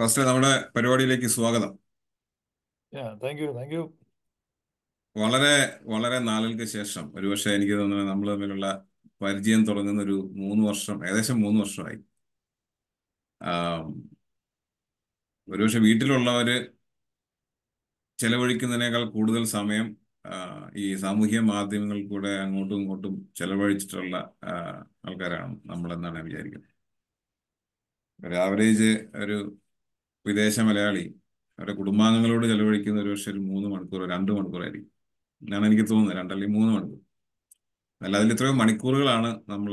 First നമ്മുടെ പരിപാടിയിലേക്ക് സ്വാഗതം താങ്ക് യു താങ്ക് യു വളരെ വളരെ നാളുകൾക്ക് ശേഷം ഒരുപക്ഷെ എനിക്ക് തോന്നുന്നു നമ്മൾ തമ്മിലുള്ള പരിചയം തുടങ്ങുന്ന ഒരു മൂന്ന് വർഷം ഏകദേശം മൂന്ന് വർഷമായി ഒരുപക്ഷെ വീട്ടിലുള്ളവര് ചെലവഴിക്കുന്നതിനേക്കാൾ കൂടുതൽ സമയം ഈ സാമൂഹ്യ മാധ്യമങ്ങളിൽ കൂടെ അങ്ങോട്ടും ഇങ്ങോട്ടും ചെലവഴിച്ചിട്ടുള്ള ആൾക്കാരാണ് നമ്മളെന്നാണ് വിചാരിക്കുന്നത് ഒരു ആവറേജ് ഒരു വിദേശ മലയാളി അവരുടെ കുടുംബാംഗങ്ങളോട് ചെലവഴിക്കുന്ന ഒരു പക്ഷെ ഒരു മൂന്ന് മണിക്കൂറോ രണ്ട് മണിക്കൂറായിരിക്കും എന്നാണ് എനിക്ക് തോന്നുന്നത് രണ്ടല്ലെങ്കിൽ മൂന്ന് മണിക്കൂർ അല്ല അതിൽ ഇത്രയും മണിക്കൂറുകളാണ് നമ്മൾ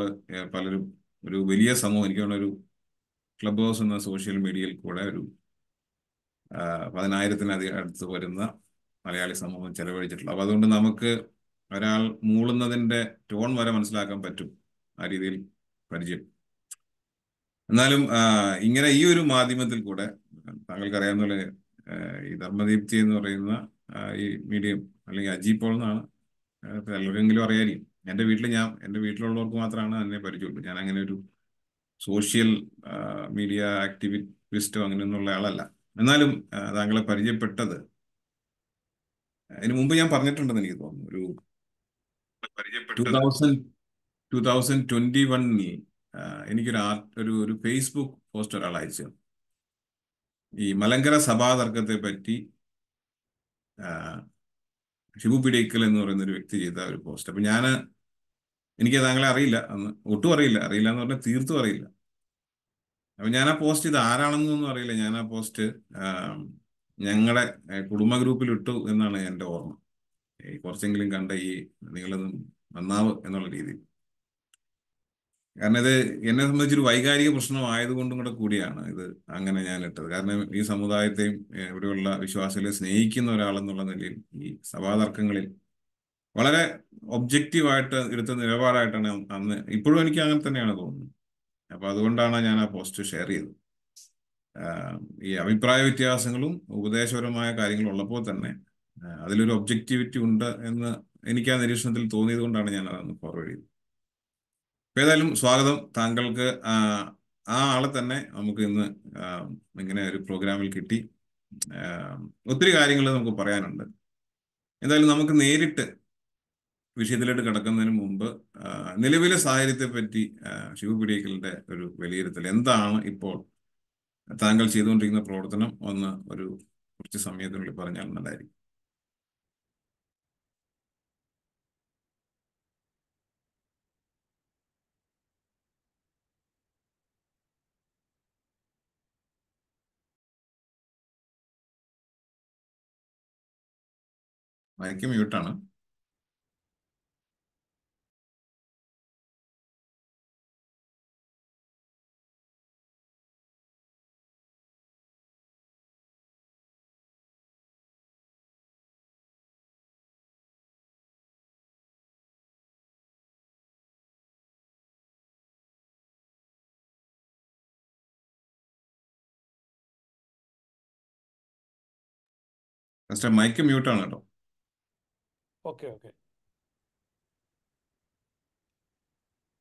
പലരും ഒരു വലിയ സമൂഹം എനിക്ക് ഒരു ക്ലബ് ഹൗസ് എന്ന സോഷ്യൽ മീഡിയയിൽ കൂടെ ഒരു പതിനായിരത്തിനധികം അടുത്ത് വരുന്ന മലയാളി സമൂഹം ചെലവഴിച്ചിട്ടുള്ളത് അപ്പം അതുകൊണ്ട് നമുക്ക് ഒരാൾ മൂളുന്നതിൻ്റെ ടോൺ വരെ മനസ്സിലാക്കാൻ പറ്റും ആ രീതിയിൽ പരിചയം എന്നാലും ഇങ്ങനെ ഈ ഒരു മാധ്യമത്തിൽ കൂടെ താങ്കൾക്കറിയാവുന്ന പോലെ ഈ ധർമ്മദീപ്തി എന്ന് പറയുന്ന ഈ മീഡിയം അല്ലെങ്കിൽ അജി പോൾ എന്നാണ് എല്ലാവരെങ്കിലും അറിയാനും എൻ്റെ വീട്ടിൽ ഞാൻ എൻ്റെ വീട്ടിലുള്ളവർക്ക് മാത്രമാണ് അതിനെ പരിചയമുള്ളൂ ഞാൻ അങ്ങനെ ഒരു സോഷ്യൽ മീഡിയ ആക്ടിവിസ്റ്റോ അങ്ങനെയൊന്നുള്ള ആളല്ല എന്നാലും താങ്കളെ പരിചയപ്പെട്ടത് അതിനു മുമ്പ് ഞാൻ പറഞ്ഞിട്ടുണ്ടെന്ന് എനിക്ക് തോന്നുന്നു ഒരു ടൂ തൗസൻഡ് ട്വന്റി വണ്ണിൽ എനിക്കൊരു ആർട്ട് ഒരു ഒരു ഫേസ്ബുക്ക് പോസ്റ്റ് ഒരാൾ അയച്ചു ഈ മലങ്കര സഭാ തർക്കത്തെ പറ്റി ഷിബു പിടേക്കൽ എന്ന് പറയുന്ന ഒരു വ്യക്തി ചെയ്ത ഒരു പോസ്റ്റ് അപ്പൊ ഞാൻ എനിക്ക് താങ്കളെ അറിയില്ല അന്ന് ഒട്ടും അറിയില്ല അറിയില്ല എന്ന് പറഞ്ഞാൽ തീർത്തും അറിയില്ല അപ്പൊ ഞാൻ ആ പോസ്റ്റ് ഇത് ആരാണെന്നൊന്നും അറിയില്ല ഞാൻ ആ പോസ്റ്റ് ഞങ്ങളുടെ കുടുംബ ഗ്രൂപ്പിൽ ഇട്ടു എന്നാണ് എൻ്റെ ഓർമ്മ കുറച്ചെങ്കിലും കണ്ട ഈ നിങ്ങളത് നന്നാവ് എന്നുള്ള രീതിയിൽ കാരണം ഇത് എന്നെ സംബന്ധിച്ചൊരു വൈകാരിക കൊണ്ടും കൂടെ കൂടിയാണ് ഇത് അങ്ങനെ ഞാൻ ഇട്ടത് കാരണം ഈ സമുദായത്തെയും ഇവിടെയുള്ള വിശ്വാസികളെ സ്നേഹിക്കുന്ന ഒരാളെന്നുള്ള നിലയിൽ ഈ സഭാതർക്കങ്ങളിൽ വളരെ ഒബ്ജക്റ്റീവായിട്ട് എടുത്ത നിലപാടായിട്ടാണ് അന്ന് ഇപ്പോഴും എനിക്ക് അങ്ങനെ തന്നെയാണ് തോന്നുന്നത് അപ്പോൾ അതുകൊണ്ടാണ് ഞാൻ ആ പോസ്റ്റ് ഷെയർ ചെയ്തത് ഈ അഭിപ്രായ വ്യത്യാസങ്ങളും ഉപദേശപരമായ കാര്യങ്ങളും ഉള്ളപ്പോൾ തന്നെ അതിലൊരു ഒബ്ജക്റ്റിവിറ്റി ഉണ്ട് എന്ന് എനിക്ക് ആ നിരീക്ഷണത്തിൽ തോന്നിയത് കൊണ്ടാണ് ഞാൻ അതൊന്ന് ഫോർവേഡ് ചെയ്തത് ഏതായാലും സ്വാഗതം താങ്കൾക്ക് ആ ആളെ തന്നെ നമുക്ക് ഇന്ന് ഇങ്ങനെ ഒരു പ്രോഗ്രാമിൽ കിട്ടി ഒത്തിരി കാര്യങ്ങൾ നമുക്ക് പറയാനുണ്ട് എന്തായാലും നമുക്ക് നേരിട്ട് വിഷയത്തിലോട്ട് കിടക്കുന്നതിന് മുമ്പ് നിലവിലെ സാഹചര്യത്തെ പറ്റി ശിവപിടിയക്കലിന്റെ ഒരു വിലയിരുത്തൽ എന്താണ് ഇപ്പോൾ താങ്കൾ ചെയ്തുകൊണ്ടിരിക്കുന്ന പ്രവർത്തനം ഒന്ന് ഒരു കുറച്ച് സമയത്തിനുള്ളിൽ പറഞ്ഞാൽ നല്ലതായിരിക്കും മൈക്ക് മ്യൂട്ടാണ് മൈക്ക് മ്യൂട്ടാണ് കേട്ടോ ഓക്കെ ഓക്കെ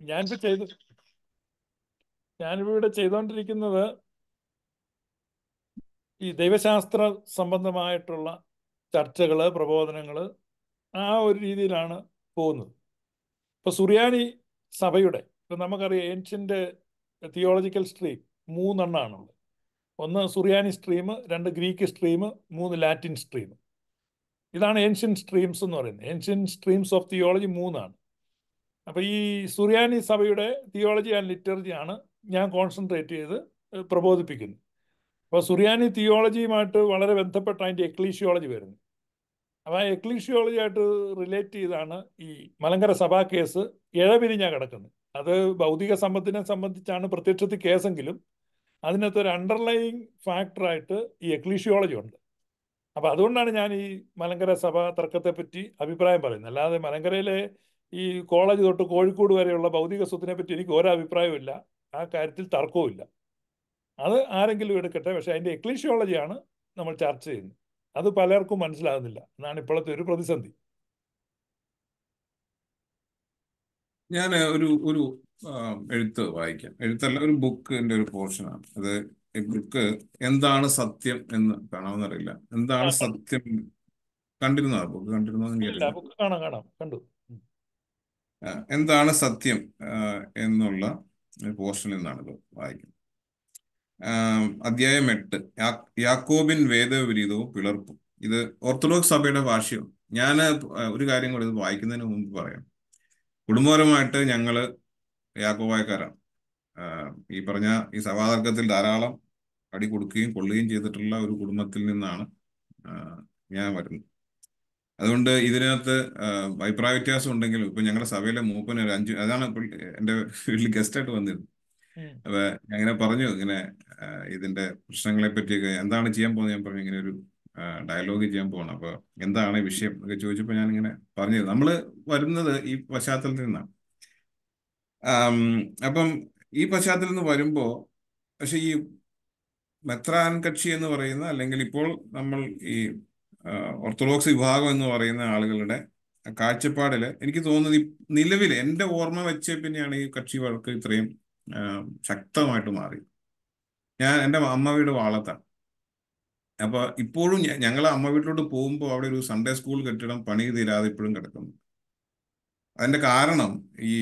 ഞാനിപ്പോ ചെയ്ത് ഞാനിപ്പോ ഇവിടെ ചെയ്തുകൊണ്ടിരിക്കുന്നത് ഈ ദൈവശാസ്ത്ര സംബന്ധമായിട്ടുള്ള ചർച്ചകള് പ്രബോധനങ്ങള് ആ ഒരു രീതിയിലാണ് പോകുന്നത് ഇപ്പൊ സുറിയാനി സഭയുടെ ഇപ്പൊ നമുക്കറിയാം ഏൻഷ്യന്റ് തിയോളജിക്കൽ സ്ട്രീം മൂന്നെണ്ണാണുള്ളത് ഒന്ന് സുറിയാനി സ്ട്രീം രണ്ട് ഗ്രീക്ക് സ്ട്രീം മൂന്ന് ലാറ്റിൻ സ്ട്രീം ഇതാണ് ഏൻഷ്യൻ സ്ട്രീംസ് എന്ന് പറയുന്നത് ഏൻഷ്യൻ സ്ട്രീംസ് ഓഫ് തിയോളജി മൂന്നാണ് അപ്പോൾ ഈ സുറിയാനി സഭയുടെ തിയോളജി ആൻഡ് ലിറ്റർജിയാണ് ഞാൻ കോൺസെൻട്രേറ്റ് ചെയ്ത് പ്രബോധിപ്പിക്കുന്നത് അപ്പോൾ സുറിയാനി തിയോളജിയുമായിട്ട് വളരെ ബന്ധപ്പെട്ട അതിൻ്റെ എക്ലീഷിയോളജി വരുന്നു അപ്പോൾ ആ എക്ലീഷിയോളജിയായിട്ട് റിലേറ്റ് ചെയ്താണ് ഈ മലങ്കര സഭാ കേസ് ഇഴപിരിഞ്ഞാണ് കിടക്കുന്നത് അത് ഭൗതിക സമ്പത്തിനെ സംബന്ധിച്ചാണ് പ്രത്യക്ഷത്തിൽ കേസെങ്കിലും ഒരു അണ്ടർലൈങ് ഫാക്ടറായിട്ട് ഈ എക്ലീഷിയോളജി ഉണ്ട് അപ്പൊ അതുകൊണ്ടാണ് ഞാൻ ഈ മലങ്കര സഭ തർക്കത്തെപ്പറ്റി അഭിപ്രായം പറയുന്നത് അല്ലാതെ മലങ്കരയിലെ ഈ കോളേജ് തൊട്ട് കോഴിക്കോട് വരെയുള്ള ഭൗതിക സ്വത്തിനെ പറ്റി എനിക്ക് ഓരോ അഭിപ്രായമില്ല ആ കാര്യത്തിൽ തർക്കവുമില്ല അത് ആരെങ്കിലും എടുക്കട്ടെ പക്ഷേ അതിന്റെ എക്ലീഷിയോളജിയാണ് നമ്മൾ ചർച്ച ചെയ്യുന്നത് അത് പലർക്കും മനസ്സിലാകുന്നില്ല എന്നാണ് ഇപ്പോഴത്തെ ഒരു പ്രതിസന്ധി ഞാൻ ഒരു ഒരു എഴുത്ത് വായിക്കാം എഴുത്തല്ല ഒരു ബുക്കിന്റെ ഒരു പോർഷനാണ് അത് ഇവർക്ക് എന്താണ് സത്യം എന്ന് കാണാമെന്നറിയില്ല എന്താണ് സത്യം കണ്ടിരുന്നോ ബുക്ക് കണ്ടിരുന്നോ കണ്ടു എന്താണ് സത്യം എന്നുള്ള നിന്നാണ് നിന്നാണിത് വായിക്കുന്നത് അധ്യായം എട്ട് യാക്കോബിൻ വേദവിപരീതവും പിളർപ്പും ഇത് ഓർത്തഡോക്സ് സഭയുടെ ഭാഷയും ഞാൻ ഒരു കാര്യം കൂടി ഇത് വായിക്കുന്നതിന് മുമ്പ് പറയാം കുടുംബപരമായിട്ട് ഞങ്ങള് യാക്കോബായക്കാരാണ് ഈ പറഞ്ഞ ഈ സഭാതർക്കത്തിൽ ധാരാളം അടി കൊടുക്കുകയും കൊള്ളുകയും ചെയ്തിട്ടുള്ള ഒരു കുടുംബത്തിൽ നിന്നാണ് ഞാൻ വരുന്നത് അതുകൊണ്ട് ഇതിനകത്ത് അഭിപ്രായ വ്യത്യാസം ഉണ്ടെങ്കിലും ഇപ്പൊ ഞങ്ങളുടെ സഭയിലെ മൂപ്പന് ഒരു അഞ്ചു അതാണ് എന്റെ വീട്ടിൽ ഗസ്റ്റായിട്ട് വന്നിരുന്നത് അപ്പൊ അങ്ങനെ പറഞ്ഞു ഇങ്ങനെ ഇതിന്റെ പ്രശ്നങ്ങളെ പറ്റിയൊക്കെ എന്താണ് ചെയ്യാൻ പോകുന്നത് ഞാൻ പറഞ്ഞു ഇങ്ങനെ ഒരു ഡയലോഗ് ചെയ്യാൻ പോകണം അപ്പൊ എന്താണ് വിഷയം ഒക്കെ ചോദിച്ചപ്പോൾ ഞാൻ ഇങ്ങനെ പറഞ്ഞത് നമ്മള് വരുന്നത് ഈ പശ്ചാത്തലത്തിൽ നിന്നാണ് അപ്പം ഈ പശ്ചാത്തലത്തിൽ നിന്ന് വരുമ്പോൾ പക്ഷെ ഈ മെത്രാൻ കക്ഷി എന്ന് പറയുന്ന അല്ലെങ്കിൽ ഇപ്പോൾ നമ്മൾ ഈ ഓർത്തഡോക്സ് വിഭാഗം എന്ന് പറയുന്ന ആളുകളുടെ കാഴ്ചപ്പാടില് എനിക്ക് തോന്നുന്നത് നിലവിൽ എന്റെ ഓർമ്മ വെച്ച് പിന്നെയാണ് ഈ കക്ഷി വഴക്ക് ഇത്രയും ശക്തമായിട്ട് മാറി ഞാൻ എൻ്റെ അമ്മ വീട് വാളത്താണ് അപ്പോൾ ഇപ്പോഴും ഞങ്ങൾ അമ്മ വീട്ടിലോട്ട് പോകുമ്പോൾ അവിടെ ഒരു സൺഡേ സ്കൂൾ കെട്ടിടം പണി തീരാതെ ഇപ്പോഴും കിടക്കുന്നു അതിന്റെ കാരണം ഈ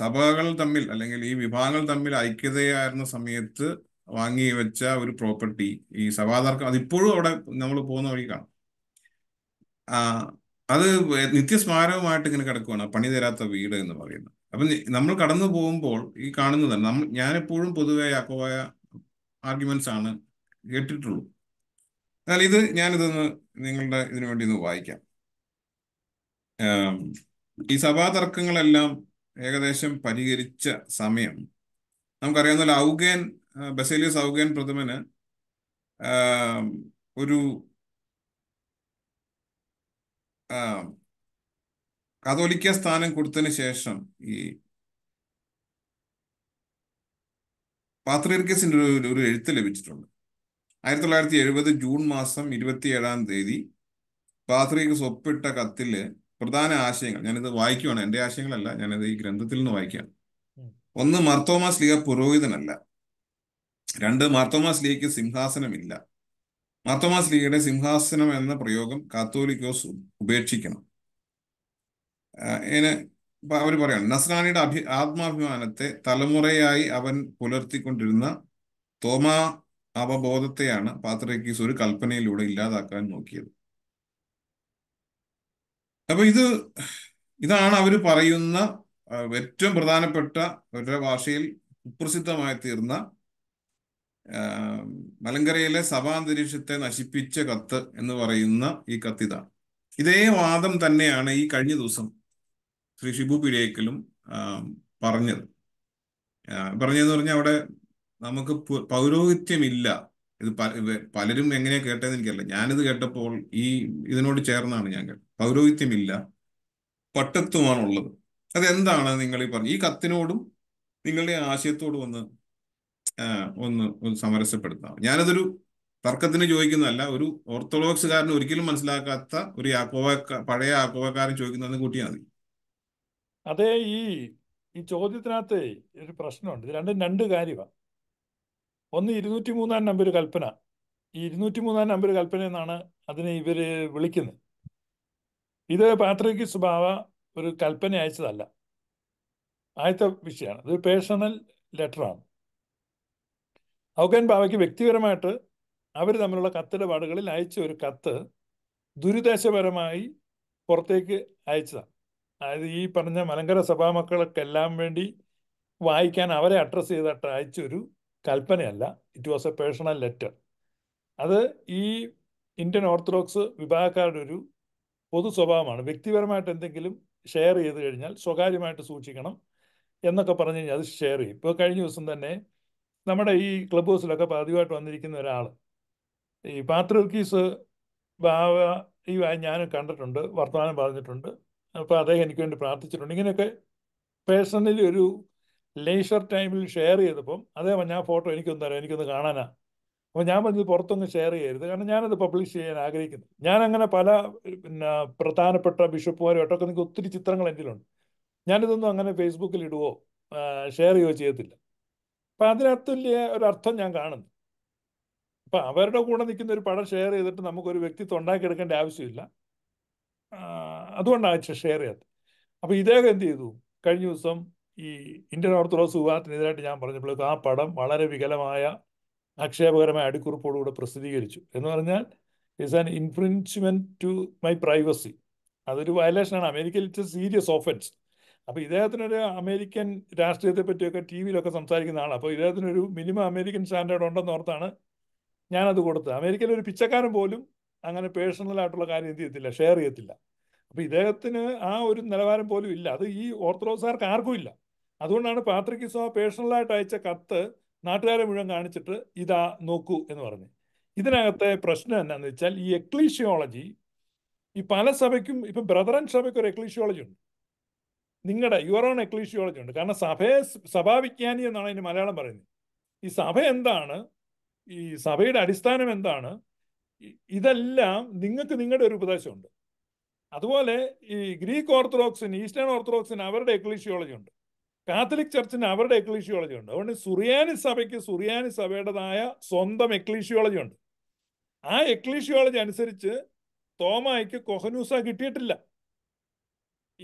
സഭകൾ തമ്മിൽ അല്ലെങ്കിൽ ഈ വിഭാഗങ്ങൾ തമ്മിൽ ഐക്യതയായിരുന്ന സമയത്ത് വാങ്ങി വെച്ച ഒരു പ്രോപ്പർട്ടി ഈ സഭാതർക്കം അതിപ്പോഴും അവിടെ നമ്മൾ പോകുന്ന വഴി കാണും അത് നിത്യസ്മാരകമായിട്ട് ഇങ്ങനെ കിടക്കുകയാണ് പണി തരാത്ത വീട് എന്ന് പറയുന്നത് അപ്പം നമ്മൾ കടന്നു പോകുമ്പോൾ ഈ കാണുന്നതാണ് നമ്മൾ ഞാനെപ്പോഴും പൊതുവെ യാക്കോവായ ആർഗ്യുമെന്റ്സ് ആണ് കേട്ടിട്ടുള്ളൂ എന്നാൽ ഇത് ഞാനിതൊന്ന് നിങ്ങളുടെ ഇതിനു വേണ്ടി ഒന്ന് വായിക്കാം ഈ സഭാതർക്കങ്ങളെല്ലാം ഏകദേശം പരിഹരിച്ച സമയം നമുക്കറിയാവുന്ന ലൗകേൻ ബസേലിയ ഔഗൻ പ്രഥമന് ഒരു കാതോലിക്ക സ്ഥാനം കൊടുത്തതിന് ശേഷം ഈ പാത്രീർക്കസിന്റെ ഒരു ഒരു എഴുത്ത് ലഭിച്ചിട്ടുണ്ട് ആയിരത്തി തൊള്ളായിരത്തി എഴുപത് ജൂൺ മാസം ഇരുപത്തിയേഴാം തീയതി പാത്രീർക്കസ് ഒപ്പിട്ട കത്തിൽ പ്രധാന ആശയങ്ങൾ ഞാനിത് വായിക്കുവാണ് എൻ്റെ ആശയങ്ങളല്ല ഞാനിത് ഈ ഗ്രന്ഥത്തിൽ നിന്ന് വായിക്കുകയാണ് ഒന്ന് മർത്തോമാ സ്ലീഹ പുരോഹിതനല്ല രണ്ട് മാർത്തോമാ സ്ലീഗയ്ക്ക് സിംഹാസനമില്ല മാർത്തോമാസ് ലീഗയുടെ സിംഹാസനം എന്ന പ്രയോഗം കാത്തോലിക്കോസ് ഉപേക്ഷിക്കണം ഇതിന് അവർ പറയാണ് നസ്രാനിയുടെ അഭി ആത്മാഭിമാനത്തെ തലമുറയായി അവൻ പുലർത്തിക്കൊണ്ടിരുന്ന തോമാ അവബോധത്തെയാണ് പാത്രക്കീസ് ഒരു കൽപ്പനയിലൂടെ ഇല്ലാതാക്കാൻ നോക്കിയത് അപ്പൊ ഇത് ഇതാണ് അവർ പറയുന്ന ഏറ്റവും പ്രധാനപ്പെട്ട അവരുടെ ഭാഷയിൽ കുപ്രസിദ്ധമായി തീർന്ന മലങ്കരയിലെ സഭാന്തരീക്ഷത്തെ നശിപ്പിച്ച കത്ത് എന്ന് പറയുന്ന ഈ കത്തിതാണ് ഇതേ വാദം തന്നെയാണ് ഈ കഴിഞ്ഞ ദിവസം ശ്രീ ഷിബു പിഴേക്കലും പറഞ്ഞത് പറഞ്ഞതെന്ന് പറഞ്ഞാൽ അവിടെ നമുക്ക് പൗരോഹിത്യമില്ല ഇത് പലരും എങ്ങനെയാ കേട്ടതെന്ന് എനിക്കല്ല ഞാനിത് കേട്ടപ്പോൾ ഈ ഇതിനോട് ചേർന്നാണ് ഞാൻ കേട്ടത് പൗരോഹിത്യമില്ല പട്ടത്വമാണുള്ളത് അതെന്താണ് നിങ്ങൾ ഈ പറഞ്ഞു ഈ കത്തിനോടും നിങ്ങളുടെ ആശയത്തോടും ഒന്ന് ഒന്ന് ഒന്ന് സമരസപ്പെടുത്താം ഞാനതൊരു തർക്കത്തിന് ചോദിക്കുന്നതല്ല ഒരു ഓർത്തഡോക്സുകാരൻ ഒരിക്കലും മനസ്സിലാക്കാത്ത ഒരു യാക്കോവ പഴയ ആക്കോവക്കാരൻ ചോദിക്കുന്നതെന്ന് കൂട്ടിയാൽ മതി അതെ ഈ ഈ ചോദ്യത്തിനകത്ത് ഒരു പ്രശ്നമുണ്ട് ഇത് രണ്ടും രണ്ട് കാര്യമാണ് ഒന്ന് ഇരുന്നൂറ്റി മൂന്നാം നമ്പർ കൽപ്പന ഈ ഇരുന്നൂറ്റി മൂന്നാം നമ്പർ കൽപ്പന എന്നാണ് അതിനെ ഇവർ വിളിക്കുന്നത് ഇത് പാത്രിക്ക് സ്വഭാവ ഒരു കൽപ്പന അയച്ചതല്ല ആദ്യത്തെ വിഷയമാണ് ഇത് പേഴ്സണൽ ലെറ്ററാണ് ഔഗൻ ബാബയ്ക്ക് വ്യക്തിപരമായിട്ട് അവർ തമ്മിലുള്ള കത്തിടപാടുകളിൽ അയച്ച ഒരു കത്ത് ദുരിതാശപരമായി പുറത്തേക്ക് അയച്ചതാണ് അതായത് ഈ പറഞ്ഞ മലങ്കര സഭാ മക്കൾക്കെല്ലാം വേണ്ടി വായിക്കാൻ അവരെ അഡ്രസ്സ് ചെയ്തിട്ട് അയച്ചൊരു കൽപ്പനയല്ല it was a personal letter അത് ഈ ഇന്ത്യൻ ഓർത്തഡോക്സ് വിഭാഗക്കാരുടെ ഒരു പൊതു സ്വഭാവമാണ് വ്യക്തിപരമായിട്ട് എന്തെങ്കിലും ഷെയർ ചെയ്ത് കഴിഞ്ഞാൽ സ്വകാര്യമായിട്ട് സൂക്ഷിക്കണം എന്നൊക്കെ പറഞ്ഞു കഴിഞ്ഞാൽ അത് ഷെയർ ചെയ്യും ഇപ്പോൾ കഴിഞ്ഞ ദിവസം തന്നെ നമ്മുടെ ഈ ക്ലബ് ഹൗസിലൊക്കെ പതിവായിട്ട് വന്നിരിക്കുന്ന ഒരാൾ ഈ പാത്രീസ് ബാവ ഈ ഞാനും കണ്ടിട്ടുണ്ട് വർത്തമാനം പറഞ്ഞിട്ടുണ്ട് അപ്പോൾ അദ്ദേഹം എനിക്ക് വേണ്ടി പ്രാർത്ഥിച്ചിട്ടുണ്ട് ഇങ്ങനെയൊക്കെ പേഴ്സണലി ഒരു ലേഷർ ടൈമിൽ ഷെയർ ചെയ്തപ്പം അതേപോലെ ഞാൻ ഫോട്ടോ എനിക്കൊന്ന് തരാം എനിക്കൊന്ന് കാണാനാ അപ്പോൾ ഞാൻ പറഞ്ഞത് പുറത്തൊന്ന് ഷെയർ ചെയ്യരുത് കാരണം ഞാനത് പബ്ലിഷ് ചെയ്യാൻ ആഗ്രഹിക്കുന്നു ഞാൻ അങ്ങനെ പല പിന്നെ പ്രധാനപ്പെട്ട ബിഷപ്പുമാരും ഒട്ടൊക്കെ എനിക്ക് ഒത്തിരി ചിത്രങ്ങൾ എൻ്റെ ഞാനിതൊന്നും അങ്ങനെ ഫേസ്ബുക്കിൽ ഇടുവോ ഷെയർ ചെയ്യുകയോ ചെയ്യത്തില്ല അപ്പം ഒരു ഒരർത്ഥം ഞാൻ കാണുന്നു അപ്പൊ അവരുടെ കൂടെ നിൽക്കുന്ന ഒരു പടം ഷെയർ ചെയ്തിട്ട് നമുക്കൊരു വ്യക്തിത്വം ഉണ്ടാക്കിയെടുക്കേണ്ട ആവശ്യമില്ല അതുകൊണ്ടാണ് ഷെയർ ചെയ്യാത്തത് അപ്പോൾ ഇദ്ദേഹം എന്ത് ചെയ്തു കഴിഞ്ഞ ദിവസം ഈ ഇന്ത്യൻ ഓർത്തഡോക്സ് വിഭാഗത്തിനെതിരായിട്ട് ഞാൻ പറഞ്ഞപ്പോൾ ആ പടം വളരെ വികലമായ ആക്ഷേപകരമായ അടിക്കുറിപ്പോടുകൂടെ പ്രസിദ്ധീകരിച്ചു എന്ന് പറഞ്ഞാൽ it's an infringement to my privacy അതൊരു വയലേഷനാണ് അമേരിക്കയിൽ ഇറ്റ്സ് സീരിയസ് ഓഫൻസ് അപ്പോൾ ഇദ്ദേഹത്തിനൊരു അമേരിക്കൻ രാഷ്ട്രീയത്തെ പറ്റിയൊക്കെ ടി വിയിലൊക്കെ സംസാരിക്കുന്ന ആളാണ് അപ്പോൾ ഇദ്ദേഹത്തിനൊരു മിനിമം അമേരിക്കൻ സ്റ്റാൻഡേർഡ് ഉണ്ടെന്ന് ഓർത്താണ് ഞാനത് കൊടുത്തത് അമേരിക്കയിലെ ഒരു പിച്ചക്കാരൻ പോലും അങ്ങനെ പേഴ്സണലായിട്ടുള്ള കാര്യം എന്ത് ചെയ്യത്തില്ല ഷെയർ ചെയ്യത്തില്ല അപ്പോൾ ഇദ്ദേഹത്തിന് ആ ഒരു നിലവാരം പോലും ഇല്ല അത് ഈ ഓർത്തഡോക്സുകാർക്ക് ആർക്കും ഇല്ല അതുകൊണ്ടാണ് പാത്രിക് ഇസോ പേഴ്സണലായിട്ട് അയച്ച കത്ത് നാട്ടുകാരെ മുഴുവൻ കാണിച്ചിട്ട് ഇതാ നോക്കൂ എന്ന് പറഞ്ഞു ഇതിനകത്തെ പ്രശ്നം എന്താണെന്ന് വെച്ചാൽ ഈ എക്ലീഷിയോളജി ഈ പല സഭയ്ക്കും ഇപ്പം ബ്രദറൻ സഭയ്ക്ക് ഒരു എക്ലീഷിയോളജി ഉണ്ട് നിങ്ങളുടെ യുവർ ഓൺ എക്ലീഷിയോളജി ഉണ്ട് കാരണം സഭയെ സഭാവിജ്ഞാനി എന്നാണ് അതിന് മലയാളം പറയുന്നത് ഈ സഭ എന്താണ് ഈ സഭയുടെ അടിസ്ഥാനം എന്താണ് ഇതെല്ലാം നിങ്ങൾക്ക് നിങ്ങളുടെ ഒരു ഉപദേശമുണ്ട് അതുപോലെ ഈ ഗ്രീക്ക് ഓർത്തഡോക്സിന് ഈസ്റ്റേൺ ഓർത്തഡോക്സിന് അവരുടെ എക്ലീഷിയോളജി ഉണ്ട് കാത്തലിക് ചർച്ചിന് അവരുടെ എക്ലീഷിയോളജി ഉണ്ട് അതുകൊണ്ട് സുറിയാനി സഭയ്ക്ക് സുറിയാനി സഭയുടേതായ സ്വന്തം എക്ലീഷിയോളജി ഉണ്ട് ആ എക്ലീഷിയോളജി അനുസരിച്ച് തോമായിക്ക് കൊഹനൂസ കിട്ടിയിട്ടില്ല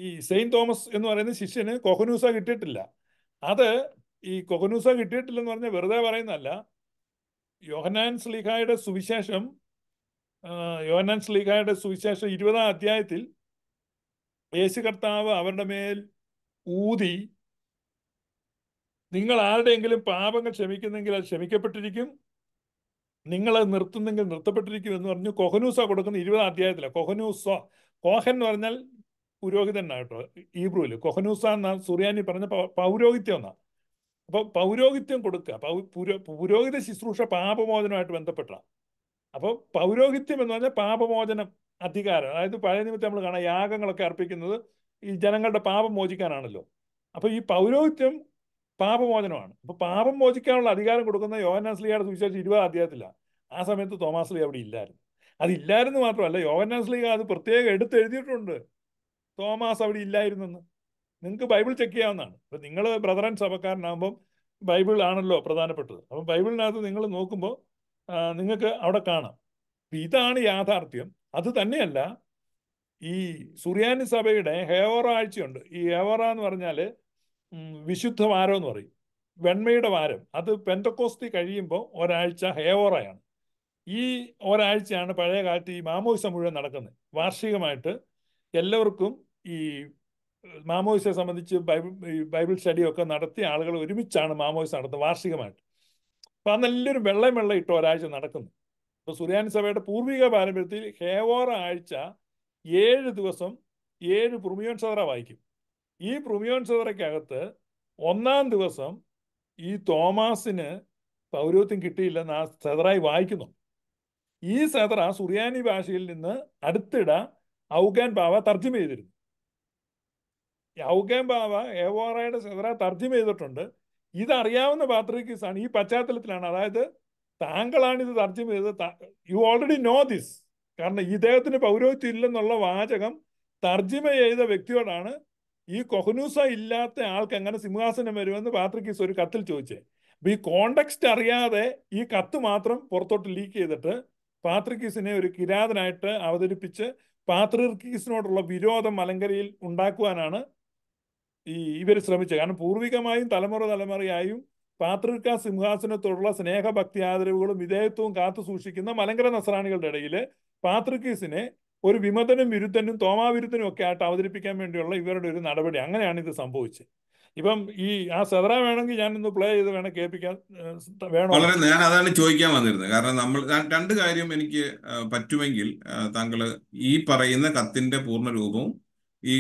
ഈ സെയിൻറ്റ് തോമസ് എന്ന് പറയുന്ന ശിഷ്യന് കൊഹനൂസ കിട്ടിയിട്ടില്ല അത് ഈ കൊഹനൂസ കിട്ടിയിട്ടില്ലെന്ന് പറഞ്ഞാൽ വെറുതെ പറയുന്നതല്ല യോഹനാൻ സ്ലീഹായുടെ സുവിശേഷം യോഹനാൻ സ്ലീഹായുടെ സുവിശേഷം ഇരുപതാം അധ്യായത്തിൽ യേശു കർത്താവ് അവരുടെ മേൽ ഊതി നിങ്ങൾ ആരുടെയെങ്കിലും പാപങ്ങൾ ക്ഷമിക്കുന്നെങ്കിൽ അത് ക്ഷമിക്കപ്പെട്ടിരിക്കും നിങ്ങൾ അത് നിർത്തുന്നെങ്കിൽ നിർത്തപ്പെട്ടിരിക്കും എന്ന് പറഞ്ഞു കൊഹനൂസ കൊടുക്കുന്ന ഇരുപതാം അധ്യായത്തിലാണ് കൊഹനൂസ കോഹൻ എന്ന് പറഞ്ഞാൽ പുരോഹിതനാണ് കേട്ടോ ഈബ്രുവിൽ കൊഹനൂസ എന്ന സുറിയാനി പറഞ്ഞ പൗരോഹിത്യം എന്നാ അപ്പോൾ പൗരോഹിത്യം കൊടുക്കുക പുരോഹിത ശുശ്രൂഷ പാപമോചനമായിട്ട് ബന്ധപ്പെട്ട അപ്പോൾ പൗരോഹിത്യം എന്ന് പറഞ്ഞാൽ പാപമോചനം അധികാരം അതായത് പഴയ നിമിത്തം നമ്മൾ കാണാം യാഗങ്ങളൊക്കെ അർപ്പിക്കുന്നത് ഈ ജനങ്ങളുടെ പാപം മോചിക്കാനാണല്ലോ അപ്പോൾ ഈ പൗരോഹിത്യം പാപമോചനമാണ് അപ്പോൾ പാപം മോചിക്കാനുള്ള അധികാരം കൊടുക്കുന്ന യോഹനാസ്ലിയുടെ സുവിശേഷം ഇരുപത് അധ്യായത്തില്ല ആ സമയത്ത് തോമാസ്ലി അവിടെ ഇല്ലായിരുന്നു അതില്ലായിരുന്നു മാത്രമല്ല യോഹനാസ്ലിക അത് പ്രത്യേകം എഴുതിയിട്ടുണ്ട് തോമാസ് അവിടെ ഇല്ലായിരുന്നെന്ന് നിങ്ങൾക്ക് ബൈബിൾ ചെക്ക് ചെയ്യാവുന്നതാണ് അപ്പം നിങ്ങൾ ബ്രദർ സഭക്കാരനാകുമ്പം ബൈബിൾ ആണല്ലോ പ്രധാനപ്പെട്ടത് അപ്പം ബൈബിളിനകത്ത് നിങ്ങൾ നോക്കുമ്പോൾ നിങ്ങൾക്ക് അവിടെ കാണാം ഇതാണ് യാഥാർത്ഥ്യം അത് തന്നെയല്ല ഈ സുറിയാനി സഭയുടെ ഹേവറ ആഴ്ചയുണ്ട് ഈ ഹേവറ എന്ന് പറഞ്ഞാൽ വിശുദ്ധ വാരം എന്ന് പറയും വെണ്മയുടെ വാരം അത് പെന്തക്കോസ്തി കഴിയുമ്പോൾ ഒരാഴ്ച ഹേവറയാണ് ഈ ഒരാഴ്ചയാണ് പഴയ കാലത്ത് ഈ മാമോദിസം മുഴുവൻ നടക്കുന്നത് വാർഷികമായിട്ട് എല്ലാവർക്കും ഈ മാമോയിസെ സംബന്ധിച്ച് ബൈബിൾ ബൈബിൾ ഒക്കെ നടത്തിയ ആളുകൾ ഒരുമിച്ചാണ് മാമോയിസ് നടത്തുന്നത് വാർഷികമായിട്ട് അപ്പോൾ അന്ന് വെള്ളം വെള്ളം ഇട്ട് ഒരാഴ്ച നടക്കുന്നു അപ്പോൾ സുറിയാനി സഭയുടെ പൂർവിക പാരമ്പര്യത്തിൽ ഹേവോറ ആഴ്ച ഏഴ് ദിവസം ഏഴ് പ്രുമിയോൻ സദറ വായിക്കും ഈ പ്രുമിയോൻ സദറയ്ക്കകത്ത് ഒന്നാം ദിവസം ഈ തോമാസിന് പൗരോത്യം കിട്ടിയില്ലെന്ന് ആ സെതറായി വായിക്കുന്നു ഈ സെതറ സുറിയാനി ഭാഷയിൽ നിന്ന് അടുത്തിട ഔഗാൻ ബാവ തർജ്ജമ ചെയ്തിരുന്നു യൗഗേം ബാബ ഏവോറയുടെ സെതറ തർജ്ജം ചെയ്തിട്ടുണ്ട് ഇതറിയാവുന്ന പാത്രീക്കീസാണ് ഈ പശ്ചാത്തലത്തിലാണ് അതായത് താങ്കളാണ് ഇത് തർജ്ജം ചെയ്തത് യു ഓൾറെഡി നോ ദിസ് കാരണം ഇദ്ദേഹത്തിന് പൗരോഹിത്യം ഇല്ലെന്നുള്ള വാചകം തർജ്ജിമ ചെയ്ത വ്യക്തിയോടാണ് ഈ കൊഹനൂസ ഇല്ലാത്ത ആൾക്ക് എങ്ങനെ സിംഹാസനം വരുമെന്ന് പാത്രിക്കീസ് ഒരു കത്തിൽ ചോദിച്ചേ അപ്പൊ ഈ കോണ്ടക്സ്റ്റ് അറിയാതെ ഈ കത്ത് മാത്രം പുറത്തോട്ട് ലീക്ക് ചെയ്തിട്ട് പാത്രിക്കീസിനെ ഒരു കിരാതനായിട്ട് അവതരിപ്പിച്ച് പാത്രിർക്കീസിനോടുള്ള വിരോധം മലങ്കരയിൽ ഉണ്ടാക്കുവാനാണ് ഈ ഇവർ ശ്രമിച്ചത് കാരണം പൂർവികമായും തലമുറ തലമുറയായും പാത്രിക സിംഹാസനത്തോടുള്ള സ്നേഹഭക്തി ആദരവുകളും വിധേയത്വവും കാത്തു സൂക്ഷിക്കുന്ന മലങ്കര നസ്രാണികളുടെ ഇടയിൽ പാത്രിക്കീസിനെ ഒരു വിമതനും വിരുദ്ധനും തോമാവിരുദ്ധനും ഒക്കെ ആയിട്ട് അവതരിപ്പിക്കാൻ വേണ്ടിയുള്ള ഇവരുടെ ഒരു നടപടി അങ്ങനെയാണ് ഇത് സംഭവിച്ചത് ഇപ്പം ഈ ആ സെതറ വേണമെങ്കിൽ ഞാനൊന്ന് പ്ലേ ചെയ്ത് വേണം കേൾപ്പിക്കാൻ വേണം വളരെ ഞാൻ അതാണ് ചോദിക്കാൻ വന്നിരുന്നത് കാരണം നമ്മൾ രണ്ട് കാര്യം എനിക്ക് പറ്റുമെങ്കിൽ താങ്കൾ ഈ പറയുന്ന കത്തിന്റെ പൂർണ്ണ രൂപവും ഈ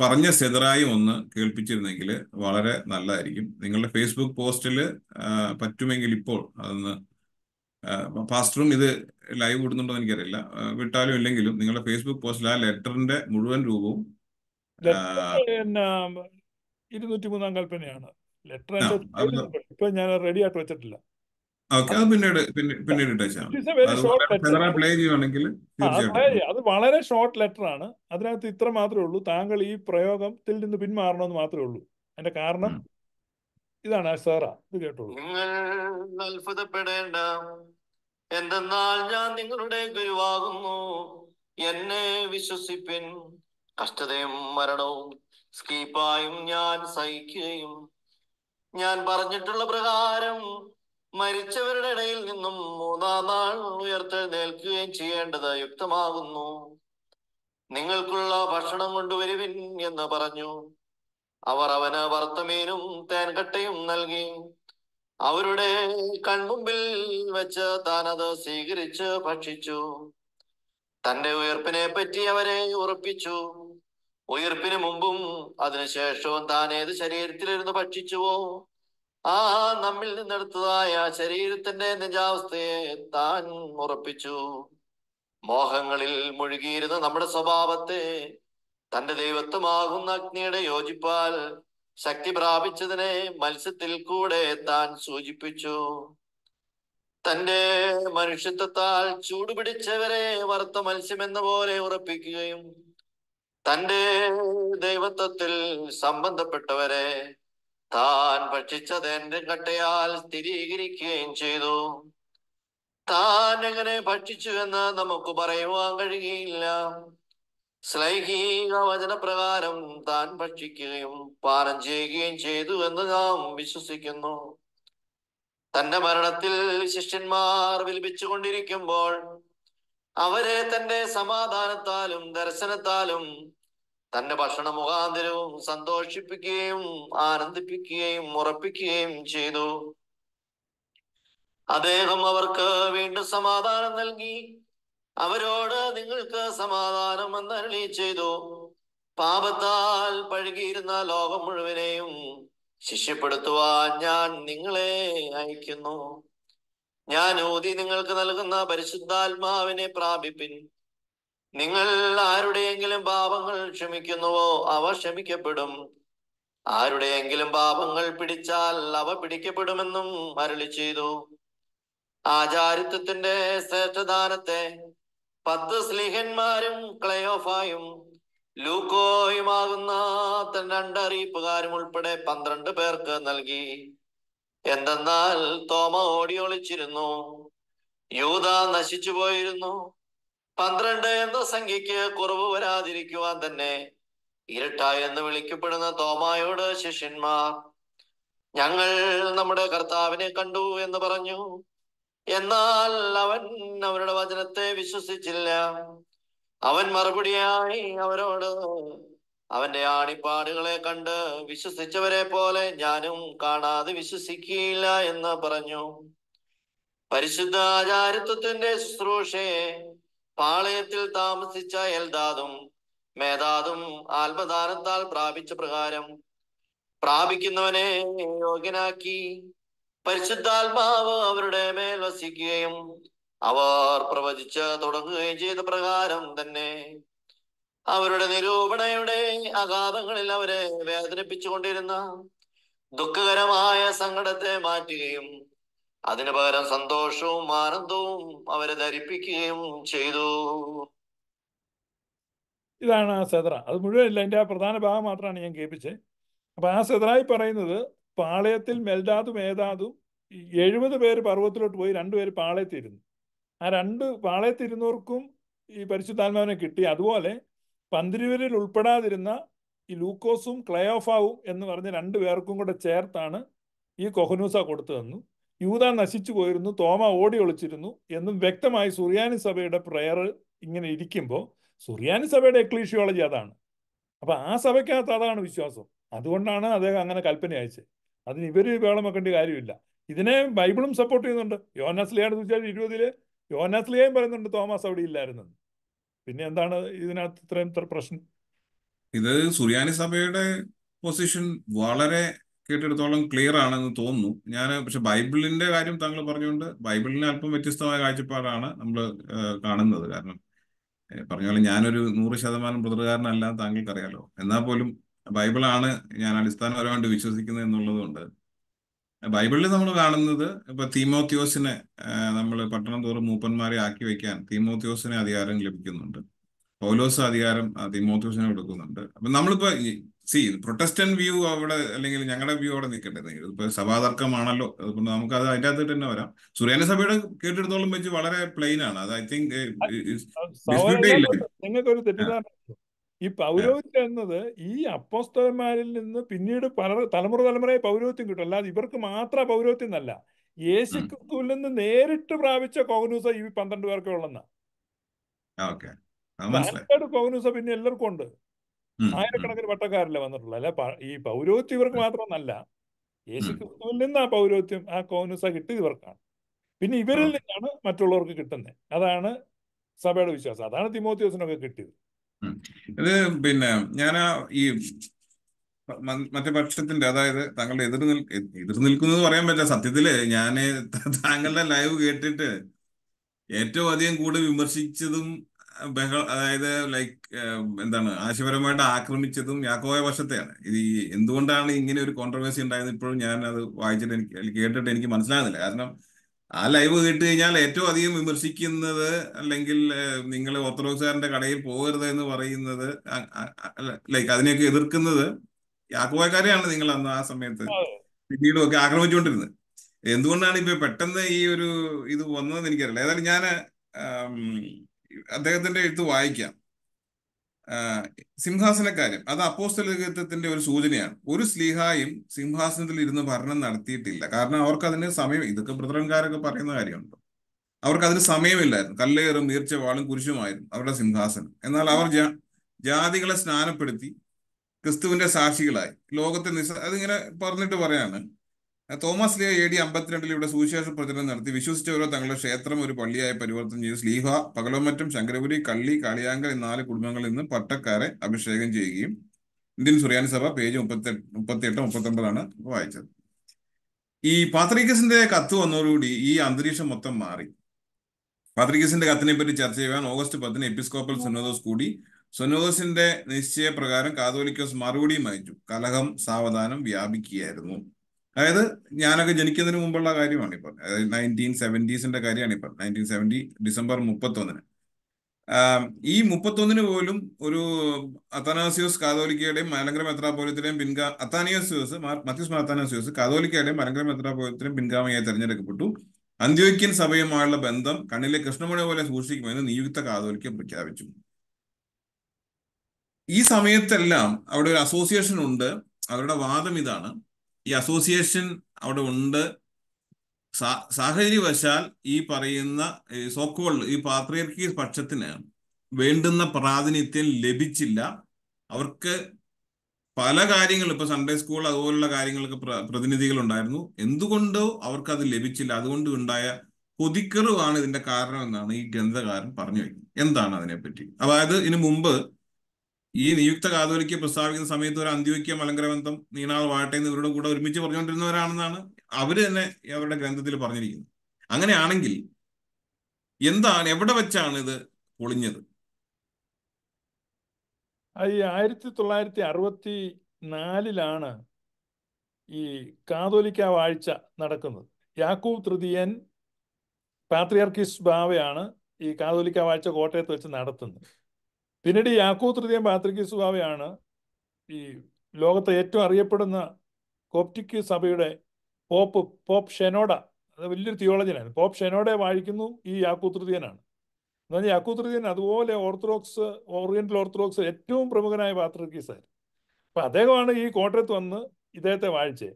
പറഞ്ഞ സെതറായി ഒന്ന് കേൾപ്പിച്ചിരുന്നെങ്കിൽ വളരെ നല്ലതായിരിക്കും നിങ്ങളുടെ ഫേസ്ബുക്ക് പോസ്റ്റിൽ പറ്റുമെങ്കിൽ ഇപ്പോൾ അതൊന്ന് പാസ്റ്ററും ഇത് ലൈവ് എന്ന് എനിക്കറിയില്ല വിട്ടാലും ഇല്ലെങ്കിലും നിങ്ങളുടെ ഫേസ്ബുക്ക് പോസ്റ്റിൽ ആ ലെറ്ററിന്റെ മുഴുവൻ രൂപവും ഇരുന്നൂറ്റി മൂന്നാം കൽപ്പനയാണ് ലെറ്റർ ഇപ്പൊ ഞാൻ റെഡി ആയിട്ട് വെച്ചിട്ടില്ല ഓക്കെ അത് പിന്നീട് പിന്നീട് ടച്ച് ആവും പ്ലേ ചെയ്യുവാണെങ്കിൽ അത് വളരെ ഷോർട്ട് ലെറ്റർ ആണ് അതിനകത്ത് ഇത്ര മാത്രമേ ഉള്ളൂ താങ്കൾ ഈ പ്രയോഗത്തിൽ നിന്ന് പിന്മാറണമെന്ന് മാത്രമേ ഉള്ളൂ അതിന്റെ കാരണം ഇതാണ് സാറ ഇത് കേട്ടോളൂ നിങ്ങൾ അത്ഭുതപ്പെടേണ്ട എന്തെന്നാൽ ഞാൻ നിങ്ങളുടെ ഗുരുവാകുന്നു എന്നെ വിശ്വസിപ്പിൻ കഷ്ടതയും മരണവും സ്കീപ്പായും ഞാൻ സഹിക്കുകയും ഞാൻ പറഞ്ഞിട്ടുള്ള പ്രകാരം മരിച്ചവരുടെ ഇടയിൽ നിന്നും മൂന്നാം നാൾ ഉയർത്തെഴുന്നേൽക്കുകയും ചെയ്യേണ്ടത് യുക്തമാകുന്നു നിങ്ങൾക്കുള്ള ഭക്ഷണം കൊണ്ടുവരുവിൻ എന്ന് പറഞ്ഞു അവർ അവന് വർത്തമീനും തേൻകട്ടയും നൽകി അവരുടെ കൺമുമ്പിൽ വെച്ച് താനത് സ്വീകരിച്ച് ഭക്ഷിച്ചു തന്റെ ഉയർപ്പിനെ പറ്റി അവരെ ഉറപ്പിച്ചു ഉയർപ്പിന് മുമ്പും അതിനുശേഷവും താൻ ഏത് ശരീരത്തിലിരുന്ന് ഭക്ഷിച്ചുവോ ആ നമ്മിൽ നിന്നെടുത്തതായ ശരീരത്തിന്റെ നിജാവസ്ഥയെ താൻ ഉറപ്പിച്ചു മോഹങ്ങളിൽ മുഴുകിയിരുന്ന നമ്മുടെ സ്വഭാവത്തെ തന്റെ ദൈവത്വമാകുന്ന അഗ്നിയുടെ യോജിപ്പാൽ ശക്തി പ്രാപിച്ചതിനെ മത്സ്യത്തിൽ കൂടെ താൻ സൂചിപ്പിച്ചു തന്റെ മനുഷ്യത്വത്താൽ ചൂടുപിടിച്ചവരെ വറുത്ത എന്ന പോലെ ഉറപ്പിക്കുകയും തന്റെ ദൈവത്വത്തിൽ സംബന്ധപ്പെട്ടവരെ താൻ ഭക്ഷിച്ചത് എന്റെ കട്ടയാൽ സ്ഥിരീകരിക്കുകയും ചെയ്തു താൻ എങ്ങനെ ഭക്ഷിച്ചു എന്ന് നമുക്ക് പറയുവാൻ കഴിയുകയില്ല സ്ലൈഹിക വചനപ്രകാരം താൻ ഭക്ഷിക്കുകയും പാനം ചെയ്യുകയും ചെയ്തു എന്ന് നാം വിശ്വസിക്കുന്നു തന്റെ മരണത്തിൽ ശിഷ്യന്മാർ വിലപിച്ചുകൊണ്ടിരിക്കുമ്പോൾ അവരെ തന്റെ സമാധാനത്താലും ദർശനത്താലും തന്റെ ഭക്ഷണ മുഖാന്തരവും സന്തോഷിപ്പിക്കുകയും ആനന്ദിപ്പിക്കുകയും ഉറപ്പിക്കുകയും ചെയ്തു അദ്ദേഹം അവർക്ക് വീണ്ടും സമാധാനം നൽകി അവരോട് നിങ്ങൾക്ക് സമാധാനം എന്ന് അരളി ചെയ്തു പാപത്താൽ പഴകിയിരുന്ന ലോകം മുഴുവനെയും ശിഷ്യപ്പെടുത്തുവാൻ ഞാൻ നിങ്ങളെ അയക്കുന്നു ഞാൻ ഊതി നിങ്ങൾക്ക് നൽകുന്ന പരിശുദ്ധാത്മാവിനെ പ്രാപിപ്പിൻ നിങ്ങൾ ആരുടെയെങ്കിലും പാപങ്ങൾ ക്ഷമിക്കുന്നുവോ അവ ക്ഷമിക്കപ്പെടും ആരുടെയെങ്കിലും പാപങ്ങൾ പിടിച്ചാൽ അവ പിടിക്കപ്പെടുമെന്നും മരളി ചെയ്തു ആചാരിത്വത്തിന്റെ ശ്രേഷ്ഠദാനത്തെ പത്ത് സ്ലിഹന്മാരും ക്ലയോഫായും ലൂക്കോയുമാകുന്ന രണ്ടറിയിപ്പുകാരും ഉൾപ്പെടെ പന്ത്രണ്ട് പേർക്ക് നൽകി എന്തെന്നാൽ തോമ ഓടി ഒളിച്ചിരുന്നു യൂത നശിച്ചു പോയിരുന്നു പന്ത്രണ്ട് എന്ന സംഖ്യയ്ക്ക് കുറവ് വരാതിരിക്കുവാൻ തന്നെ ഇരട്ട എന്ന് വിളിക്കപ്പെടുന്ന തോമായോട് ശിഷ്യന്മാർ ഞങ്ങൾ നമ്മുടെ കർത്താവിനെ കണ്ടു എന്ന് പറഞ്ഞു എന്നാൽ അവൻ അവരുടെ വചനത്തെ വിശ്വസിച്ചില്ല അവൻ മറുപടിയായി അവരോട് അവന്റെ ആണിപ്പാടുകളെ കണ്ട് വിശ്വസിച്ചവരെ പോലെ ഞാനും കാണാതെ വിശ്വസിക്കുകയില്ല എന്ന് പറഞ്ഞു പരിശുദ്ധ ആചാരത്വത്തിന്റെ ശുശ്രൂഷയെ പാളയത്തിൽ താമസിച്ച എൽദാദും മേധാദും ആത്മദാനത്താൽ പ്രാപിച്ച പ്രകാരം പ്രാപിക്കുന്നവനെ യോഗ്യനാക്കി പരിശുദ്ധാത്മാവ് അവരുടെ മേൽ വസിക്കുകയും അവർ പ്രവചിച്ച് തുടങ്ങുകയും ചെയ്ത പ്രകാരം തന്നെ അവരുടെ നിരൂപണയുടെ അഗാധങ്ങളിൽ അവരെ വേദനിപ്പിച്ചുകൊണ്ടിരുന്ന ദുഃഖകരമായ സങ്കടത്തെ മാറ്റുകയും അതിനു പകരം സന്തോഷവും ആനന്ദവും അവരെ ധരിപ്പിക്കുകയും ചെയ്തു ഇതാണ് ആ സെദ്ര അത് മുഴുവനില്ല എന്റെ ആ പ്രധാന ഭാഗം മാത്രമാണ് ഞാൻ കേൾപ്പിച്ചത് അപ്പൊ ആ സെദ്രായി പറയുന്നത് പാളയത്തിൽ മെൽദാതും ഏതാദും എഴുപത് പേര് പർവ്വത്തിലോട്ട് പോയി രണ്ടുപേര് പാളയത്തിരുന്നു ആ രണ്ട് പാളയത്തിരുന്നവർക്കും ഈ പരിശുദ്ധാത്മാവിനെ കിട്ടി അതുപോലെ പന്തിരുവരിൽ ഉൾപ്പെടാതിരുന്ന ഈ ലൂക്കോസും ക്ലയോഫാവും എന്ന് പറഞ്ഞ രണ്ടു പേർക്കും കൂടെ ചേർത്താണ് ഈ കൊഹനൂസ കൊടുത്തു തന്നു യൂത നശിച്ചു പോയിരുന്നു തോമ ഓടി ഒളിച്ചിരുന്നു എന്നും വ്യക്തമായി സുറിയാനി സഭയുടെ പ്രയർ ഇങ്ങനെ ഇരിക്കുമ്പോൾ സുറിയാനി സഭയുടെ എക്ലീഷിയോളജി അതാണ് അപ്പൊ ആ സഭയ്ക്കകത്ത് അതാണ് വിശ്വാസം അതുകൊണ്ടാണ് അദ്ദേഹം അങ്ങനെ കൽപ്പന അയച്ചത് അതിന് വേളം വേളമെക്കേണ്ട കാര്യമില്ല ഇതിനെ ബൈബിളും സപ്പോർട്ട് ചെയ്യുന്നുണ്ട് യോനാസ്ലിയാണ് ചോദിച്ചാൽ ഇരുപതില് യോനാസ്ലിയും പറയുന്നുണ്ട് തോമസ് അവിടെ ഇല്ലായിരുന്നെന്ന് പിന്നെ എന്താണ് ഇതിനകത്ത് ഇത്രയും പ്രശ്നം ഇത് സുറിയാനി സഭയുടെ പൊസിഷൻ വളരെ കേട്ടിടത്തോളം ക്ലിയർ ആണെന്ന് തോന്നുന്നു ഞാൻ പക്ഷെ ബൈബിളിന്റെ കാര്യം താങ്കൾ പറഞ്ഞുകൊണ്ട് ബൈബിളിന് അല്പം വ്യത്യസ്തമായ കാഴ്ചപ്പാടാണ് നമ്മൾ കാണുന്നത് കാരണം പറഞ്ഞ പോലെ ഞാനൊരു നൂറ് ശതമാനം പ്രതികാരനല്ല താങ്കൾക്കറിയാലോ എന്നാൽ പോലും ബൈബിളാണ് ഞാൻ അടിസ്ഥാനപരമായിട്ട് വിശ്വസിക്കുന്നത് എന്നുള്ളതുകൊണ്ട് ബൈബിളിൽ നമ്മൾ കാണുന്നത് ഇപ്പൊ തീമോത്യോസിനെ നമ്മൾ പട്ടണം തോറും മൂപ്പന്മാരെ ആക്കി വെക്കാൻ തീമോത്യോസിനെ അധികാരം ലഭിക്കുന്നുണ്ട് പൗലോസ് അധികാരം തീമോത്യോസിനെ കൊടുക്കുന്നുണ്ട് അപ്പൊ നമ്മളിപ്പോ സി പ്രൊട്ടസ്റ്റന്റ് വ്യൂ അവിടെ അല്ലെങ്കിൽ ഞങ്ങളുടെ വ്യൂ അവിടെ നിൽക്കട്ടെ ഇതിപ്പോ സഭാതർക്കമാണല്ലോ അതുകൊണ്ട് നമുക്ക് അത് അതിന്റെ അകത്ത് തന്നെ വരാം സുറിയാനി സഭയുടെ കേട്ടിടത്തോളം വെച്ച് വളരെ പ്ലെയിൻ ആണ് അത് ഐ തിങ്ക് eh, തെറ്റിദ്ധാരണ ഈ പൗരോഹിത്യം എന്നത് ഈ അപ്പോസ്തകന്മാരിൽ നിന്ന് പിന്നീട് പല തലമുറ തലമുറയെ പൗരോഹിത്യം കിട്ടും അല്ലാതെ ഇവർക്ക് മാത്രം പൗരോഹിത്യം എന്നല്ല യേശുക്രിസ്തുവിൽ hmm. നിന്ന് നേരിട്ട് പ്രാപിച്ച കോഗനൂസ ഈ പന്ത്രണ്ട് പേർക്കുള്ളെന്നാ ah, കോഗ്നൂസ പിന്നെ എല്ലാവർക്കും ഉണ്ട് ആയിരക്കണക്കിന് പട്ടക്കാരല്ലേ വന്നിട്ടുള്ളൂ അല്ല ഈ പൗരോത്യം ഇവർക്ക് മാത്രമൊന്നല്ല യേശു ക്രിസ്തുവിൽ നിന്ന് ആ പൗരോത്യം ആ കോനുസ കിട്ടി ഇവർക്കാണ് പിന്നെ ഇവരിൽ നിന്നാണ് മറ്റുള്ളവർക്ക് കിട്ടുന്നത് അതാണ് സഭയുടെ വിശ്വാസം അതാണ് തിമോത്യോസിനൊക്കെ കിട്ടിയത് ഇത് പിന്നെ ഞാൻ ഈ മറ്റേ പക്ഷത്തിന്റെ അതായത് താങ്കൾ എതിർ എതിർ നിൽക്കുന്നത് പറയാൻ പറ്റില്ല സത്യത്തില് ഞാന് താങ്കളുടെ ലൈവ് കേട്ടിട്ട് ഏറ്റവും അധികം കൂടെ വിമർശിച്ചതും അതായത് ലൈക്ക് എന്താണ് ആശയപരമായിട്ട് ആക്രമിച്ചതും യാക്കോയ വശത്തെയാണ് ഇത് എന്തുകൊണ്ടാണ് ഇങ്ങനെ ഒരു കോൺട്രവേഴ്സി ഉണ്ടായത് ഇപ്പോഴും ഞാൻ അത് വായിച്ചിട്ട് എനിക്ക് കേട്ടിട്ട് എനിക്ക് മനസ്സിലാകുന്നില്ല കാരണം ആ ലൈവ് കേട്ട് കഴിഞ്ഞാൽ ഏറ്റവും അധികം വിമർശിക്കുന്നത് അല്ലെങ്കിൽ നിങ്ങൾ ഓർത്തഡോക്സുകാരന്റെ കടയിൽ പോകരുത് എന്ന് പറയുന്നത് ലൈക്ക് അതിനെയൊക്കെ എതിർക്കുന്നത് യാക്കോയക്കാരെയാണ് നിങ്ങൾ അന്ന് ആ സമയത്ത് പിന്നീടും ഒക്കെ ആക്രമിച്ചുകൊണ്ടിരുന്നത് എന്തുകൊണ്ടാണ് ഇപ്പൊ പെട്ടെന്ന് ഈ ഒരു ഇത് വന്നതെന്ന് എനിക്കറിയില്ല ഏതായാലും ഞാൻ അദ്ദേഹത്തിന്റെ എഴുത്ത് വായിക്കാം സിംഹാസനക്കാര്യം അത് അപ്പോസ്തലകത്വത്തിന്റെ ഒരു സൂചനയാണ് ഒരു സ്ലീഹായും സിംഹാസനത്തിൽ ഇരുന്ന് ഭരണം നടത്തിയിട്ടില്ല കാരണം അവർക്ക് അതിന് സമയം ഇതൊക്കെ ബ്രദറൻകാരൊക്കെ പറയുന്ന കാര്യമുണ്ട് അവർക്ക് അതിന് സമയമില്ലായിരുന്നു കല്ലേറും വാളും കുരിശുമായിരുന്നു അവരുടെ സിംഹാസനം എന്നാൽ അവർ ജാതികളെ സ്നാനപ്പെടുത്തി ക്രിസ്തുവിന്റെ സാക്ഷികളായി ലോകത്തെ നിസ അതിങ്ങനെ പറഞ്ഞിട്ട് പറയാണ് തോമസ് ലിയ എ ഡി അമ്പത്തിരണ്ടിൽ ഇവിടെ സുവിശേഷ പ്രചരണം നടത്തി വിശ്വസിച്ചവരോ തങ്ങളുടെ ക്ഷേത്രം ഒരു പള്ളിയായി പരിവർത്തനം ചെയ്ത് സ്ലീഹ പകലോമറ്റം ശങ്കരപുരി കള്ളി കാളിയാങ്കൽ എന്ന നാല് കുടുംബങ്ങളിൽ നിന്ന് പട്ടക്കാരെ അഭിഷേകം ചെയ്യുകയും ഇന്ത്യൻ സുറിയാനി സഭ പേജ് മുപ്പത്തി മുപ്പത്തിയെട്ട് മുപ്പത്തൊമ്പതാണ് വായിച്ചത് ഈ പാത്രികസിന്റെ കത്ത് വന്നതോടുകൂടി ഈ അന്തരീക്ഷം മൊത്തം മാറി പാത്രികസിന്റെ കത്തിനെ പറ്റി ചർച്ച ചെയ്യാൻ ഓഗസ്റ്റ് പത്തിന് എപ്പിസ്കോപ്പൽ സുനോദോസ് കൂടി സുനോദോസിന്റെ നിശ്ചയപ്രകാരം കാതോലിക്കോസ് മറുപടിയും അയച്ചു കലഹം സാവധാനം വ്യാപിക്കുകയായിരുന്നു അതായത് ഞാനൊക്കെ ജനിക്കുന്നതിന് മുമ്പുള്ള കാര്യമാണ് ഇപ്പം അതായത് നയൻറ്റീൻ സെവൻറ്റീസിന്റെ കാര്യമാണ് ഇപ്പം നയൻറ്റീൻ സെവൻറ്റി ഡിസംബർ മുപ്പത്തൊന്നിന് ഈ മുപ്പത്തൊന്നിന് പോലും ഒരു അത്താനാസിയോസ് കാതോലിക്കയുടെയും മലങ്കര മെത്രാപോലത്തിന്റെയും പിൻഗാ അത്താനിയോസിയോസ് മത്യസ് അത്താനാസിയോസ് കാതോലിക്കയുടെയും മലങ്കര മെത്രാപോലത്തിന്റെയും പിൻഗാമയായി തെരഞ്ഞെടുക്കപ്പെട്ടു അന്ത്യോക്യൻ സഭയുമായുള്ള ബന്ധം കണ്ണിലെ കൃഷ്ണമണി പോലെ സൂക്ഷിക്കുമെന്ന് നിയുക്ത കാതോലിക്ക പ്രഖ്യാപിച്ചു ഈ സമയത്തെല്ലാം അവിടെ ഒരു അസോസിയേഷൻ ഉണ്ട് അവരുടെ വാദം ഇതാണ് ഈ അസോസിയേഷൻ അവിടെ ഉണ്ട് സാഹചര്യവശാൽ ഈ പറയുന്ന സോക്കോൾ ഈ പാത്രിയർക്കി പക്ഷത്തിന് വേണ്ടുന്ന പ്രാതിനിധ്യം ലഭിച്ചില്ല അവർക്ക് പല കാര്യങ്ങൾ ഇപ്പൊ സൺഡേ സ്കൂൾ അതുപോലുള്ള കാര്യങ്ങൾക്ക് പ്രതിനിധികൾ ഉണ്ടായിരുന്നു എന്തുകൊണ്ടോ അവർക്ക് അത് ലഭിച്ചില്ല അതുകൊണ്ട് ഉണ്ടായ കൊതിക്കറിവാണ് ഇതിന്റെ കാരണം എന്നാണ് ഈ ഗ്രന്ഥകാരൻ പറഞ്ഞു വയ്ക്കുന്നത് എന്താണ് അതിനെപ്പറ്റി അതായത് ഇതിനു മുമ്പ് ഈ നിയുക്ത കാതോലിക്ക് പ്രസ്താവിക്കുന്ന സമയത്ത് ഒരു അന്ത്യോക്യ മലങ്കരബന്ധം നീണാൾ വാഴട്ടെ എന്ന് ഇവരുടെ കൂടെ ഒരുമിച്ച് പറഞ്ഞുകൊണ്ടിരുന്നവരാണെന്നാണ് അവര് തന്നെ അവരുടെ ഗ്രന്ഥത്തിൽ പറഞ്ഞിരിക്കുന്നത് അങ്ങനെയാണെങ്കിൽ എന്താണ് എവിടെ വെച്ചാണ് ഇത് പൊളിഞ്ഞത് ഈ ആയിരത്തി തൊള്ളായിരത്തി അറുപത്തി നാലിലാണ് ഈ കാതോലിക്ക വാഴ്ച നടക്കുന്നത് യാക്കൂബ് തൃതീയൻ പാത്രിയാർക്കിസ് ബാവയാണ് ഈ കാതോലിക്ക വാഴ്ച കോട്ടയത്ത് വെച്ച് നടത്തുന്നത് പിന്നീട് യാക്കോ തൃതീയം പാത്രിക സുബാവയാണ് ഈ ലോകത്തെ ഏറ്റവും അറിയപ്പെടുന്ന കോപ്റ്റിക് സഭയുടെ പോപ്പ് പോപ്പ് ഷെനോഡ അത് വലിയൊരു തിയോളജനാണ് പോപ്പ് ഷെനോഡെ വാഴിക്കുന്നു ഈ യാക്കൂ തൃതീയനാണ് എന്ന് പറഞ്ഞാൽ യാക്കൂ തൃതീയൻ അതുപോലെ ഓർത്തഡോക്സ് ഓറിയന്റൽ ഓർത്തഡോക്സ് ഏറ്റവും പ്രമുഖനായ പാത്രികീസായിരുന്നു അപ്പം അദ്ദേഹമാണ് ഈ കോട്ടയത്ത് വന്ന് ഇദ്ദേഹത്തെ വാഴിച്ചത്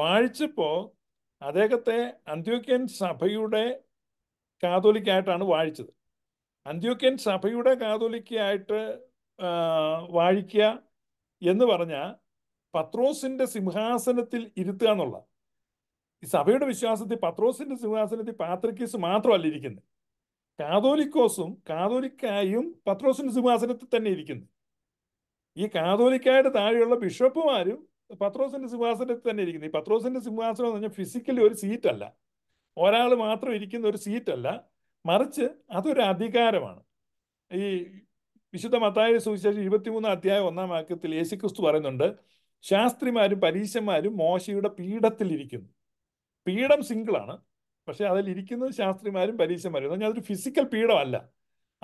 വാഴിച്ചപ്പോൾ അദ്ദേഹത്തെ അന്ത്യോക്യൻ സഭയുടെ കാതോലിക്കായിട്ടാണ് വാഴിച്ചത് അന്ത്യോക്യൻ സഭയുടെ കാതോലിക്കായിട്ട് വാഴിക്കുക എന്ന് പറഞ്ഞാൽ പത്രോസിന്റെ സിംഹാസനത്തിൽ ഇരുത്തുക എന്നുള്ള സഭയുടെ വിശ്വാസത്തിൽ പത്രോസിന്റെ സിംഹാസനത്തിൽ പാത്രക്കീസ് മാത്രമല്ല ഇരിക്കുന്നത് കാതോലിക്കോസും കാതോലിക്കായും പത്രോസിന്റെ സിംഹാസനത്തിൽ തന്നെ ഇരിക്കുന്നു ഈ കാതോലിക്കായുടെ താഴെയുള്ള ബിഷപ്പുമാരും പത്രോസിന്റെ സിംഹാസനത്തിൽ തന്നെ ഇരിക്കുന്നു ഈ പത്രോസിന്റെ സിംഹാസനം എന്ന് പറഞ്ഞാൽ ഫിസിക്കലി ഒരു സീറ്റല്ല ഒരാൾ മാത്രം ഇരിക്കുന്ന ഒരു സീറ്റല്ല മറിച്ച് അതൊരു അധികാരമാണ് ഈ വിശുദ്ധ മത്തായ സുവിശേഷം ഇരുപത്തിമൂന്ന് അധ്യായ ഒന്നാം വാക്യത്തിൽ യേശുക്രിസ്തു പറയുന്നുണ്ട് ശാസ്ത്രിമാരും പരീശന്മാരും മോശയുടെ പീഠത്തിലിരിക്കുന്നു പീഠം സിംഗിളാണ് പക്ഷെ അതിലിരിക്കുന്നത് ശാസ്ത്രിമാരും പരീശന്മാരും എന്ന് പറഞ്ഞാൽ അതൊരു ഫിസിക്കൽ പീഠമല്ല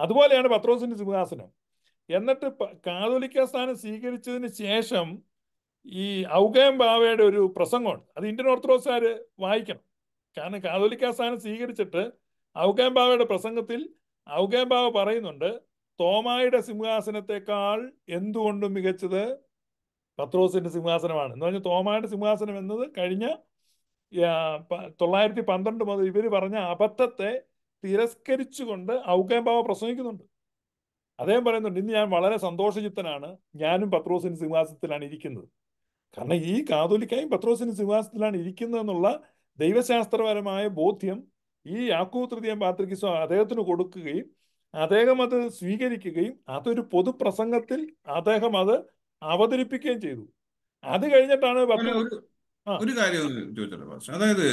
അതുപോലെയാണ് പത്രോസിന്റെ സിംഹാസനം എന്നിട്ട് കാതോലിക്ക സ്ഥാനം സ്വീകരിച്ചതിന് ശേഷം ഈ ഔഗയം ബാവയുടെ ഒരു പ്രസംഗമുണ്ട് അത് ഇന്ത്യൻ ഓർത്തഡോക്സുകാർ വായിക്കണം കാരണം കാതോലിക്ക സ്ഥാനം സ്വീകരിച്ചിട്ട് ഔഗാൻ പ്രസംഗത്തിൽ ഔഗാൻ പറയുന്നുണ്ട് തോമായുടെ സിംഹാസനത്തെക്കാൾ എന്തുകൊണ്ടും മികച്ചത് പത്രോസിന്റെ സിംഹാസനമാണ് എന്ന് പറഞ്ഞാൽ തോമായുടെ സിംഹാസനം എന്നത് കഴിഞ്ഞ തൊള്ളായിരത്തി പന്ത്രണ്ട് മുതൽ ഇവർ പറഞ്ഞ അബദ്ധത്തെ തിരസ്കരിച്ചുകൊണ്ട് ഔഗാൻ പ്രസംഗിക്കുന്നുണ്ട് അദ്ദേഹം പറയുന്നുണ്ട് ഇന്ന് ഞാൻ വളരെ സന്തോഷചിത്തനാണ് ഞാനും പത്രോസിന് സിംഹാസനത്തിലാണ് ഇരിക്കുന്നത് കാരണം ഈ കാതോലിക്കായും പത്രോസിന് സിംഹാസനത്തിലാണ് ഇരിക്കുന്നതെന്നുള്ള ദൈവശാസ്ത്രപരമായ ബോധ്യം ഈ യാക്കൂബ് തൃതീയ പാത്രികിസോ അദ്ദേഹത്തിന് കൊടുക്കുകയും അദ്ദേഹം അത് സ്വീകരിക്കുകയും അതൊരു പൊതുപ്രസംഗത്തിൽ അദ്ദേഹം അത് അവതരിപ്പിക്കുകയും ചെയ്തു അത് കഴിഞ്ഞിട്ടാണ് ഒരു കാര്യം ചോദിച്ചോട്ടെ അതായത്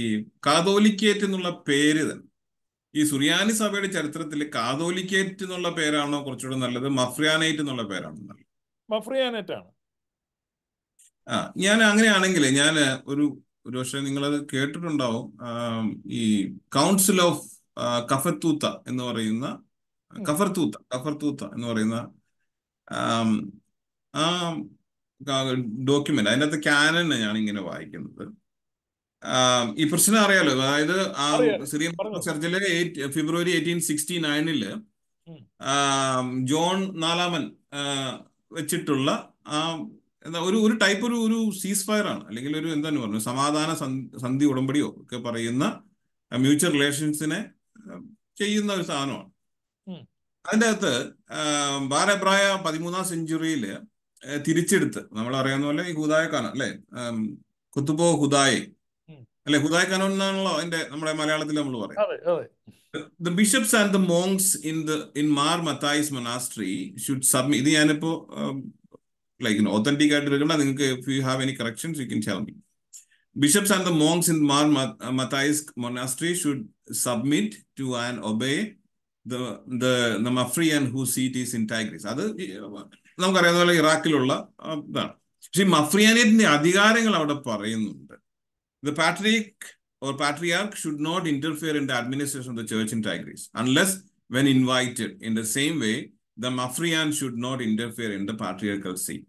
ഈ കാതോലിക്കേറ്റ് എന്നുള്ള പേര് തന്നെ ഈ സുറിയാനി സഭയുടെ ചരിത്രത്തിൽ കാതോലിക്കേറ്റ് എന്നുള്ള പേരാണോ കുറച്ചുകൂടെ നല്ലത് മഫ്രിയാനേറ്റ് എന്നുള്ള പേരാണോ നല്ലത് മഫ്രിയാനേറ്റ് ആണ് ആ ഞാൻ അങ്ങനെയാണെങ്കിൽ ഞാൻ ഒരു ഒരുപക്ഷെ നിങ്ങളത് കേട്ടിട്ടുണ്ടാവും ഈ കൗൺസിൽ ഓഫ് കഫത്തൂത്ത എന്ന് പറയുന്ന കഫർത്തൂത്ത കഫർത്തൂത്ത എന്ന് പറയുന്ന ആ ഡോക്യുമെന്റ് അതിനകത്ത് അകത്ത് ഞാൻ ഇങ്ങനെ വായിക്കുന്നത് ഈ പ്രശ്നം അറിയാലോ അതായത് ആ സിറിയൻ ചർച്ചിലെ ഫെബ്രുവരി എയ്റ്റീൻ സിക്സ്റ്റി നയനില് ജോൺ നാലാമൻ വെച്ചിട്ടുള്ള ആ എന്താ ഒരു ഒരു ടൈപ്പ് ഒരു ഒരു സീസ് ഫയർ ആണ് അല്ലെങ്കിൽ ഒരു എന്താണ് പറഞ്ഞു സമാധാന സന്ധി ഉടമ്പടിയോ ഒക്കെ പറയുന്ന മ്യൂച്വൽ റിലേഷൻസിനെ ചെയ്യുന്ന ഒരു സാധനമാണ് അതിൻ്റെ അകത്ത് ബാലബ്രായ പതിമൂന്നാം സെഞ്ചുറിയിൽ തിരിച്ചെടുത്ത് നമ്മൾ അറിയാവുന്ന പോലെ ഈ ഹുദായ കാന അല്ലെ കുത്തുബോ ഹുദായെ അല്ലെ ഹുദായ കാനോ എന്നാണല്ലോ അതിന്റെ നമ്മുടെ മലയാളത്തിൽ നമ്മൾ പറയും the bishops and the monks in the in Mar Mattai's monastery should submit ഇത് ഞാനിപ്പോ ലൈക്ക് ഒത്തന്റിക് ആയിട്ട് എടുക്കണ്ട നിങ്ങൾക്ക് if you have any corrections you can tell me bishops and the monks in Mar uh, Matthias monastery should submit to and obey the the the Mafrian whose seat is in അത് നമുക്കറിയാവുന്ന പോലെ ഇറാഖിലുള്ള ഇതാണ് പക്ഷേ മഫ്രിയാനിയത്തിന്റെ അധികാരങ്ങൾ അവിടെ പറയുന്നുണ്ട് the Patrick or patriarch should not interfere in the administration of the church in Tigris unless when invited in the same way the Mafrian should not interfere in the patriarchal seat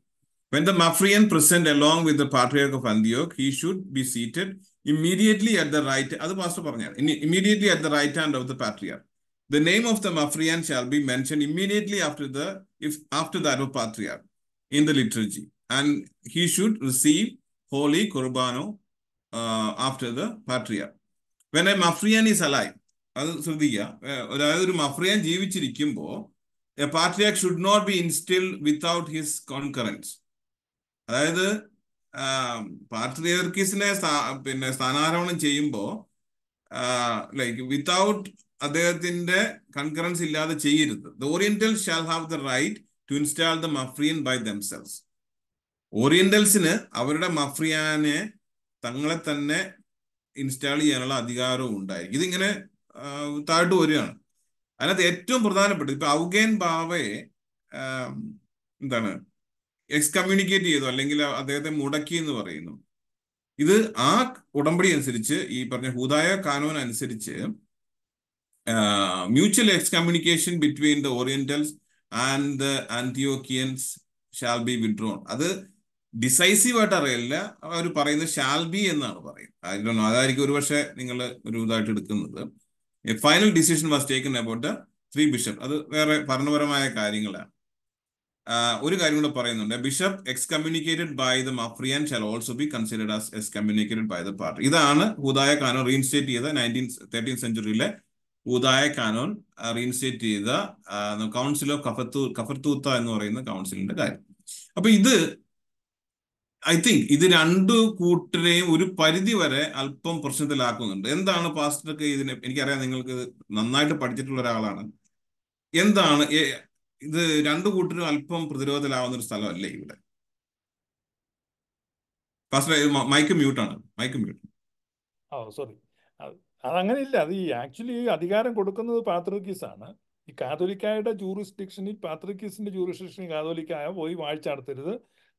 When the Mafrian present along with the Patriarch of Antioch, he should be seated immediately at the right, അത് pastor immediately at the right hand of the Patriarch. The name of the Mafrian shall be mentioned immediately after the if after that of Patriarch in the liturgy, and he should receive holy Qurbano uh, after the Patriarch. When a Mafrian is alive, അത് ശ്രദ്ധിക്കുക അതായത് ഒരു മഫ്രിയാൻ ജീവിച്ചിരിക്കുമ്പോൾ a Patriarch should not be installed without his concurrence. അതായത് പാർട്ടി ലിയർക്കീസിനെ പിന്നെ സ്ഥാനാരോഹണം ചെയ്യുമ്പോൾ ലൈക്ക് വിത്തൗട്ട് അദ്ദേഹത്തിന്റെ കൺകറൻസ് ഇല്ലാതെ ചെയ്യരുത് the oriental shall have the right to install the Mafrian by themselves ഓറിയന്റൽസിന് അവരുടെ മഫ്രിയാനെ തങ്ങളെ തന്നെ ഇൻസ്റ്റാൾ ചെയ്യാനുള്ള അധികാരവും ഉണ്ടായിരിക്കും ഇതിങ്ങനെ താഴ്ത്തു വരികയാണ് അതിനകത്ത് ഏറ്റവും പ്രധാനപ്പെട്ടത് ഇപ്പൊ ഔഗേൻ ബാവയെ എന്താണ് എക്സ്കമ്മ്യൂണിക്കേറ്റ് ചെയ്തു അല്ലെങ്കിൽ അദ്ദേഹത്തെ മുടക്കി എന്ന് പറയുന്നു ഇത് ആ ഉടമ്പടി അനുസരിച്ച് ഈ പറഞ്ഞ ഹൂദായ കാനോൻ അനുസരിച്ച് mutual excommunication between the orientals and the Antiochians shall be withdrawn അത് ഡിസൈസീവ് ആയിട്ട് അറിയില്ല അവർ പറയുന്നത് ഷാൽ ബി എന്നാണ് പറയുന്നത് അതിലൊന്നും അതായിരിക്കും ഒരുപക്ഷെ നിങ്ങൾ ഒരു ഇതായിട്ട് എടുക്കുന്നത് final decision was taken about the three bishop അത് വേറെ ഭരണപരമായ കാര്യങ്ങളാണ് ഒരു കാര്യം കൂടെ പറയുന്നുണ്ട് bishop excommunicated by the Mafrian shall also be considered as excommunicated by the patriarch ഇതാണ് ഹുദായ കാനോൺ റീഇൻസ്റ്റേറ്റ് ചെയ്ത നയൻറ്റീൻ തേർട്ടീൻ സെഞ്ചുറിയിലെ ഹുദായ കാനോൺ റീഇൻസ്റ്റേറ്റ് ചെയ്ത കൗൺസിൽ ഓഫ് കഫത്തു കഫർത്തൂത്ത എന്ന് പറയുന്ന കൗൺസിലിന്റെ കാര്യം അപ്പൊ ഇത് ഐ തിങ്ക് ഇത് രണ്ട് കൂട്ടരെയും ഒരു പരിധി വരെ അല്പം പ്രശ്നത്തിലാക്കുന്നുണ്ട് എന്താണ് പാസ്റ്റർക്ക് ഇതിനെ എനിക്കറിയാം നിങ്ങൾക്ക് നന്നായിട്ട് പഠിച്ചിട്ടുള്ള ഒരാളാണ് എന്താണ് ഇത് രണ്ടു കൂട്ടരും അല്പം പ്രതിരോധത്തിലാവുന്ന ഒരു സ്ഥലമല്ലേ ഇവിടെ മൈക്ക് മ്യൂട്ടാണ് മൈക്ക് മ്യൂട്ട് ഓ സോറി അതങ്ങനെ ഇല്ല അത് ഈ ആക്ച്വലി അധികാരം കൊടുക്കുന്നത് പാത്രിക്കീസ് ആണ് ഈ കാതോലിക്കായുടെ ജൂറിസ്ഡിക്ഷനിൽ പാത്രിക്കീസിന്റെ ജൂറിസ്ഡിക്ഷനിൽ കാതോലിക്കായ പോയി വാഴ്ച നടത്തരുത്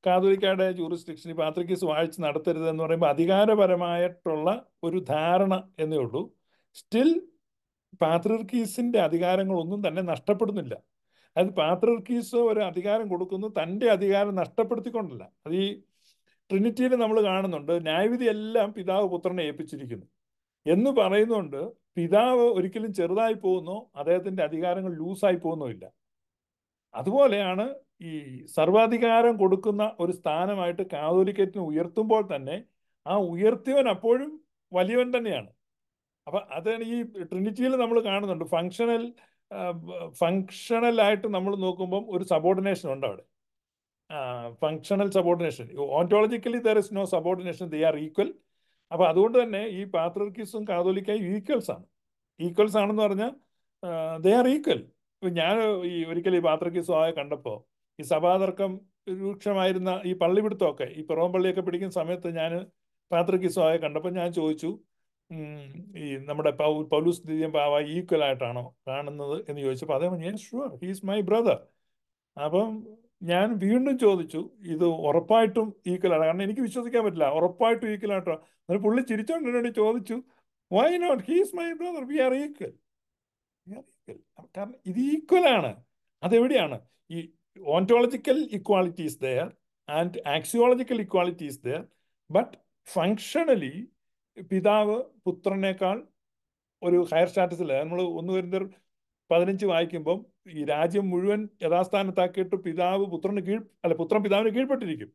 കാതോലിക്കായുടെ ജൂറിസ്ഡിക്ഷനിൽ പാത്രിക്കീസ് വാഴ്ച നടത്തരുത് എന്ന് പറയുമ്പോൾ അധികാരപരമായിട്ടുള്ള ഒരു ധാരണ എന്നേ ഉള്ളൂ സ്റ്റിൽ പാത്രിർക്കീസിന്റെ അധികാരങ്ങളൊന്നും തന്നെ നഷ്ടപ്പെടുന്നില്ല അതായത് പാത്രർക്കീസ് ഒരു അധികാരം കൊടുക്കുന്നു തൻ്റെ അധികാരം നഷ്ടപ്പെടുത്തിക്കൊണ്ടല്ല അത് ഈ ട്രിനിറ്റിയിൽ നമ്മൾ കാണുന്നുണ്ട് ന്യായവിധി എല്ലാം പിതാവ് പുത്രനെ ഏൽപ്പിച്ചിരിക്കുന്നു എന്ന് പറയുന്നുണ്ട് പിതാവ് ഒരിക്കലും ചെറുതായി പോകുന്നോ അദ്ദേഹത്തിൻ്റെ അധികാരങ്ങൾ ലൂസായി പോകുന്നോ ഇല്ല അതുപോലെയാണ് ഈ സർവാധികാരം കൊടുക്കുന്ന ഒരു സ്ഥാനമായിട്ട് കാതോലിക്കറ്റിനെ ഉയർത്തുമ്പോൾ തന്നെ ആ ഉയർത്തിയവൻ അപ്പോഴും വലിയവൻ തന്നെയാണ് അപ്പം അതാണ് ഈ ട്രിനിറ്റിയിൽ നമ്മൾ കാണുന്നുണ്ട് ഫങ്ഷണൽ ഫങ്ഷണലായിട്ട് നമ്മൾ നോക്കുമ്പം ഒരു സബോർഡിനേഷൻ ഉണ്ട് അവിടെ functional subordination ontologically there is no subordination they are equal അപ്പോൾ അതുകൊണ്ട് തന്നെ ഈ പാത്രർക്കീസും കാതോലിക്കായും ഈക്വൽസ് ആണ് ഈക്വൽസ് ആണെന്ന് പറഞ്ഞാൽ ദേ ആർ ഈക്വൽ ഇപ്പം ഞാൻ ഈ ഒരിക്കൽ ഈ പാത്രക്കീസും ആയ കണ്ടപ്പോൾ ഈ സഭാതർക്കം രൂക്ഷമായിരുന്ന ഈ പള്ളിപിടുത്തമൊക്കെ ഈ പിറവം പള്ളിയൊക്കെ പിടിക്കുന്ന സമയത്ത് ഞാൻ പാത്രക്കീസും ആയ കണ്ടപ്പോൾ ഞാൻ ചോദിച്ചു ഈ നമ്മുടെ പൗലൂസ് ദിവ്യം പാവ ഈക്വൽ ആയിട്ടാണോ കാണുന്നത് എന്ന് ചോദിച്ചപ്പോൾ അതേ ഞാൻ ഷുവർ ഹീസ് മൈ ബ്രദർ അപ്പം ഞാൻ വീണ്ടും ചോദിച്ചു ഇത് ഉറപ്പായിട്ടും ഈക്വലാണ് കാരണം എനിക്ക് വിശ്വസിക്കാൻ പറ്റില്ല ഉറപ്പായിട്ടും ഈക്വൽ ആയിട്ടോ എന്നിട്ട് പുള്ളി ചിരിച്ചോണ്ട് എന്നോട് ചോദിച്ചു why not he's my brother we are equal equal കാരണം ഇത് ഈക്വലാണ് അതെവിടെയാണ് ഈ ontological equality is there and axiological equality is there but functionally പിതാവ് പുത്രനേക്കാൾ ഒരു ഹയർ സ്റ്റാറ്റസിൽ നമ്മൾ ഒന്ന് വരുന്ന പതിനഞ്ച് വായിക്കുമ്പം ഈ രാജ്യം മുഴുവൻ യഥാസ്ഥാനത്താക്കിയിട്ട് പിതാവ് പുത്രന് കീഴ് അല്ല പുത്രൻ പിതാവിന് കീഴ്പ്പെട്ടിരിക്കും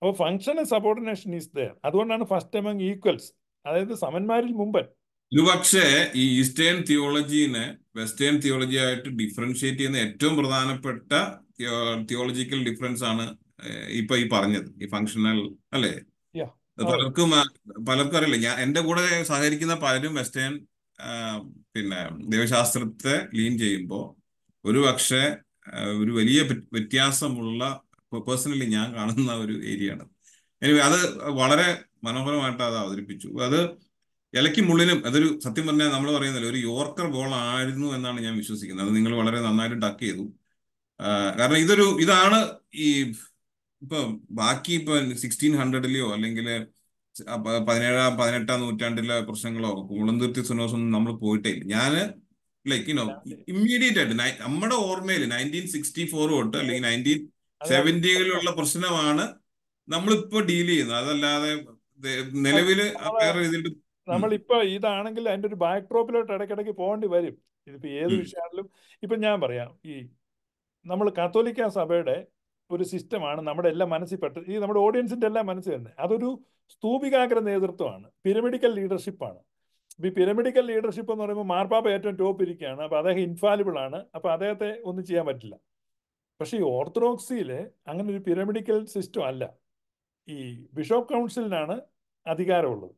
അപ്പോൾ ഫങ്ഷൻ സബോർഡിനേഷൻ ഈസ് ദയർ അതുകൊണ്ടാണ് ഫസ്റ്റ് എമംഗ് ഈക്വൽസ് അതായത് സമന്മാരിൽ മുമ്പൻ ഇത് പക്ഷേ ഈ ഈസ്റ്റേൺ തിയോളജീനെ വെസ്റ്റേൺ തിയോളജി ആയിട്ട് ഡിഫറൻഷിയേറ്റ് ചെയ്യുന്ന ഏറ്റവും പ്രധാനപ്പെട്ട തിയോളജിക്കൽ ഡിഫറൻസ് ആണ് ഇപ്പൊ ഈ പറഞ്ഞത് ഈ ഫങ്ഷണൽ അല്ലേ പലർക്കും പലർക്കും അറിയില്ല ഞാൻ എന്റെ കൂടെ സഹകരിക്കുന്ന പലരും വെസ്റ്റേൺ പിന്നെ ദൈവശാസ്ത്രത്തെ ലീൻ ചെയ്യുമ്പോൾ ഒരു പക്ഷെ ഒരു വലിയ വ്യത്യാസമുള്ള പേഴ്സണലി ഞാൻ കാണുന്ന ഒരു ഏരിയ ആണ് എനിവേ അത് വളരെ മനോഹരമായിട്ട് അത് അവതരിപ്പിച്ചു അത് ഇലയ്ക്കും മുള്ളിലും അതൊരു സത്യം പറഞ്ഞാൽ നമ്മൾ പറയുന്നില്ല ഒരു യോർക്കർ ബോൾ ആയിരുന്നു എന്നാണ് ഞാൻ വിശ്വസിക്കുന്നത് അത് നിങ്ങൾ വളരെ നന്നായിട്ട് ടക്ക് ചെയ്തു കാരണം ഇതൊരു ഇതാണ് ഈ ഇപ്പൊ ബാക്കി ഇപ്പൊ സിക്സ്റ്റീൻ ഹൺഡ്രഡിലെയോ അല്ലെങ്കിൽ പതിനേഴാം പതിനെട്ടാം നൂറ്റാണ്ടിലെ പ്രശ്നങ്ങളോ കുളന്തുരുത്തി സുനോസ് ഒന്നും നമ്മൾ പോയിട്ടേ ഇല്ല ഞാന് ലൈക്ക് യുനോ ഇമ്മീഡിയറ്റ് ആയിട്ട് നമ്മുടെ ഓർമ്മയിൽ നയൻറ്റീൻ സിക്സ്റ്റി ഫോർ തൊട്ട് അല്ലെങ്കിൽ നയൻറ്റീൻ സെവന്റികളിലുള്ള പ്രശ്നമാണ് നമ്മളിപ്പോ ഡീൽ ചെയ്യുന്നത് അതല്ലാതെ നിലവില് വേറെ രീതിയിൽ നമ്മളിപ്പോ ഇതാണെങ്കിൽ അതിന്റെ ഒരു ബാക്ക് ഡ്രോപ്പിലോട്ട് ഇടയ്ക്കിടയ്ക്ക് പോകേണ്ടി വരും ഇതിപ്പോ ഏത് വിഷയമാണെങ്കിലും ഇപ്പൊ ഞാൻ പറയാം ഈ നമ്മൾ കത്തോലിക്ക സഭയുടെ ഒരു സിസ്റ്റമാണ് നമ്മുടെ എല്ലാ മനസ്സിൽ പെട്ട് ഈ നമ്മുടെ ഓഡിയൻസിന്റെ എല്ലാം മനസ്സിൽ തന്നെ അതൊരു സ്തൂപികാഗ്ര നേതൃത്വമാണ് പിരമിഡിക്കൽ ലീഡർഷിപ്പാണ് അപ്പൊ ഈ പിരമിഡിക്കൽ ലീഡർഷിപ്പ് എന്ന് പറയുമ്പോൾ മാർപ്പാപ്പ ഏറ്റവും ടോപ്പ് ഇരിക്കുകയാണ് അപ്പൊ അദ്ദേഹം ഇൻഫാലിബിൾ ആണ് അപ്പൊ അദ്ദേഹത്തെ ഒന്നും ചെയ്യാൻ പറ്റില്ല പക്ഷെ ഈ ഓർത്തഡോക്സിയില് അങ്ങനെ ഒരു പിരമിഡിക്കൽ സിസ്റ്റം അല്ല ഈ ബിഷപ്പ് കൗൺസിലിനാണ് അധികാരമുള്ളത്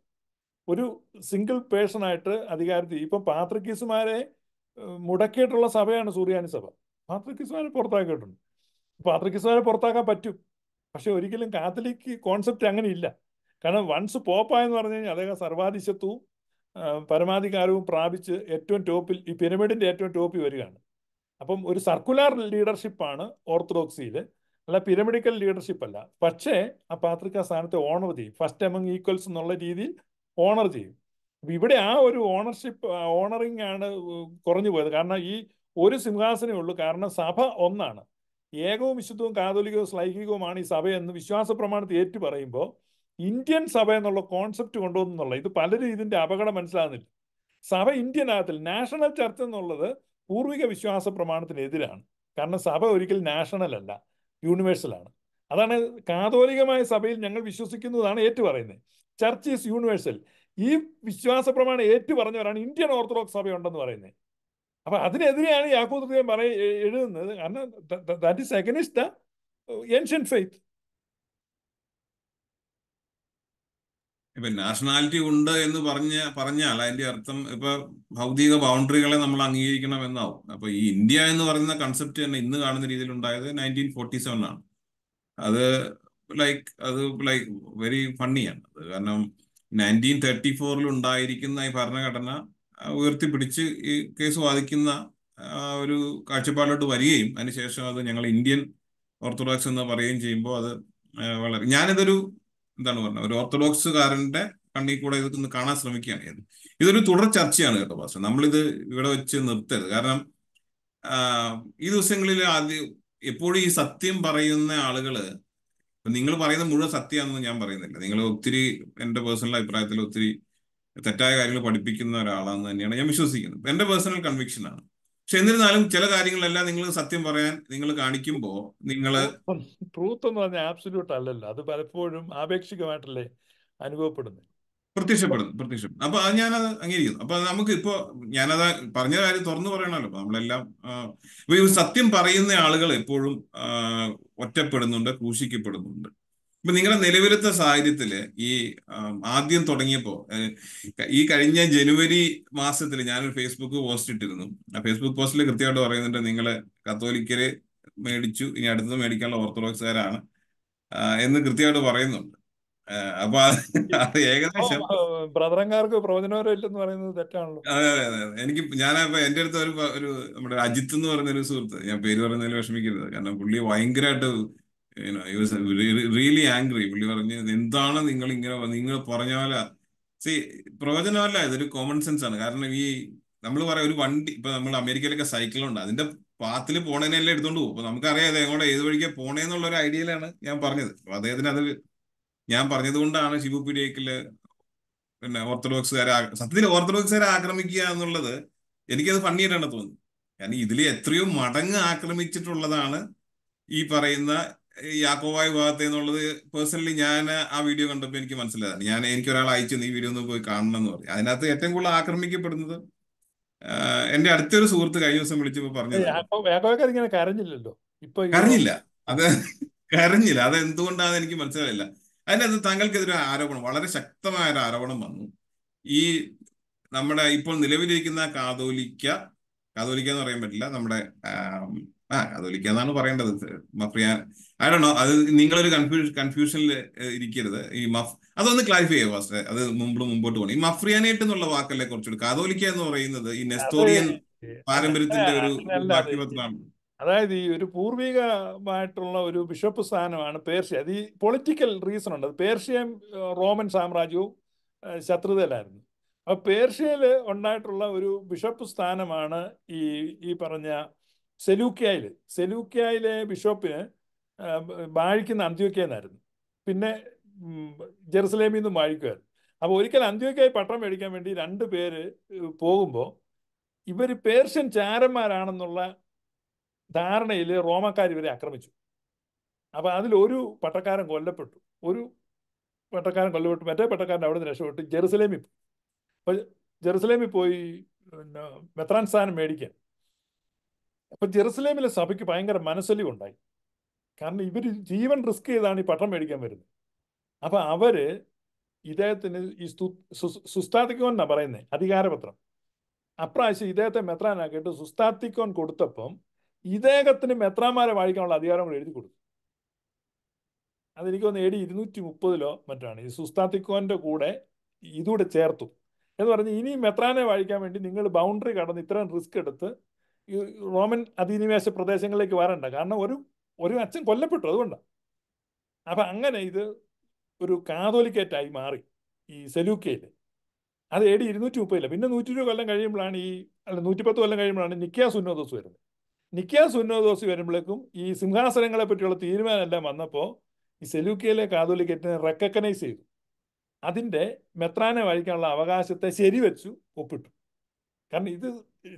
ഒരു സിംഗിൾ പേഴ്സണായിട്ട് അധികാരത്തിൽ ഇപ്പം പാത്രക്കീസുമാരെ മുടക്കിയിട്ടുള്ള സഭയാണ് സൂര്യാനി സഭ പാത്രക്കീസുമാരെ പുറത്താക്കിയിട്ടുണ്ട് പാത്രിക് പുറത്താക്കാൻ പറ്റും പക്ഷെ ഒരിക്കലും കാത്തലിക് കോൺസെപ്റ്റ് അങ്ങനെ ഇല്ല കാരണം വൺസ് പോപ്പായെന്ന് പറഞ്ഞു കഴിഞ്ഞാൽ അദ്ദേഹം സർവാധിശത്വവും പരമാധികാരവും പ്രാപിച്ച് ഏറ്റവും ടോപ്പിൽ ഈ പിരമിഡിന്റെ ഏറ്റവും ടോപ്പിൽ വരികയാണ് അപ്പം ഒരു സർക്കുലർ ലീഡർഷിപ്പാണ് ഓർത്തഡോക്സിയിൽ അല്ല പിരമിഡിക്കൽ ലീഡർഷിപ്പ് അല്ല പക്ഷേ ആ പാത്രിക സ്ഥാനത്തെ ഓണർ ചെയ്യും ഫസ്റ്റ് എമംഗ് ഈക്വൽസ് എന്നുള്ള രീതിയിൽ ഓണർ ചെയ്യും അപ്പം ഇവിടെ ആ ഒരു ഓണർഷിപ്പ് ഓണറിംഗ് ആണ് കുറഞ്ഞു പോയത് കാരണം ഈ ഒരു സിംഹാസനമേ ഉള്ളൂ കാരണം സഭ ഒന്നാണ് ഏകവും വിശുദ്ധവും കാതോലികവും സ്ലൈഹികവുമാണ് ഈ സഭയെന്ന് വിശ്വാസ പ്രമാണത്തെ ഏറ്റു പറയുമ്പോൾ ഇന്ത്യൻ സഭ എന്നുള്ള കോൺസെപ്റ്റ് കൊണ്ടുവന്നുള്ള ഇത് പലരും ഇതിന്റെ അപകടം മനസ്സിലാകുന്നില്ല സഭ ഇന്ത്യൻ ആകത്തിൽ നാഷണൽ ചർച്ച എന്നുള്ളത് പൂർവിക വിശ്വാസ പ്രമാണത്തിനെതിരാണ് കാരണം സഭ ഒരിക്കൽ നാഷണൽ അല്ല യൂണിവേഴ്സലാണ് അതാണ് കാതോലികമായ സഭയിൽ ഞങ്ങൾ വിശ്വസിക്കുന്നതാണ് ഏറ്റു പറയുന്നത് ചർച്ച് ഈസ് യൂണിവേഴ്സൽ ഈ വിശ്വാസ പ്രമാണം ഏറ്റു പറഞ്ഞവരാണ് ഇന്ത്യൻ ഓർത്തഡോക്സ് സഭയുണ്ടെന്ന് പറയുന്നത് അപ്പൊ അതിനെതിരെയാണ് യാക്കൂബ് ഹൃദയം പറയ എഴുതുന്നത് കാരണം that is against the ancient faith ഇപ്പൊ നാഷണാലിറ്റി ഉണ്ട് എന്ന് പറഞ്ഞ പറഞ്ഞാൽ അതിന്റെ അർത്ഥം ഇപ്പൊ ഭൗതിക ബൗണ്ടറികളെ നമ്മൾ അംഗീകരിക്കണം എന്നാവും അപ്പൊ ഈ ഇന്ത്യ എന്ന് പറയുന്ന കൺസെപ്റ്റ് തന്നെ ഇന്ന് കാണുന്ന രീതിയിൽ ഉണ്ടായത് നയൻറ്റീൻ ഫോർട്ടി സെവൻ ആണ് അത് ലൈക്ക് അത് ലൈക്ക് വെരി ഫണ്ണിയാണ് അത് കാരണം നയൻറ്റീൻ തേർട്ടി ഫോറിൽ ഉണ്ടായിരിക്കുന്ന ഈ ഭരണഘടന ഉയർത്തിപ്പിടിച്ച് ഈ കേസ് വാദിക്കുന്ന ഒരു കാഴ്ചപ്പാടിലോട്ട് വരികയും അതിനുശേഷം അത് ഞങ്ങൾ ഇന്ത്യൻ ഓർത്തഡോക്സ് എന്ന് പറയുകയും ചെയ്യുമ്പോൾ അത് വളരെ ഞാനിതൊരു എന്താണ് പറഞ്ഞത് ഒരു ഓർത്തഡോക്സുകാരന്റെ കണ്ണിൽ കൂടെ ഒന്ന് കാണാൻ ശ്രമിക്കുകയാണ് ഇതൊരു തുടർ ചർച്ചയാണ് കേട്ടോ പാസ്റ്റർ നമ്മളിത് ഇവിടെ വെച്ച് നിർത്തരുത് കാരണം ഈ ദിവസങ്ങളിൽ ആദ്യം എപ്പോഴും ഈ സത്യം പറയുന്ന ആളുകൾ നിങ്ങൾ പറയുന്ന മുഴുവൻ സത്യമാണെന്ന് ഞാൻ പറയുന്നില്ല നിങ്ങൾ ഒത്തിരി എൻ്റെ പേഴ്സണൽ അഭിപ്രായത്തിൽ ഒത്തിരി തെറ്റായ കാര്യങ്ങൾ പഠിപ്പിക്കുന്ന ഒരാളാണെന്ന് തന്നെയാണ് ഞാൻ വിശ്വസിക്കുന്നത് എന്റെ പേഴ്സണൽ കൺവിക്ഷനാണ് പക്ഷെ എന്നിരുന്നാലും ചില കാര്യങ്ങളെല്ലാം നിങ്ങൾ സത്യം പറയാൻ നിങ്ങൾ കാണിക്കുമ്പോൾ നിങ്ങൾ ട്രൂത്ത് എന്ന് പറഞ്ഞാൽ ആബ്സല്യൂട്ട് അല്ലല്ലോ അത് പലപ്പോഴും ആപേക്ഷികമായിട്ടല്ലേ അനുഭവപ്പെടുന്നത് പ്രത്യക്ഷപ്പെടുന്നു പ്രത്യക്ഷപ്പെടുന്നു അപ്പൊ അത് ഞാനത് അംഗീകരിക്കുന്നു അപ്പൊ നമുക്ക് ഇപ്പോ ഞാനത് പറഞ്ഞ കാര്യം തുറന്നു പറയണല്ലോ നമ്മളെല്ലാം സത്യം പറയുന്ന ആളുകൾ എപ്പോഴും ഒറ്റപ്പെടുന്നുണ്ട് ക്രൂശിക്കപ്പെടുന്നുണ്ട് ഇപ്പൊ നിങ്ങളുടെ നിലവിലത്തെ സാഹചര്യത്തില് ഈ ആദ്യം തുടങ്ങിയപ്പോ ഈ കഴിഞ്ഞ ജനുവരി മാസത്തിൽ ഞാനൊരു ഫേസ്ബുക്ക് പോസ്റ്റ് ഇട്ടിരുന്നു ആ ഫേസ്ബുക്ക് പോസ്റ്റിൽ കൃത്യമായിട്ട് പറയുന്നുണ്ട് നിങ്ങളെ കത്തോലിക്കരെ മേടിച്ചു ഇനി അടുത്തത് മേടിക്കാനുള്ള ഓർത്തഡോക്സുകാരാണ് എന്ന് കൃത്യമായിട്ട് പറയുന്നുണ്ട് അപ്പൊ അത് ഏകദേശം ബ്രദറന്മാർക്ക് പ്രവചനപരമില്ലെന്ന് പറയുന്നത് തെറ്റാണല്ലോ അതെ അതെ അതെ എനിക്ക് ഞാനപ്പോ എന്റെ അടുത്ത് ഒരു ഒരു നമ്മുടെ അജിത്ത് എന്ന് പറയുന്ന ഒരു സുഹൃത്ത് ഞാൻ പേര് പറയുന്നതിൽ വിഷമിക്കരുത് കാരണം പുള്ളി ഭയങ്കരമായിട്ട് റിയലി ആംഗ്രി പുള്ളി പറഞ്ഞു എന്താണ് നിങ്ങൾ ഇങ്ങനെ നിങ്ങൾ പറഞ്ഞ പോലെ സി പ്രവചനമല്ല ഇതൊരു കോമൺ സെൻസ് ആണ് കാരണം ഈ നമ്മൾ പറയാം ഒരു വണ്ടി ഇപ്പൊ നമ്മൾ അമേരിക്കയിലൊക്കെ സൈക്കിളുണ്ട് അതിന്റെ പാത്തിൽ പോണേനെല്ലാം എടുത്തോണ്ട് പോകും അപ്പൊ നമുക്കറിയാതെ എങ്ങോട്ട് ഏത് വഴിക്ക് പോണേന്നുള്ള ഒരു ഐഡിയയിലാണ് ഞാൻ പറഞ്ഞത് അപ്പൊ അദ്ദേഹത്തിന് അത് ഞാൻ പറഞ്ഞത് കൊണ്ടാണ് ശിവ പിടിയേക്കില് പിന്നെ ഓർത്തഡോക്സുകാരെ സത്യത്തിൽ ഓർത്തഡോക്സുകാരെ ആക്രമിക്കുക എന്നുള്ളത് എനിക്കത് ഫണ്ണിയായിട്ടാണ് തോന്നുന്നത് കാരണം ഇതിൽ എത്രയോ മടങ്ങ് ആക്രമിച്ചിട്ടുള്ളതാണ് ഈ പറയുന്ന യാക്കോവായ ഭാഗത്ത് എന്നുള്ളത് പേഴ്സണലി ഞാൻ ആ വീഡിയോ കണ്ടപ്പോൾ എനിക്ക് മനസ്സിലായതാണ് ഞാൻ എനിക്ക് ഒരാൾ അയച്ചു നീ വീഡിയോ ഒന്ന് പോയി കാണണം എന്ന് പറഞ്ഞു അതിനകത്ത് ഏറ്റവും കൂടുതൽ ആക്രമിക്കപ്പെടുന്നത് എന്റെ അടുത്തൊരു സുഹൃത്ത് കഴിഞ്ഞ ദിവസം വിളിച്ചപ്പോ പറഞ്ഞു കരഞ്ഞില്ലല്ലോ കരഞ്ഞില്ല അത് കരഞ്ഞില്ല അത് എന്തുകൊണ്ടാന്ന് എനിക്ക് മനസ്സിലായില്ല അതിനകത്ത് താങ്കൾക്കെതിരെ ആരോപണം വളരെ ശക്തമായ ഒരു ആരോപണം വന്നു ഈ നമ്മുടെ ഇപ്പോൾ നിലവിലിരിക്കുന്ന കാതോലിക്ക കാതോലിക്ക എന്ന് പറയാൻ പറ്റില്ല നമ്മുടെ ആ അതൊലിക്കാന്നാണ് പറയേണ്ടത് മഫ്രിയ ആരാണോ അത് നിങ്ങളൊരു കൺഫ്യൂഷൻ കൺഫ്യൂഷനിൽ ഇരിക്കരുത് ഈ മഫ് അതൊന്ന് ക്ലാരിഫൈ ചെയ്യുക ഫസ്റ്റ് അത് മുമ്പ് മുമ്പോട്ട് പോകണം ഈ മഫ്രിയാനേറ്റ് എന്നുള്ള വാക്കല്ലേ കുറച്ചുകൂടി കാതോലിക്ക എന്ന് പറയുന്നത് ഈ നെസ്റ്റോറിയൻ പാരമ്പര്യത്തിന്റെ ഒരു വാക്യപത്രമാണ് അതായത് ഈ ഒരു പൂർവികമായിട്ടുള്ള ഒരു ബിഷപ്പ് സ്ഥാനമാണ് പേർഷ്യ അത് ഈ പൊളിറ്റിക്കൽ റീസൺ ഉണ്ട് അത് പേർഷ്യയും റോമൻ സാമ്രാജ്യവും ശത്രുതയിലായിരുന്നു അപ്പോൾ പേർഷ്യയിൽ ഉണ്ടായിട്ടുള്ള ഒരു ബിഷപ്പ് സ്ഥാനമാണ് ഈ ഈ പറഞ്ഞ സെലൂക്കിയയിൽ സെലൂക്കിയയിലെ ബിഷോപ്പിന് വാഴിക്കുന്ന അന്ത്യോക്കിയെന്നായിരുന്നു പിന്നെ ജെറുസലേമിൽ നിന്ന് വാഴിക്കുമായിരുന്നു അപ്പോൾ ഒരിക്കൽ അന്ത്യോക്കിയായി പട്ടം മേടിക്കാൻ വേണ്ടി രണ്ട് പേര് പോകുമ്പോൾ ഇവർ പേർഷ്യൻ ചാരന്മാരാണെന്നുള്ള ധാരണയിൽ റോമക്കാർ ഇവരെ ആക്രമിച്ചു അപ്പോൾ അതിൽ ഒരു പട്ടക്കാരൻ കൊല്ലപ്പെട്ടു ഒരു പട്ടക്കാരൻ കൊല്ലപ്പെട്ടു മറ്റേ പട്ടക്കാരൻ അവിടെ നിന്ന് രക്ഷപ്പെട്ടു ജെറുസലേമിൽ പോയി അപ്പോൾ ജെറുസലേമിൽ പോയി പിന്നെ മെത്രാൻ സ്ഥാനം മേടിക്കാൻ അപ്പം ജെറുസലേമിലെ സഭയ്ക്ക് ഭയങ്കര മനസ്സലിവ് ഉണ്ടായി കാരണം ഇവർ ജീവൻ റിസ്ക് ചെയ്താണ് ഈ പട്ടം മേടിക്കാൻ വരുന്നത് അപ്പം അവർ ഇദ്ദേഹത്തിന് ഈ സുസ്താത്തിക്കോൻ എന്നാ പറയുന്നത് അധികാരപത്രം അപ്രാവശ്യം ഇദ്ദേഹത്തെ മെത്രാനാക്കിയിട്ട് സുസ്താത്തിക്കോൻ കൊടുത്തപ്പം ഇദ്ദേഹത്തിന് മെത്രാമാരെ വായിക്കാനുള്ള അധികാരം കൂടി എഴുതി കൊടുത്തു അതെനിക്ക് തോന്നുന്നു എ ഡി ഇരുന്നൂറ്റി മുപ്പതിലോ മറ്റാണ് ഈ സുസ്താത്തിക്കോൻ്റെ കൂടെ ഇതുകൂടെ ചേർത്തു എന്ന് പറഞ്ഞ് ഇനി മെത്രാനെ വായിക്കാൻ വേണ്ടി നിങ്ങൾ ബൗണ്ടറി കടന്ന് ഇത്രയും റിസ്ക് എടുത്ത് റോമൻ അധിനിവേശ പ്രദേശങ്ങളിലേക്ക് വരണ്ട കാരണം ഒരു ഒരു അച്ഛൻ കൊല്ലപ്പെട്ടു അതുകൊണ്ടാണ് അപ്പം അങ്ങനെ ഇത് ഒരു കാതോലിക്കേറ്റായി മാറി ഈ സെലൂക്കയിൽ അത് ഏടി ഇരുന്നൂറ്റി മുപ്പതില്ല പിന്നെ നൂറ്റി ഇരുപത് കൊല്ലം കഴിയുമ്പോഴാണ് ഈ അല്ല നൂറ്റിപ്പത്ത് കൊല്ലം കഴിയുമ്പോഴാണ് നിക്കിയാ സുന്നോദോസ് വരുന്നത് നിക്കിയാ സുന്നോദോസ് വരുമ്പോഴേക്കും ഈ സിംഹാസനങ്ങളെ പറ്റിയുള്ള തീരുമാനമെല്ലാം വന്നപ്പോൾ ഈ സെലൂക്കയിലെ കാതോലിക്കേറ്റിനെ റെക്കഗ്നൈസ് ചെയ്തു അതിൻ്റെ മെത്രാനെ വഴിക്കാനുള്ള അവകാശത്തെ ശരിവെച്ചു ഒപ്പിട്ടു കാരണം ഇത്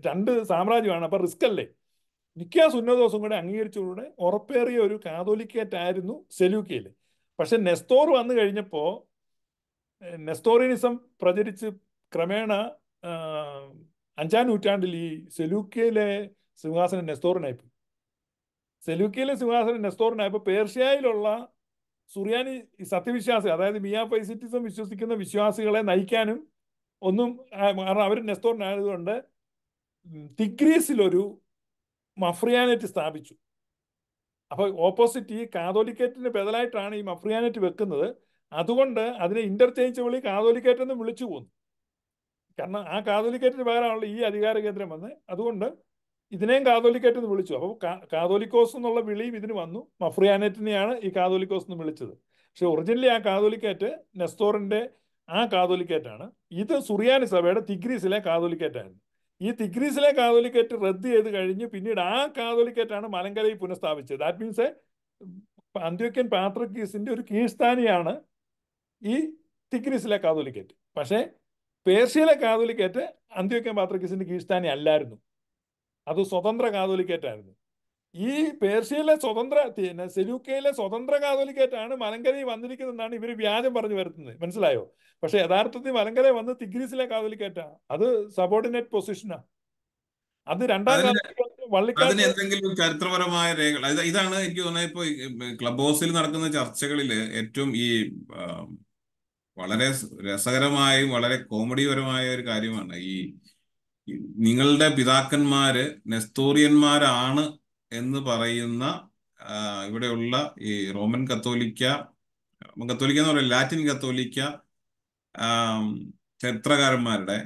രണ്ട് സാമ്രാജ്യമാണ് അപ്പം റിസ്ക് അല്ലേ നിക്കാസ് സുന്ന ദിവസം കൂടെ അംഗീകരിച്ചതോടെ ഉറപ്പേറിയ ഒരു കാതോലിക്കേറ്റ് ആയിരുന്നു സെലൂക്കിയിൽ പക്ഷെ നെസ്തോർ വന്നു കഴിഞ്ഞപ്പോൾ നെസ്തോറിനിസം പ്രചരിച്ച് ക്രമേണ അഞ്ചാം നൂറ്റാണ്ടിൽ ഈ സെലൂക്കിയയിലെ സിംഹാസനം നെസ്തോറിനായിപ്പോയി സെലൂക്കിയയിലെ സിംഹാസനം നെസ്തോറിനായപ്പോൾ പേർഷ്യയിലുള്ള സുറിയാനി സത്യവിശ്വാസി അതായത് മിയാ പൈസിറ്റിസം വിശ്വസിക്കുന്ന വിശ്വാസികളെ നയിക്കാനും ഒന്നും കാരണം അവർ നെസ്തോറിനായതുകൊണ്ട് തിഗ്രീസിലൊരു മഫ്രിയാനറ്റ് സ്ഥാപിച്ചു അപ്പോൾ ഓപ്പോസിറ്റ് ഈ കാതോലിക്കേറ്റിന് ബദലായിട്ടാണ് ഈ മഫ്രിയാനറ്റ് വെക്കുന്നത് അതുകൊണ്ട് അതിനെ വിളി കാതോലിക്കേറ്റ് എന്ന് വിളിച്ചു പോന്നു കാരണം ആ കാതോലിക്കേറ്റിന് പകരമാണല്ലോ ഈ അധികാര കേന്ദ്രം വന്ന് അതുകൊണ്ട് ഇതിനെയും കാതോലിക്കേറ്റ് എന്ന് വിളിച്ചു അപ്പോൾ കാതോലിക്കോസ് എന്നുള്ള വിളിയും ഇതിന് വന്നു മഫ്രിയാനറ്റിനെയാണ് ഈ കാതോലിക്കോസ് എന്ന് വിളിച്ചത് പക്ഷെ ഒറിജിനലി ആ കാതോലിക്കേറ്റ് നെസ്തോറിന്റെ ആ കാതോലിക്കേറ്റാണ് ഇത് സുറിയാനി സഭയുടെ തിഗ്രീസിലെ കാതോലിക്കേറ്റായിരുന്നു ഈ തിഗ്രീസിലെ കാതോലിക്കേറ്റ് റദ്ദ് ചെയ്ത് കഴിഞ്ഞ് പിന്നീട് ആ കാതോലിക്കേറ്റാണ് മലങ്കരയിൽ പുനഃസ്ഥാപിച്ചത് ദാറ്റ് മീൻസ് അന്ത്യോക്യൻ പാത്രക്കീസിന്റെ ഒരു കീഴ്സ്ഥാനിയാണ് ഈ തിഗ്രീസിലെ കാതോലിക്കേറ്റ് പക്ഷേ പേർഷ്യയിലെ കാതോലിക്കേറ്റ് അന്ത്യോക്യൻ പാത്രക്കീസിന്റെ കീഴ്സ്ഥാനി അല്ലായിരുന്നു അത് സ്വതന്ത്ര കാതോലിക്കേറ്റായിരുന്നു ഈ പേർഷ്യയിലെ സ്വതന്ത്ര സെലൂക്കയിലെ സ്വതന്ത്ര കാതോലിക്കേറ്റാണ് മലങ്കരയിൽ വന്നിരിക്കുന്നതെന്നാണ് ഇവർ വ്യാജം പറഞ്ഞു വരുത്തുന്നത് മനസ്സിലായോ പക്ഷെ യഥാർത്ഥത്തിൽ മലങ്കര വന്ന് തിഗ്രീസിലെ കാതലിക്കേറ്റ അത് സബോർഡിനേറ്റ് പൊസിഷനാ അത് രണ്ടാം അതിന് എന്തെങ്കിലും ചരിത്രപരമായ രേഖകൾ ഇതാണ് എനിക്ക് തോന്നുന്നത് ഇപ്പൊ ക്ലബ് ഹൗസിൽ നടക്കുന്ന ചർച്ചകളില് ഏറ്റവും ഈ വളരെ രസകരമായും വളരെ കോമഡിപരമായ ഒരു കാര്യമാണ് ഈ നിങ്ങളുടെ പിതാക്കന്മാര് നെസ്തോറിയന്മാരാണ് എന്ന് പറയുന്ന ഇവിടെയുള്ള ഈ റോമൻ കത്തോലിക്ക കത്തോലിക്ക എന്ന് പറയുന്നത് ലാറ്റിൻ കത്തോലിക്ക ചരിത്രകാരന്മാരുടെ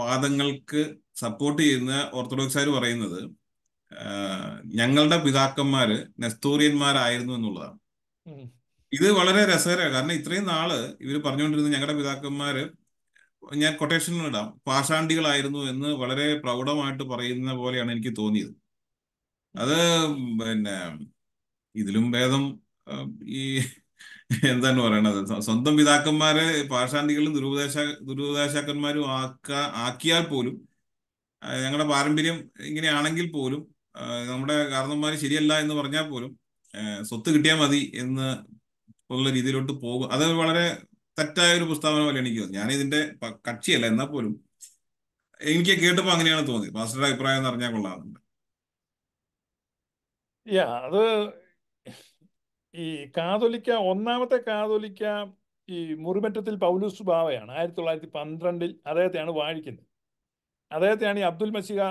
വാദങ്ങൾക്ക് സപ്പോർട്ട് ചെയ്യുന്ന ഓർത്തഡോക്സാർ പറയുന്നത് ഞങ്ങളുടെ പിതാക്കന്മാര് നെസ്തോറിയന്മാരായിരുന്നു എന്നുള്ളതാണ് ഇത് വളരെ രസകരമാണ് കാരണം ഇത്രയും നാള് ഇവർ പറഞ്ഞുകൊണ്ടിരുന്ന ഞങ്ങളുടെ പിതാക്കന്മാര് ഞാൻ കൊട്ടേഷൻ ഇടാം പാഷാണ്ടികളായിരുന്നു എന്ന് വളരെ പ്രൗഢമായിട്ട് പറയുന്ന പോലെയാണ് എനിക്ക് തോന്നിയത് അത് പിന്നെ ഇതിലും ഭേദം ഈ എന്താണ് പറയണത് സ്വന്തം പിതാക്കന്മാരെ പാഷാണ്ടികളും ദുരുപദേശ ദുരുപദേശാക്കന്മാരും ആക്കാ ആക്കിയാൽ പോലും ഞങ്ങളുടെ പാരമ്പര്യം ഇങ്ങനെയാണെങ്കിൽ പോലും നമ്മുടെ കാരണന്മാർ ശരിയല്ല എന്ന് പറഞ്ഞാൽ പോലും സ്വത്ത് കിട്ടിയാൽ മതി എന്ന് ഉള്ള രീതിയിലോട്ട് പോകും അത് വളരെ തെറ്റായ ഒരു പ്രസ്താവന പോലെ എനിക്ക് തോന്നി ഞാൻ ഇതിന്റെ കക്ഷിയല്ല എന്നാൽ പോലും എനിക്ക് കേട്ടപ്പോൾ അങ്ങനെയാണ് തോന്നിയത് മാസ്റ്ററുടെ അഭിപ്രായം എന്ന് അറിഞ്ഞാൽ കൊള്ളാറുണ്ട് അത് ഈ കാതോലിക്ക ഒന്നാമത്തെ കാതോലിക്ക ഈ മുറിമറ്റത്തിൽ പൗലൂസ് ബാവയാണ് ആയിരത്തി തൊള്ളായിരത്തി പന്ത്രണ്ടിൽ അദ്ദേഹത്തെയാണ് വാഴിക്കുന്നത് അദ്ദേഹത്തെയാണ് ഈ അബ്ദുൽ മസിഹ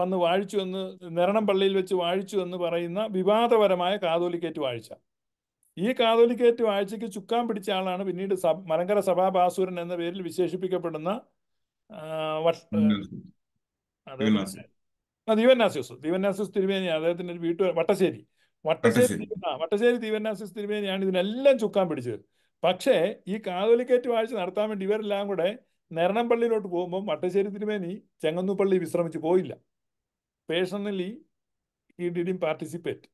വന്ന് വാഴിച്ചു എന്ന് നിരണം പള്ളിയിൽ വെച്ച് വാഴിച്ചു എന്ന് പറയുന്ന വിവാദപരമായ കാതോലിക്കേറ്റ് വാഴ്ച ഈ കാതോലിക്കേറ്റ് വാഴ്ചയ്ക്ക് ചുക്കാൻ പിടിച്ച ആളാണ് പിന്നീട് മലങ്കര സഭാ ബാസൂരൻ എന്ന പേരിൽ വിശേഷിപ്പിക്കപ്പെടുന്ന ദീവന്നാസ്യൂസ് ദീവന്നാസ്യൂസ് തിരുമേനി അദ്ദേഹത്തിൻ്റെ ഒരു വീട്ടു വട്ടശ്ശേരി വട്ടശ്ശേരി തിരുവന വട്ടശ്ശേരി തിരുവന്നാസിസ് തിരുമേനിയാണ് ഇതിനെല്ലാം ചുക്കാൻ പിടിച്ചത് പക്ഷേ ഈ കാതോലിക്കേറ്റ് വാഴ്ച നടത്താൻ വേണ്ടി ഇവരെല്ലാം കൂടെ നരണംപള്ളിയിലോട്ട് പോകുമ്പോൾ വട്ടശ്ശേരി തിരുമേനി ചെങ്ങന്നൂപ്പള്ളി വിശ്രമിച്ച് പോയില്ല പേഴ്സണലി ഈ ഡിഡിം പാർട്ടിസിപ്പേറ്റ്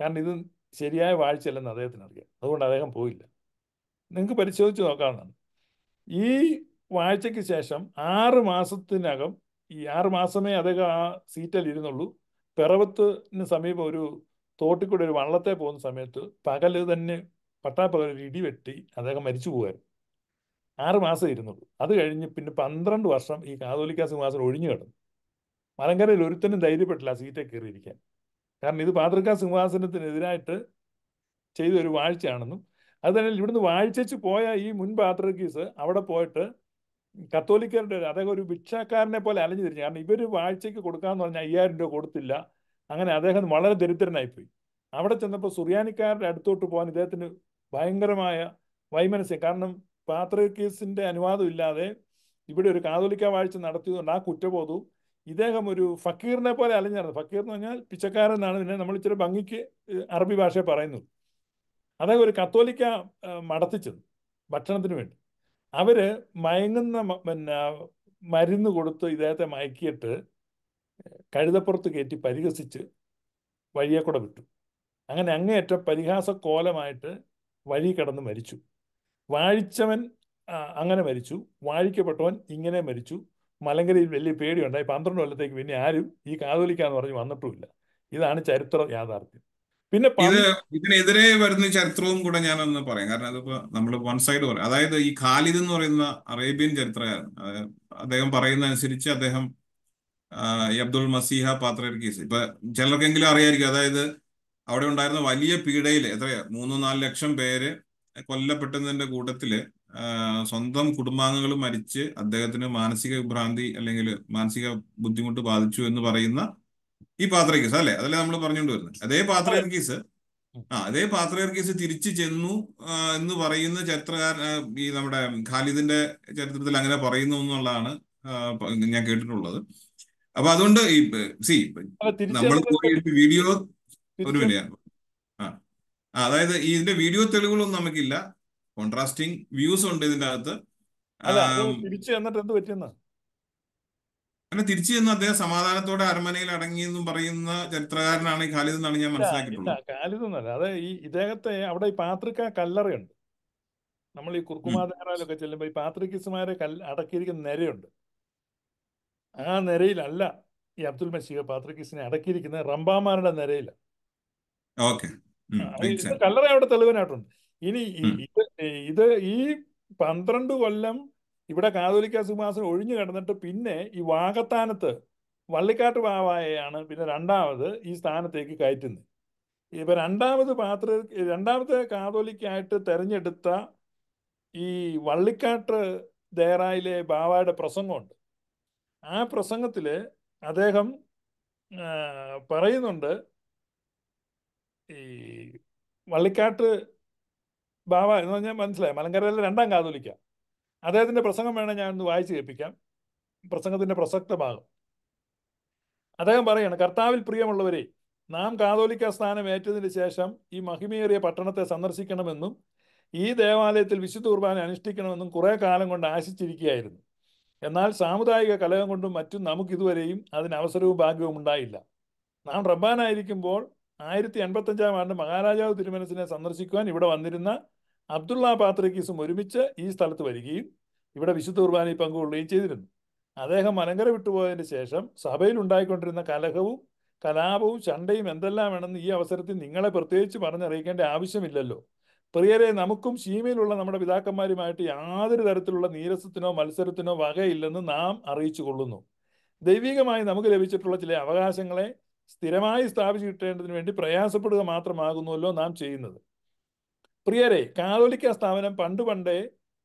കാരണം ഇത് ശരിയായ വാഴ്ചയല്ലെന്ന് അദ്ദേഹത്തിന് അറിയാം അതുകൊണ്ട് അദ്ദേഹം പോയില്ല നിങ്ങൾക്ക് പരിശോധിച്ച് നോക്കാവുന്നതാണ് ഈ വാഴ്ചയ്ക്ക് ശേഷം ആറ് മാസത്തിനകം ഈ ആറ് മാസമേ അദ്ദേഹം ആ സീറ്റിൽ ഇരുന്നുള്ളൂ പിറവത്തിന് സമീപം ഒരു തോട്ടിൽ കൂടെ ഒരു വള്ളത്തെ പോകുന്ന സമയത്ത് പകല് തന്നെ പട്ടാപ്പകൽ ഒരു ഇടി വെട്ടി അദ്ദേഹം മരിച്ചു പോകുമായിരുന്നു ആറ് മാസം ഇരുന്നത് അത് കഴിഞ്ഞ് പിന്നെ പന്ത്രണ്ട് വർഷം ഈ കാതോലിക്ക സിംഹാസനം ഒഴിഞ്ഞു കിടന്നു മലങ്കരയിൽ ഒരുത്തനും ധൈര്യപ്പെട്ടില്ല ആ സീറ്റേ കയറിയിരിക്കാൻ കാരണം ഇത് പാതൃക്ക സിംഹാസനത്തിനെതിരായിട്ട് ചെയ്ത ഒരു വാഴ്ചയാണെന്നും അത് തന്നെ ഇവിടുന്ന് വാഴ്ചച്ച് പോയ ഈ മുൻ പാത്രക്കീസ് അവിടെ പോയിട്ട് കത്തോലിക്കരുടെ അദ്ദേഹം ഒരു ഭിക്ഷക്കാരനെ പോലെ അലഞ്ഞു തിരിഞ്ഞു കാരണം ഇവർ വാഴ്ചയ്ക്ക് കൊടുക്കാന്ന് പറഞ്ഞാൽ അയ്യായിരം രൂപ കൊടുത്തില്ല അങ്ങനെ അദ്ദേഹം വളരെ ദരിദ്രനായി പോയി അവിടെ ചെന്നപ്പോൾ സുറിയാനിക്കാരുടെ അടുത്തോട്ട് പോകാൻ ഇദ്ദേഹത്തിന് ഭയങ്കരമായ വൈമനസ്യം കാരണം പാത്രകേസിന്റെ അനുവാദം ഇല്ലാതെ ഇവിടെ ഒരു കാതോലിക്ക വാഴ്ച നടത്തിയതുകൊണ്ട് ആ കുറ്റബോധവും ഇദ്ദേഹം ഒരു ഫക്കീറിനെ പോലെ അലഞ്ഞായിരുന്നു ഫക്കീർ എന്ന് പറഞ്ഞാൽ പിച്ചക്കാരൻ എന്നാണ് പിന്നെ നമ്മൾ ഇച്ചിരി ഭംഗിക്ക് അറബി ഭാഷയെ പറയുന്നത് അദ്ദേഹം ഒരു കത്തോലിക്ക മടത്തിച്ചത് ഭക്ഷണത്തിന് വേണ്ടി അവര് മയങ്ങുന്ന പിന്നെ മരുന്ന് കൊടുത്ത് ഇദ്ദേഹത്തെ മയക്കിയിട്ട് കഴുതപ്പുറത്ത് കയറ്റി പരിഹസിച്ച് വഴിയെക്കൂടെ വിട്ടു അങ്ങനെ അങ്ങേയറ്റം കോലമായിട്ട് വഴി കടന്ന് മരിച്ചു വാഴിച്ചവൻ അങ്ങനെ മരിച്ചു വാഴിക്കപ്പെട്ടവൻ ഇങ്ങനെ മരിച്ചു മലങ്കരയിൽ വലിയ പേടിയുണ്ടായി പന്ത്രണ്ട് കൊല്ലത്തേക്ക് പിന്നെ ആരും ഈ കാതോലിക്കാന്ന് പറഞ്ഞ് വന്നിട്ടുമില്ല ഇതാണ് ചരിത്ര യാഥാർത്ഥ്യം പിന്നെ ഇതിനെതിരെ വരുന്ന ചരിത്രവും കൂടെ ഞാനൊന്ന് പറയാം കാരണം അതിപ്പോ നമ്മൾ വൺ സൈഡ് പറയാം അതായത് ഈ ഖാലിദ് എന്ന് പറയുന്ന അറേബ്യൻ ചരിത്രകാരൻ അദ്ദേഹം പറയുന്ന അനുസരിച്ച് അദ്ദേഹം ഈ അബ്ദുൾ മസീഹ പാത്രയുടെ കേസ് ഇപ്പൊ ചിലർക്കെങ്കിലും അറിയായിരിക്കും അതായത് അവിടെ ഉണ്ടായിരുന്ന വലിയ പീഡയിൽ എത്രയാ മൂന്നോ നാല് ലക്ഷം പേര് കൊല്ലപ്പെട്ടതിന്റെ കൂട്ടത്തില് സ്വന്തം കുടുംബാംഗങ്ങൾ മരിച്ച് അദ്ദേഹത്തിന് മാനസിക വിഭ്രാന്തി അല്ലെങ്കിൽ മാനസിക ബുദ്ധിമുട്ട് ബാധിച്ചു എന്ന് പറയുന്ന ഈ പാത്ര കേസ് അല്ലെ അതല്ലേ നമ്മൾ പറഞ്ഞുകൊണ്ട് വരുന്നത് അതേ പാത്ര കേസ് ആ അതേ പാത്രയർ കേസ് തിരിച്ചു ചെന്നു എന്ന് പറയുന്ന ചരിത്രകാരൻ ഈ നമ്മുടെ ഖാലിദിന്റെ ചരിത്രത്തിൽ അങ്ങനെ പറയുന്നു എന്നുള്ളതാണ് ഞാൻ കേട്ടിട്ടുള്ളത് അപ്പൊ അതുകൊണ്ട് ഈ സി നമ്മൾ പോയിട്ട് വീഡിയോ ഒരു മിനിറ്റ് ആ അതായത് ഇതിന്റെ വീഡിയോ തെളിവുകളൊന്നും നമുക്കില്ല കോൺട്രാസ്റ്റിംഗ് വ്യൂസ് ഉണ്ട് ഇതിന്റെ അകത്ത് തിരിച്ചു എന്ത് അങ്ങനെ തിരിച്ചു ചെന്ന് അദ്ദേഹം സമാധാനത്തോടെ അരമനയിൽ അടങ്ങി എന്ന് പറയുന്ന ചരിത്രകാരനാണ് ഈ ഖാലിദ് എന്നാണ് ഞാൻ മനസ്സിലാക്കിയിട്ടുള്ളത് ഖാലിദ് എന്നല്ല ഈ ഇദ്ദേഹത്തെ അവിടെ ഈ പാത്രിക കല്ലറയുണ്ട് നമ്മൾ ഈ കുർക്കുമാധാരയിലൊക്കെ ചെല്ലുമ്പോൾ ഈ പാത്രിക്കിസ്മാരെ കല്ല് അടക്കിയിരിക്കുന്ന നിരയുണ്ട് ആ നിരയിലല്ല ഈ അബ്ദുൽ മസീഹ് പാത്രക്കീസിനെ അടക്കിയിരിക്കുന്നത് റംബാമാരുടെ നിരയില കല്ലറ അവിടെ തെളിവനായിട്ടുണ്ട് ഇനി ഇത് ഇത് ഈ പന്ത്രണ്ട് കൊല്ലം ഇവിടെ കാതോലിക്ക സിംഹാസനം ഒഴിഞ്ഞു കിടന്നിട്ട് പിന്നെ ഈ വാഗത്താനത്ത് വള്ളിക്കാട്ട് ബാവായെയാണ് പിന്നെ രണ്ടാമത് ഈ സ്ഥാനത്തേക്ക് കയറ്റുന്നത് ഇപ്പൊ രണ്ടാമത് പാത്ര രണ്ടാമത്തെ കാതോലിക്കായിട്ട് തെരഞ്ഞെടുത്ത ഈ വള്ളിക്കാട്ട് ദേറായിലെ ബാവായുടെ പ്രസംഗമുണ്ട് ആ പ്രസംഗത്തിൽ അദ്ദേഹം പറയുന്നുണ്ട് ഈ വള്ളിക്കാട്ട് ബാബ എന്ന് പറഞ്ഞാൽ മനസ്സിലായി മലങ്കരയിലെ രണ്ടാം കാതോലിക്ക അദ്ദേഹത്തിന്റെ പ്രസംഗം വേണേൽ ഒന്ന് വായിച്ചു കേൾപ്പിക്കാം പ്രസംഗത്തിന്റെ പ്രസക്ത ഭാഗം അദ്ദേഹം പറയാണ് കർത്താവിൽ പ്രിയമുള്ളവരെ നാം കാതോലിക്ക സ്ഥാനം ഏറ്റതിന് ശേഷം ഈ മഹിമേറിയ പട്ടണത്തെ സന്ദർശിക്കണമെന്നും ഈ ദേവാലയത്തിൽ വിശുദ്ധ കുർബാന അനുഷ്ഠിക്കണമെന്നും കുറേ കാലം കൊണ്ട് ആശിച്ചിരിക്കുകയായിരുന്നു എന്നാൽ സാമുദായിക കലകം കൊണ്ടും മറ്റും നമുക്കിതുവരെയും അതിന് അവസരവും ഭാഗ്യവും ഉണ്ടായില്ല നാം റബ്ബാനായിരിക്കുമ്പോൾ ആയിരത്തി അഞ്ചാം ആണ്ട് മഹാരാജാവ് തിരുമനസിനെ സന്ദർശിക്കുവാൻ ഇവിടെ വന്നിരുന്ന അബ്ദുള്ള പാത്രക്കീസും ഒരുമിച്ച് ഈ സ്ഥലത്ത് വരികയും ഇവിടെ വിശുദ്ധ കുർബാനയിൽ പങ്കുകൊള്ളുകയും ചെയ്തിരുന്നു അദ്ദേഹം മലങ്കര വിട്ടുപോയതിന് ശേഷം സഭയിൽ ഉണ്ടായിക്കൊണ്ടിരുന്ന കലഹവും കലാപവും ചണ്ടയും എന്തെല്ലാം വേണമെന്ന് ഈ അവസരത്തിൽ നിങ്ങളെ പ്രത്യേകിച്ച് പറഞ്ഞറിയിക്കേണ്ട ആവശ്യമില്ലല്ലോ പ്രിയരെ നമുക്കും ഷീമയിലുള്ള നമ്മുടെ പിതാക്കന്മാരുമായിട്ട് യാതൊരു തരത്തിലുള്ള നീരസത്തിനോ മത്സരത്തിനോ വകയില്ലെന്ന് നാം അറിയിച്ചു കൊള്ളുന്നു ദൈവികമായി നമുക്ക് ലഭിച്ചിട്ടുള്ള ചില അവകാശങ്ങളെ സ്ഥിരമായി സ്ഥാപിച്ചു കിട്ടേണ്ടതിന് വേണ്ടി പ്രയാസപ്പെടുക മാത്രമാകുന്നുവല്ലോ നാം ചെയ്യുന്നത് പ്രിയരെ കാതോലിക്ക സ്ഥാപനം പണ്ട് പണ്ടേ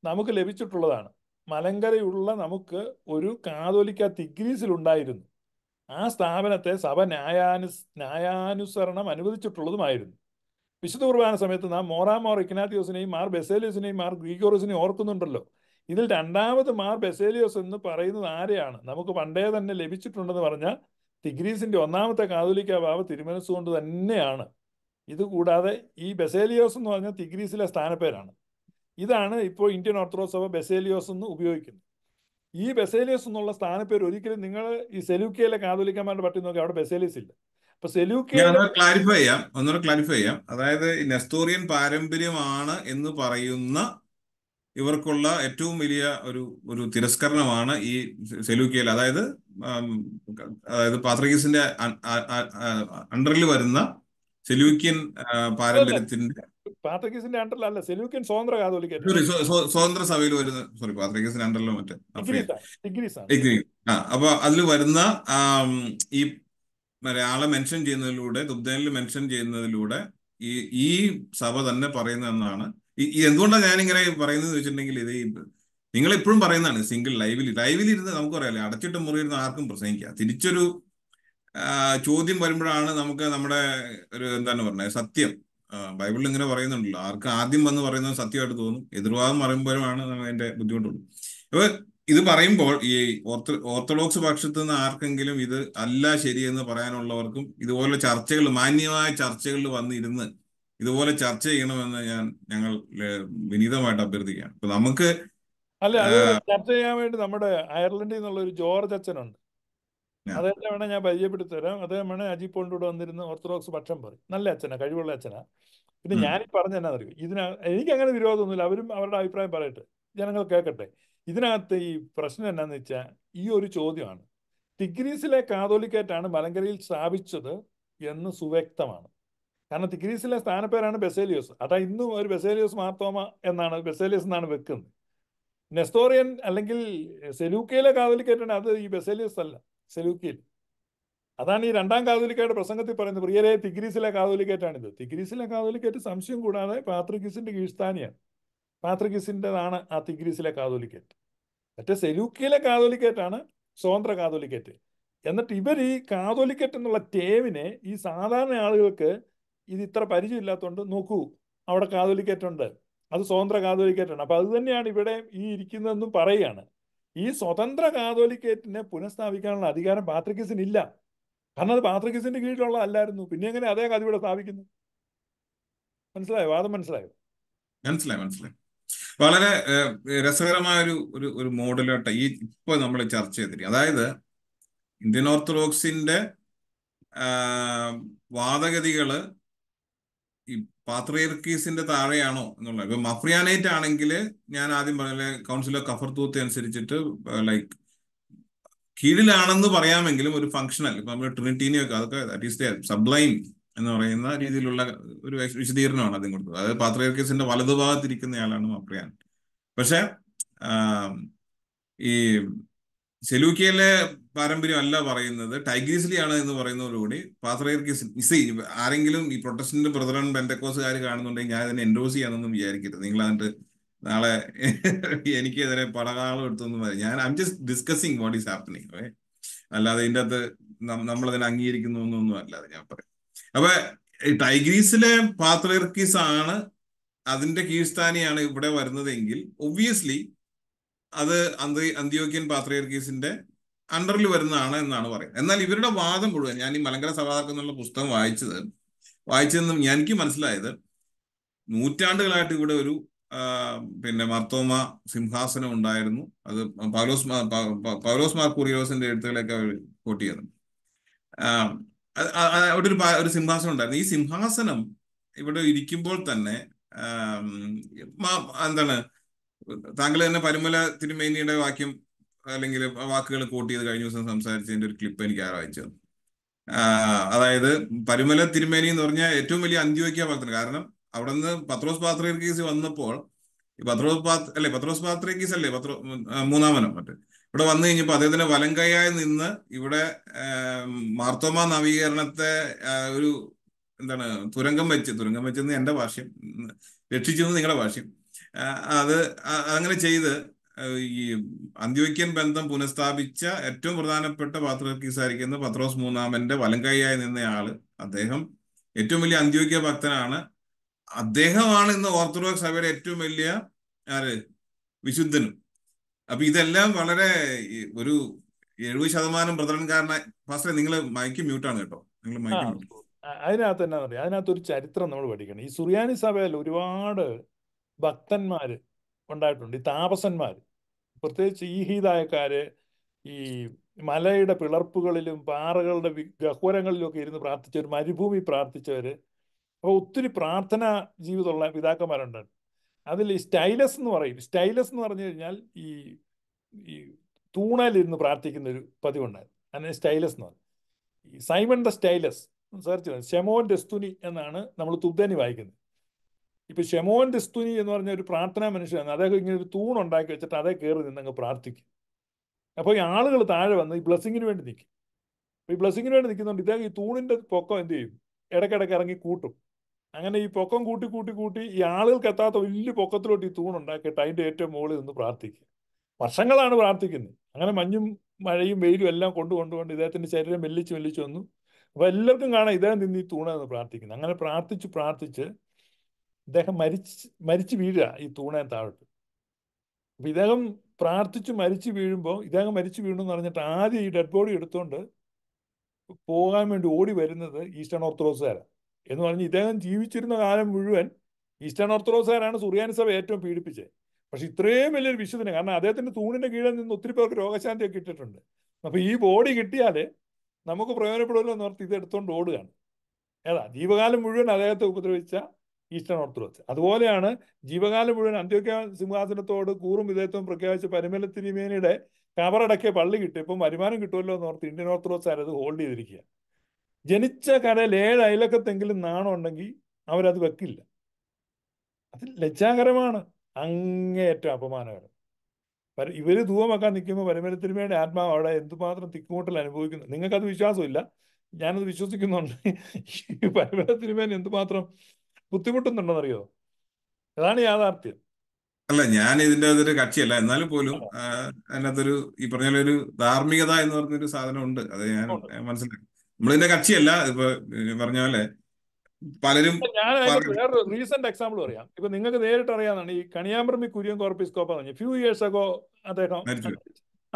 നമുക്ക് ലഭിച്ചിട്ടുള്ളതാണ് മലങ്കരയുള്ള നമുക്ക് ഒരു കാതോലിക്ക തിഗ്രീസിലുണ്ടായിരുന്നു ആ സ്ഥാപനത്തെ സഭ ന്യായാനു ന്യായാനുസരണം അനുവദിച്ചിട്ടുള്ളതുമായിരുന്നു വിശുദ്ധ കുർബാന സമയത്ത് നാം മോറാ മോർ ഇഗ്നാത്തിയോസിനെയും മാർ ബെസേലിയോസിനെയും മാർ ഗ്രീഗോറസിനെയും ഓർക്കുന്നുണ്ടല്ലോ ഇതിൽ രണ്ടാമത് മാർ ബെസേലിയോസ് എന്ന് പറയുന്നത് ആരെയാണ് നമുക്ക് പണ്ടേ തന്നെ ലഭിച്ചിട്ടുണ്ടെന്ന് പറഞ്ഞാൽ തിഗ്രീസിന്റെ ഒന്നാമത്തെ കാതോലിക്ക ബാബ തിരുമനസ് കൊണ്ട് തന്നെയാണ് ഇത് കൂടാതെ ഈ ബെസേലിയോസ് എന്ന് പറഞ്ഞാൽ തിഗ്രീസിലെ സ്ഥാനപ്പേരാണ് ഇതാണ് ഇപ്പോൾ ഇന്ത്യൻ ഓർത്തഡോക്സ് സഭ ബെസേലിയോസ് എന്ന് ഉപയോഗിക്കുന്നത് ഈ ബെസേലിയോസ് എന്നുള്ള സ്ഥാനപ്പേർ ഒരിക്കലും നിങ്ങൾ ഈ സെലൂക്കിയയിലെ കാതോലിക്കന്മാരുടെ പട്ടി നോക്കി അവിടെ ബെസേലിയസ് ഇല്ല ക്ലാരിഫൈ ചെയ്യാം ഒന്നുകൂടെ ക്ലാരിഫൈ ചെയ്യാം അതായത് നെസ്തോറിയൻ പാരമ്പര്യമാണ് എന്ന് പറയുന്ന ഇവർക്കുള്ള ഏറ്റവും വലിയ ഒരു ഒരു തിരസ്കരണമാണ് ഈ സെലൂക്കിയൽ അതായത് അതായത് പാത്രഗീസിന്റെ അണ്ടറിൽ വരുന്ന സെലൂക്കിയൻ പാരമ്പര്യത്തിന്റെ സെലൂക്കിയൻ സ്വതന്ത്ര സ്വതന്ത്ര സഭയിൽ വരുന്ന സോറി പാത്രഗീസിന്റെ അണ്ടറിലോ മറ്റേ അപ്പൊ അതിൽ വരുന്ന ഈ മലയാളം മെൻഷൻ ചെയ്യുന്നതിലൂടെ ദുബ്ദനിൽ മെൻഷൻ ചെയ്യുന്നതിലൂടെ ഈ ഈ സഭ തന്നെ പറയുന്നതെന്നാണ് ഈ എന്തുകൊണ്ടാണ് ഞാനിങ്ങനെ പറയുന്നത് വെച്ചിട്ടുണ്ടെങ്കിൽ ഇത് നിങ്ങൾ എപ്പോഴും പറയുന്നതാണ് സിംഗിൾ ലൈവിൽ ലൈവിൽ ഇരുന്ന് നമുക്ക് നമുക്കറിയാലേ അടച്ചിട്ട മുറിയിരുന്ന് ആർക്കും പ്രസംഗിക്കാം തിരിച്ചൊരു ചോദ്യം വരുമ്പോഴാണ് നമുക്ക് നമ്മുടെ ഒരു എന്താണ് പറഞ്ഞത് സത്യം ബൈബിളിൽ ഇങ്ങനെ പറയുന്നുണ്ടല്ലോ ആർക്ക് ആദ്യം വന്ന് പറയുന്നത് സത്യമായിട്ട് തോന്നും എതിർവാദം പറയുമ്പോഴാണ് അതിന്റെ ബുദ്ധിമുട്ടുള്ളൂ അപ്പൊ ഇത് പറയുമ്പോൾ ഈ ഓർത്തഡോക്സ് പക്ഷത്തു നിന്ന് ആർക്കെങ്കിലും ഇത് അല്ല ശരിയെന്ന് പറയാനുള്ളവർക്കും ഇതുപോലെ ചർച്ചകൾ മാന്യമായ ചർച്ചകളിൽ വന്നിരുന്ന് ഇതുപോലെ ചർച്ച ചെയ്യണമെന്ന് ഞാൻ ഞങ്ങൾ വിനീതമായിട്ട് അഭ്യർത്ഥിക്കുകയാണ് അപ്പൊ നമുക്ക് അല്ല ചർച്ച ചെയ്യാൻ വേണ്ടി നമ്മുടെ അയർലൻഡിൽ നിന്നുള്ള ഒരു ജോർജ് അച്ഛനുണ്ട് അദ്ദേഹത്തെ വേണേ ഞാൻ പരിചയപ്പെടുത്തി തരാം അദ്ദേഹം വേണേ അജി പോണ്ടൂടെ വന്നിരുന്ന ഓർത്തഡോക്സ് പക്ഷം പറയും നല്ല അച്ഛനാ കഴിവുള്ള അച്ഛനാ പിന്നെ ഞാൻ പറഞ്ഞ എന്നാ അറിയൂ ഇതിന എനിക്ക് അങ്ങനെ വിരോധമൊന്നുമില്ല അവരും അവരുടെ അഭിപ്രായം പറയട്ടെ ജനങ്ങൾ കേൾക്കട്ടെ ഇതിനകത്ത് ഈ പ്രശ്നം എന്നാന്ന് വെച്ചാൽ ഈ ഒരു ചോദ്യമാണ് തിഗ്രീസിലെ കാതോലിക്കേറ്റാണ് മലങ്കരയിൽ സ്ഥാപിച്ചത് എന്ന് സുവ്യക്തമാണ് കാരണം തിഗ്രീസിലെ സ്ഥാനപ്പേരാണ് ബെസേലിയോസ് അതാ ഇന്നും ഒരു ബെസേലിയോസ് മാർത്തോമ എന്നാണ് ബെസേലിയസ് എന്നാണ് വെക്കുന്നത് നെസ്തോറിയൻ അല്ലെങ്കിൽ സെലൂക്കയിലെ കാതോലിക്കേറ്റാണ് അത് ഈ ബെസേലിയസ് അല്ല സെലൂക്കയിൽ അതാണ് ഈ രണ്ടാം കാതോലിക്കായുടെ പ്രസംഗത്തിൽ പറയുന്നത് പ്രിയരെ തിഗ്രീസിലെ കാതോലിക്കേറ്റാണിത് തിഗ്രീസിലെ കാതോലിക്കേറ്റ് സംശയം കൂടാതെ പാത്രിക്കീസിന്റെ കീഴ്സ്ഥാനിയാണ് പാത്രികിസിൻ്റെതാണ് ആ തിഗ്രീസിലെ കാതോലിക്കേറ്റ് മറ്റേ സെലൂക്കിയിലെ കാതോലിക്കേറ്റാണ് സ്വതന്ത്ര കാതോലിക്കേറ്റ് എന്നിട്ട് ഇവർ ഈ കാതോലിക്കേറ്റ് എന്നുള്ള ടേമിനെ ഈ സാധാരണ ആളുകൾക്ക് ഇത് ഇത്ര പരിചയമില്ലാത്തതുകൊണ്ട് നോക്കൂ അവിടെ കാതോലിക്കേറ്റുണ്ട് അത് സ്വതന്ത്ര കാതോലിക്കേറ്റാണ് അപ്പം അത് തന്നെയാണ് ഇവിടെ ഈ ഇരിക്കുന്നതെന്നും പറയുകയാണ് ഈ സ്വതന്ത്ര കാതോലിക്കേറ്റിനെ പുനഃസ്ഥാപിക്കാനുള്ള അധികാരം പാത്രിക്കിസിന് ഇല്ല കാരണം അത് കീഴിലുള്ള അല്ലായിരുന്നു പിന്നെ എങ്ങനെ അതേ കഥ ഇവിടെ സ്ഥാപിക്കുന്നു മനസ്സിലായോ വാദം മനസ്സിലായോ മനസ്സിലായി മനസ്സിലായി വളരെ രസകരമായ ഒരു ഒരു മോഡലോട്ട് ഈ ഇപ്പൊ നമ്മൾ ചർച്ച ചെയ്തിരിക്കും അതായത് ഇന്ത്യൻ ഓർത്തഡോക്സിന്റെ വാദഗതികള് ഈ പാത്രിയർക്കീസിന്റെ താഴെയാണോ എന്നുള്ളത് ഇപ്പൊ മഫ്രിയാനേറ്റ് ആണെങ്കിൽ ഞാൻ ആദ്യം പറഞ്ഞ കൗൺസിൽ ഓഫ് കഫർ തൂത്ത് അനുസരിച്ചിട്ട് ലൈക്ക് കീഴിലാണെന്ന് പറയാമെങ്കിലും ഒരു ഫങ്ഷണൽ ഇപ്പൊ നമ്മൾ ട്രിനിറ്റീനിയൊക്കെ അതൊക്കെ സബ്ലൈൻ ദ എന്ന് പറയുന്ന രീതിയിലുള്ള ഒരു വിശദീകരണമാണ് അദ്ദേഹം കൊടുത്തത് അതായത് പാത്രയർക്കേസിന്റെ വലതുഭാഗത്തിരിക്കുന്നയാളാണ് മാപ്രിയാൻ പക്ഷെ ഈ സെലൂക്കിയയിലെ പാരമ്പര്യം അല്ല പറയുന്നത് ടൈഗ്രീസിലിയാണ് എന്ന് പറയുന്നതോടുകൂടി പാത്രയർക്കേസ് സി ആരെങ്കിലും ഈ പ്രൊട്ടസ്റ്റന്റ് ബ്രദറൻ ബെൻഡക്കോസുകാർ കാണുന്നുണ്ടെങ്കിൽ ഞാൻ അതിനെ എൻഡോസ് ചെയ്യാമെന്നൊന്നും വിചാരിക്കരുത് നിങ്ങൾ അതിന്റെ നാളെ എനിക്ക് ഇതിനെ പടകാളം എടുത്തൊന്നും പറയും ഞാൻ I'm just discussing what is happening അല്ലാതെ ഇതിൻ്റെ അകത്ത് നമ്മളതിനെ അംഗീകരിക്കുന്നു എന്നൊന്നും അല്ലാതെ ഞാൻ പറയും അപ്പൊ ടൈഗ്രീസിലെ പാത്രർക്കീസ് ആണ് അതിന്റെ കീഴ്സ്ഥാനിയാണ് ഇവിടെ വരുന്നതെങ്കിൽ ഒബ്വിയസ്ലി അത് അന്തി അന്ത്യോക്യൻ പാത്രിയർക്കീസിന്റെ അണ്ടറിൽ വരുന്നതാണ് എന്നാണ് പറയുന്നത് എന്നാൽ ഇവരുടെ വാദം മുഴുവൻ ഞാൻ ഈ മലങ്കര സഭാതർക്കം എന്നുള്ള പുസ്തകം വായിച്ചത് വായിച്ചതെന്നും എനിക്ക് മനസ്സിലായത് നൂറ്റാണ്ടുകളായിട്ട് ഇവിടെ ഒരു പിന്നെ മർത്തോമ സിംഹാസനം ഉണ്ടായിരുന്നു അത് പൗലോസ് പൗലോസ് മാർ കുറിയോസിന്റെ എഴുത്തുകളൊക്കെ അവർ അവിടെ ഒരു ഒരു സിംഹാസനം ഉണ്ടായിരുന്നു ഈ സിംഹാസനം ഇവിടെ ഇരിക്കുമ്പോൾ തന്നെ എന്താണ് താങ്കൾ തന്നെ പരിമല തിരുമേനിയുടെ വാക്യം അല്ലെങ്കിൽ വാക്കുകൾ കോട്ട് ചെയ്ത് കഴിഞ്ഞ ദിവസം സംസാരിച്ചതിന്റെ ഒരു ക്ലിപ്പ് എനിക്ക് ആരോപിച്ചു അതായത് പരിമല തിരുമേനി എന്ന് പറഞ്ഞാൽ ഏറ്റവും വലിയ അന്ത്യോക്യ ഭക്തൻ കാരണം അവിടെ നിന്ന് പത്രോസ് കേസ് വന്നപ്പോൾ പത്രോസ് പാത്ര അല്ലെ പത്രോസ് കേസ് അല്ലേ പത്രോ മൂന്നാമനം മറ്റേ ഇവിടെ വന്നു കഴിഞ്ഞപ്പോൾ അദ്ദേഹത്തിന് വലങ്കയായി നിന്ന് ഇവിടെ മാർത്തോമ നവീകരണത്തെ ഒരു എന്താണ് തുരങ്കം വെച്ച് തുരങ്കം വെച്ചെന്ന് എൻ്റെ ഭാഷ്യം രക്ഷിച്ചെന്ന് നിങ്ങളുടെ ഭാഷ്യം അത് അങ്ങനെ ചെയ്ത് ഈ അന്ത്യോക്യൻ ബന്ധം പുനഃസ്ഥാപിച്ച ഏറ്റവും പ്രധാനപ്പെട്ട പാത്രകീസായിരിക്കുന്ന പത്രോസ് മൂന്നാമന്റെ വലങ്കൈയായി നിന്ന ആള് അദ്ദേഹം ഏറ്റവും വലിയ അന്ത്യോക്യ ഭക്തനാണ് അദ്ദേഹമാണ് ഇന്ന് ഓർത്തഡോക്സ് സഭയുടെ ഏറ്റവും വലിയ ആര് വിശുദ്ധനും അപ്പൊ ഇതെല്ലാം വളരെ ഒരു എഴുപത് ശതമാനം കാരണം ഫാസ്റ്ററെ നിങ്ങൾ മൈക്ക് മ്യൂട്ടാണ് കേട്ടോ നിങ്ങൾ മൈക്ക് മ്യൂട്ട് അതിനകത്ത് തന്നെ പറയുക അതിനകത്ത് ഒരു ചരിത്രം നമ്മൾ പഠിക്കണം ഈ സുറിയാനി സഭയിൽ ഒരുപാട് ഭക്തന്മാര് ഉണ്ടായിട്ടുണ്ട് ഈ താപസന്മാര് പ്രത്യേകിച്ച് ഈ ഹീതായക്കാര് ഈ മലയുടെ പിളർപ്പുകളിലും പാറകളുടെ ഗഹ്വരങ്ങളിലും ഒക്കെ ഇരുന്ന് പ്രാർത്ഥിച്ചവർ മരുഭൂമി പ്രാർത്ഥിച്ചവര് അപ്പോൾ ഒത്തിരി പ്രാർത്ഥനാ ജീവിതമുള്ള പിതാക്കന്മാരുണ്ടായിരുന്നു അതിൽ ഈ സ്റ്റൈലസ് എന്ന് പറയും സ്റ്റൈലസ് എന്ന് പറഞ്ഞു കഴിഞ്ഞാൽ ഈ ഈ തൂണലിരുന്ന് പ്രാർത്ഥിക്കുന്ന ഒരു പതിവുണ്ടായിരുന്നു അങ്ങനെ സ്റ്റൈലസ് എന്ന് പറയും ഈ സൈമൺ ദ സ്റ്റൈലസ് സെർച്ച് ഷെമോൻ ദസ്തുനി എന്നാണ് നമ്മൾ തുബ്ദനി വായിക്കുന്നത് ഇപ്പൊ ഷെമോൻ ദസ്തുനി എന്ന് പറഞ്ഞ ഒരു പ്രാർത്ഥനാ മനുഷ്യനാണ് അദ്ദേഹം ഇങ്ങനെ ഒരു തൂൺ ഉണ്ടാക്കി വെച്ചിട്ട് അതേ കയറി നിന്ന് അങ്ങ് പ്രാർത്ഥിക്കും അപ്പോൾ ഈ ആളുകൾ താഴെ വന്ന് ഈ ബ്ലസ്സിങ്ങിന് വേണ്ടി നിൽക്കും ഈ ബ്ലസ്സിങ്ങിന് വേണ്ടി നിൽക്കുന്നുണ്ട് ഇദ്ദേഹം ഈ തൂണിന്റെ പൊക്കം എന്ത് ചെയ്യും ഇടയ്ക്കിടയ്ക്ക് ഇറങ്ങി കൂട്ടും അങ്ങനെ ഈ പൊക്കം കൂട്ടി കൂട്ടി കൂട്ടി ഈ ആളുകൾക്ക് എത്താത്ത വലിയ പൊക്കത്തിലോട്ട് ഈ തൂണുണ്ടാക്കിയിട്ട് അതിൻ്റെ ഏറ്റവും മുകളിൽ നിന്ന് പ്രാർത്ഥിക്കുക വർഷങ്ങളാണ് പ്രാർത്ഥിക്കുന്നത് അങ്ങനെ മഞ്ഞും മഴയും വെയിലും എല്ലാം കൊണ്ടു കൊണ്ടുകൊണ്ട് ഇദ്ദേഹത്തിൻ്റെ ശരീരം വെല്ലിച്ച് വെല്ലിച്ച് വന്നു അപ്പോൾ എല്ലാവർക്കും കാണാം ഇദ്ദേഹം നിന്ന് ഈ തൂണെന്ന് പ്രാർത്ഥിക്കുന്നു അങ്ങനെ പ്രാർത്ഥിച്ച് പ്രാർത്ഥിച്ച് ഇദ്ദേഹം മരിച്ച് മരിച്ചു വീഴുക ഈ തൂണേ താഴോട്ട് അപ്പം ഇദ്ദേഹം പ്രാർത്ഥിച്ച് മരിച്ചു വീഴുമ്പോൾ ഇദ്ദേഹം മരിച്ചു എന്ന് പറഞ്ഞിട്ട് ആദ്യം ഈ ഡെഡ് ബോഡി എടുത്തുകൊണ്ട് പോകാൻ വേണ്ടി ഓടി വരുന്നത് ഈസ്റ്റേൺ ഓർത്തഡോക്സുകാരാണ് എന്ന് പറഞ്ഞ് ഇദ്ദേഹം ജീവിച്ചിരുന്ന കാലം മുഴുവൻ ഈസ്റ്റേൺ ഓർത്തഡോക്സുകാരാണ് സുറിയാനി സഭ ഏറ്റവും പീഡിപ്പിച്ചത് പക്ഷെ ഇത്രയും വലിയൊരു വിശുദ്ധനെ കാരണം അദ്ദേഹത്തിന്റെ തൂണിന്റെ കീഴിൽ നിന്ന് ഒത്തിരി പേർക്ക് രോഗശാന്തിയൊക്കെ കിട്ടിയിട്ടുണ്ട് അപ്പൊ ഈ ബോഡി കിട്ടിയാൽ നമുക്ക് പ്രയോജനപ്പെടുമല്ലോ എന്ന് പറഞ്ഞിട്ട് ഇത് എടുത്തുകൊണ്ട് ഓടുകയാണ് ഏതാ ജീവകാലം മുഴുവൻ അദ്ദേഹത്തെ ഉപദ്രവിച്ച ഈസ്റ്റേൺ ഓർത്തഡോക്സ് അതുപോലെയാണ് ജീവകാലം മുഴുവൻ അന്ത്യോക്യ സിംഹാസനത്തോട് കൂറും വിധേയത്വം പ്രഖ്യാപിച്ച പരിമല കവറടക്കിയ പള്ളി കിട്ടിയപ്പം വരുമാനം കിട്ടുമല്ലോ എന്ന് ഓർത്ത് ഇന്ത്യൻ ഓർത്തഡോക്സ് ആരത് ഹോൾഡ് ചെയ്തിരിക്കുക ജനിച്ച കടയിൽ ഏഴ് അയലക്കത്തെങ്കിലും നാണം ഉണ്ടെങ്കിൽ അവരത് വെക്കില്ല അത് ലജ്ജാകരമാണ് അങ്ങേയറ്റം അപമാനകരം ഇവർ ധൂവം വെക്കാൻ നിൽക്കുമ്പോൾ പരമരത്തിനുമേടെ ആത്മാവ് അവിടെ എന്തുമാത്രം തിക്കുമുട്ടൽ അനുഭവിക്കുന്നു നിങ്ങൾക്കത് വിശ്വാസമില്ല ഞാനത് വിശ്വസിക്കുന്നുണ്ട് ഈ പരമരത്തിനുമേൽ എന്തുമാത്രം ബുദ്ധിമുട്ടുന്നുണ്ടെന്നറിയോ അതാണ് യാഥാർത്ഥ്യം അല്ല ഞാൻ ഇതിന്റെ അതൊരു കക്ഷിയല്ല എന്നാലും പോലും അതിനകത്തൊരു ഈ പറഞ്ഞ ഒരു ധാർമ്മികത എന്ന് പറഞ്ഞൊരു സാധനം ഉണ്ട് അത് ഞാൻ മനസ്സിലാക്കി നമ്മളിതിന്റെ കക്ഷിയല്ല ഇപ്പൊ പറഞ്ഞ പോലെ പലരും ഞാൻ വേറൊരു റീസെന്റ് എക്സാമ്പിൾ പറയാം ഇപ്പൊ നിങ്ങൾക്ക് നേരിട്ട് അറിയാന്നാണ് ഈ കണിയാമ്പ്രമി കുര്യൻ കോർപ്പിസ്കോപ്പ പറഞ്ഞു ഫ്യൂ ഇയേഴ്സ് അഗോ അദ്ദേഹം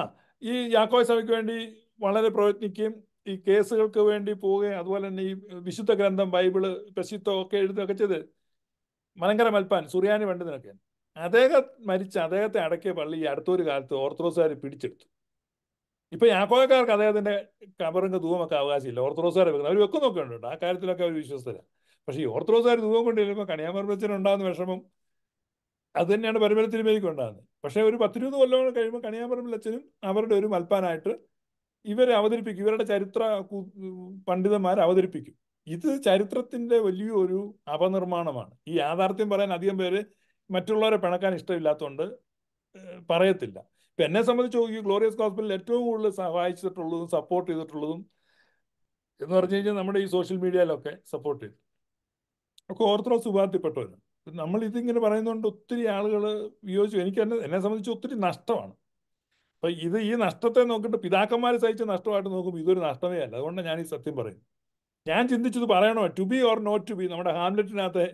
ആ ഈ യാക്കോ സഭയ്ക്ക് വേണ്ടി വളരെ പ്രയത്നിക്കുകയും ഈ കേസുകൾക്ക് വേണ്ടി പോവുകയും അതുപോലെ തന്നെ ഈ വിശുദ്ധ ഗ്രന്ഥം ബൈബിള് പ്രസിദ്ധം ഒക്കെ എഴുതുകയൊക്കെ ചെയ്ത് മലങ്കര മൽപ്പാൻ സുറിയാനി വേണ്ടതിനൊക്കെ അദ്ദേഹം മരിച്ച അദ്ദേഹത്തെ അടക്കിയ പള്ളി ഈ അടുത്തൊരു കാലത്ത് ഓർത്തഡോക്സുകാർ പിടിച്ചെടുത്തു ഇപ്പൊ യാക്കോയക്കാർക്ക് അദ്ദേഹത്തിന്റെ കബറിങ് ധൂമൊക്കെ അവകാശമില്ല ഓർത്തഡോക്സുകാർ വെക്കുന്നത് അവർ വെക്കുന്നൊക്കെ ഉണ്ട് കേട്ടോ ആ കാര്യത്തിലൊക്കെ അവർ വിശ്വസ്തരാണ് പക്ഷേ ഈ ഓർത്തഡോക്സുകാർ ധൂമം കൊണ്ട് ചെല്ലുമ്പോൾ കണിയാമർ ഉണ്ടാകുന്ന വിഷമം അത് തന്നെയാണ് പരിമലത്തിരുമേലിക്ക് ഉണ്ടാകുന്നത് പക്ഷേ ഒരു പത്തിരുപത് കൊല്ലം കഴിയുമ്പോൾ കണിയാമരം അച്ഛനും അവരുടെ ഒരു മൽപ്പാനായിട്ട് ഇവരെ അവതരിപ്പിക്കും ഇവരുടെ ചരിത്ര പണ്ഡിതന്മാർ അവതരിപ്പിക്കും ഇത് ചരിത്രത്തിന്റെ വലിയൊരു അപനിർമ്മാണമാണ് ഈ യാഥാർത്ഥ്യം പറയാൻ അധികം പേര് മറ്റുള്ളവരെ പിണക്കാൻ ഇഷ്ടമില്ലാത്തതുകൊണ്ട് പറയത്തില്ല ഇപ്പം എന്നെ സംബന്ധിച്ച് നോക്കി ഗ്ലോറിയസ് ഗോസ്ബലിൽ ഏറ്റവും കൂടുതൽ സഹായിച്ചിട്ടുള്ളതും സപ്പോർട്ട് ചെയ്തിട്ടുള്ളതും എന്ന് പറഞ്ഞു കഴിഞ്ഞാൽ നമ്മുടെ ഈ സോഷ്യൽ മീഡിയയിലൊക്കെ സപ്പോർട്ട് ചെയ്തു ഒക്കെ ഓർത്തഡോക്സ് വിഭാഗത്തിൽപ്പെട്ടവരാണ് നമ്മൾ ഇതിങ്ങനെ പറയുന്നതുകൊണ്ട് ഒത്തിരി ആളുകൾ വിയോജിച്ചു എനിക്ക് എന്നെ എന്നെ സംബന്ധിച്ച് ഒത്തിരി നഷ്ടമാണ് അപ്പം ഇത് ഈ നഷ്ടത്തെ നോക്കിയിട്ട് പിതാക്കന്മാർ സഹിച്ച നഷ്ടമായിട്ട് നോക്കുമ്പോൾ ഇതൊരു നഷ്ടമേ അല്ല അതുകൊണ്ടാണ് ഞാൻ ഈ സത്യം പറയുന്നത് ഞാൻ ചിന്തിച്ചത് പറയണോ to be or not to be നമ്മുടെ ഹാംലെറ്റിനകത്തെ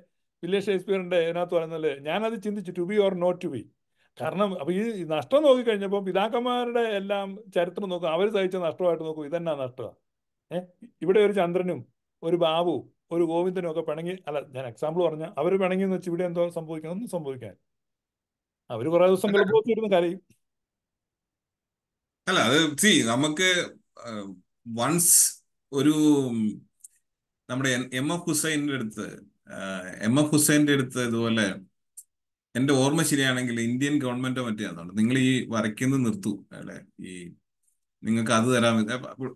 വില്യം ഷേക്സ്പിയറിൻ്റെ ഇതിനകത്ത് പറയുന്നത് ഞാനത് ചിന്തിച്ചു to be or not to be കാരണം അപ്പൊ ഈ നഷ്ടം നോക്കി കഴിഞ്ഞപ്പോൾ പിതാക്കന്മാരുടെ എല്ലാം ചരിത്രം നോക്കും അവർ സഹിച്ച നഷ്ടമായിട്ട് നോക്കും ഇതന്നെ നഷ്ടം ഏഹ് ഇവിടെ ഒരു ചന്ദ്രനും ഒരു ബാബു ഒരു ഗോവിന്ദനും ഒക്കെ പിണങ്ങി അല്ല ഞാൻ എക്സാമ്പിൾ പറഞ്ഞ അവർ പിണങ്ങി എന്ന് വെച്ച് ഇവിടെ എന്തോ സംഭവിക്കണം ഒന്നും സംഭവിക്കാൻ അവര് കുറെ ദിവസം ഗർഭത്തിരുന്ന് കരയും അല്ല അത് സി നമുക്ക് വൺസ് ഒരു നമ്മുടെ എം എഫ് ഹുസൈൻ്റെ അടുത്ത് എം എഫ് ഹുസൈൻ്റെ അടുത്ത് ഇതുപോലെ എന്റെ ഓർമ്മ ശരിയാണെങ്കിൽ ഇന്ത്യൻ ഗവൺമെന്റോ മറ്റേ അതുകൊണ്ട് നിങ്ങൾ ഈ വരയ്ക്കുന്നത് നിർത്തൂ അല്ലെ ഈ നിങ്ങൾക്ക് അത് തരാൻ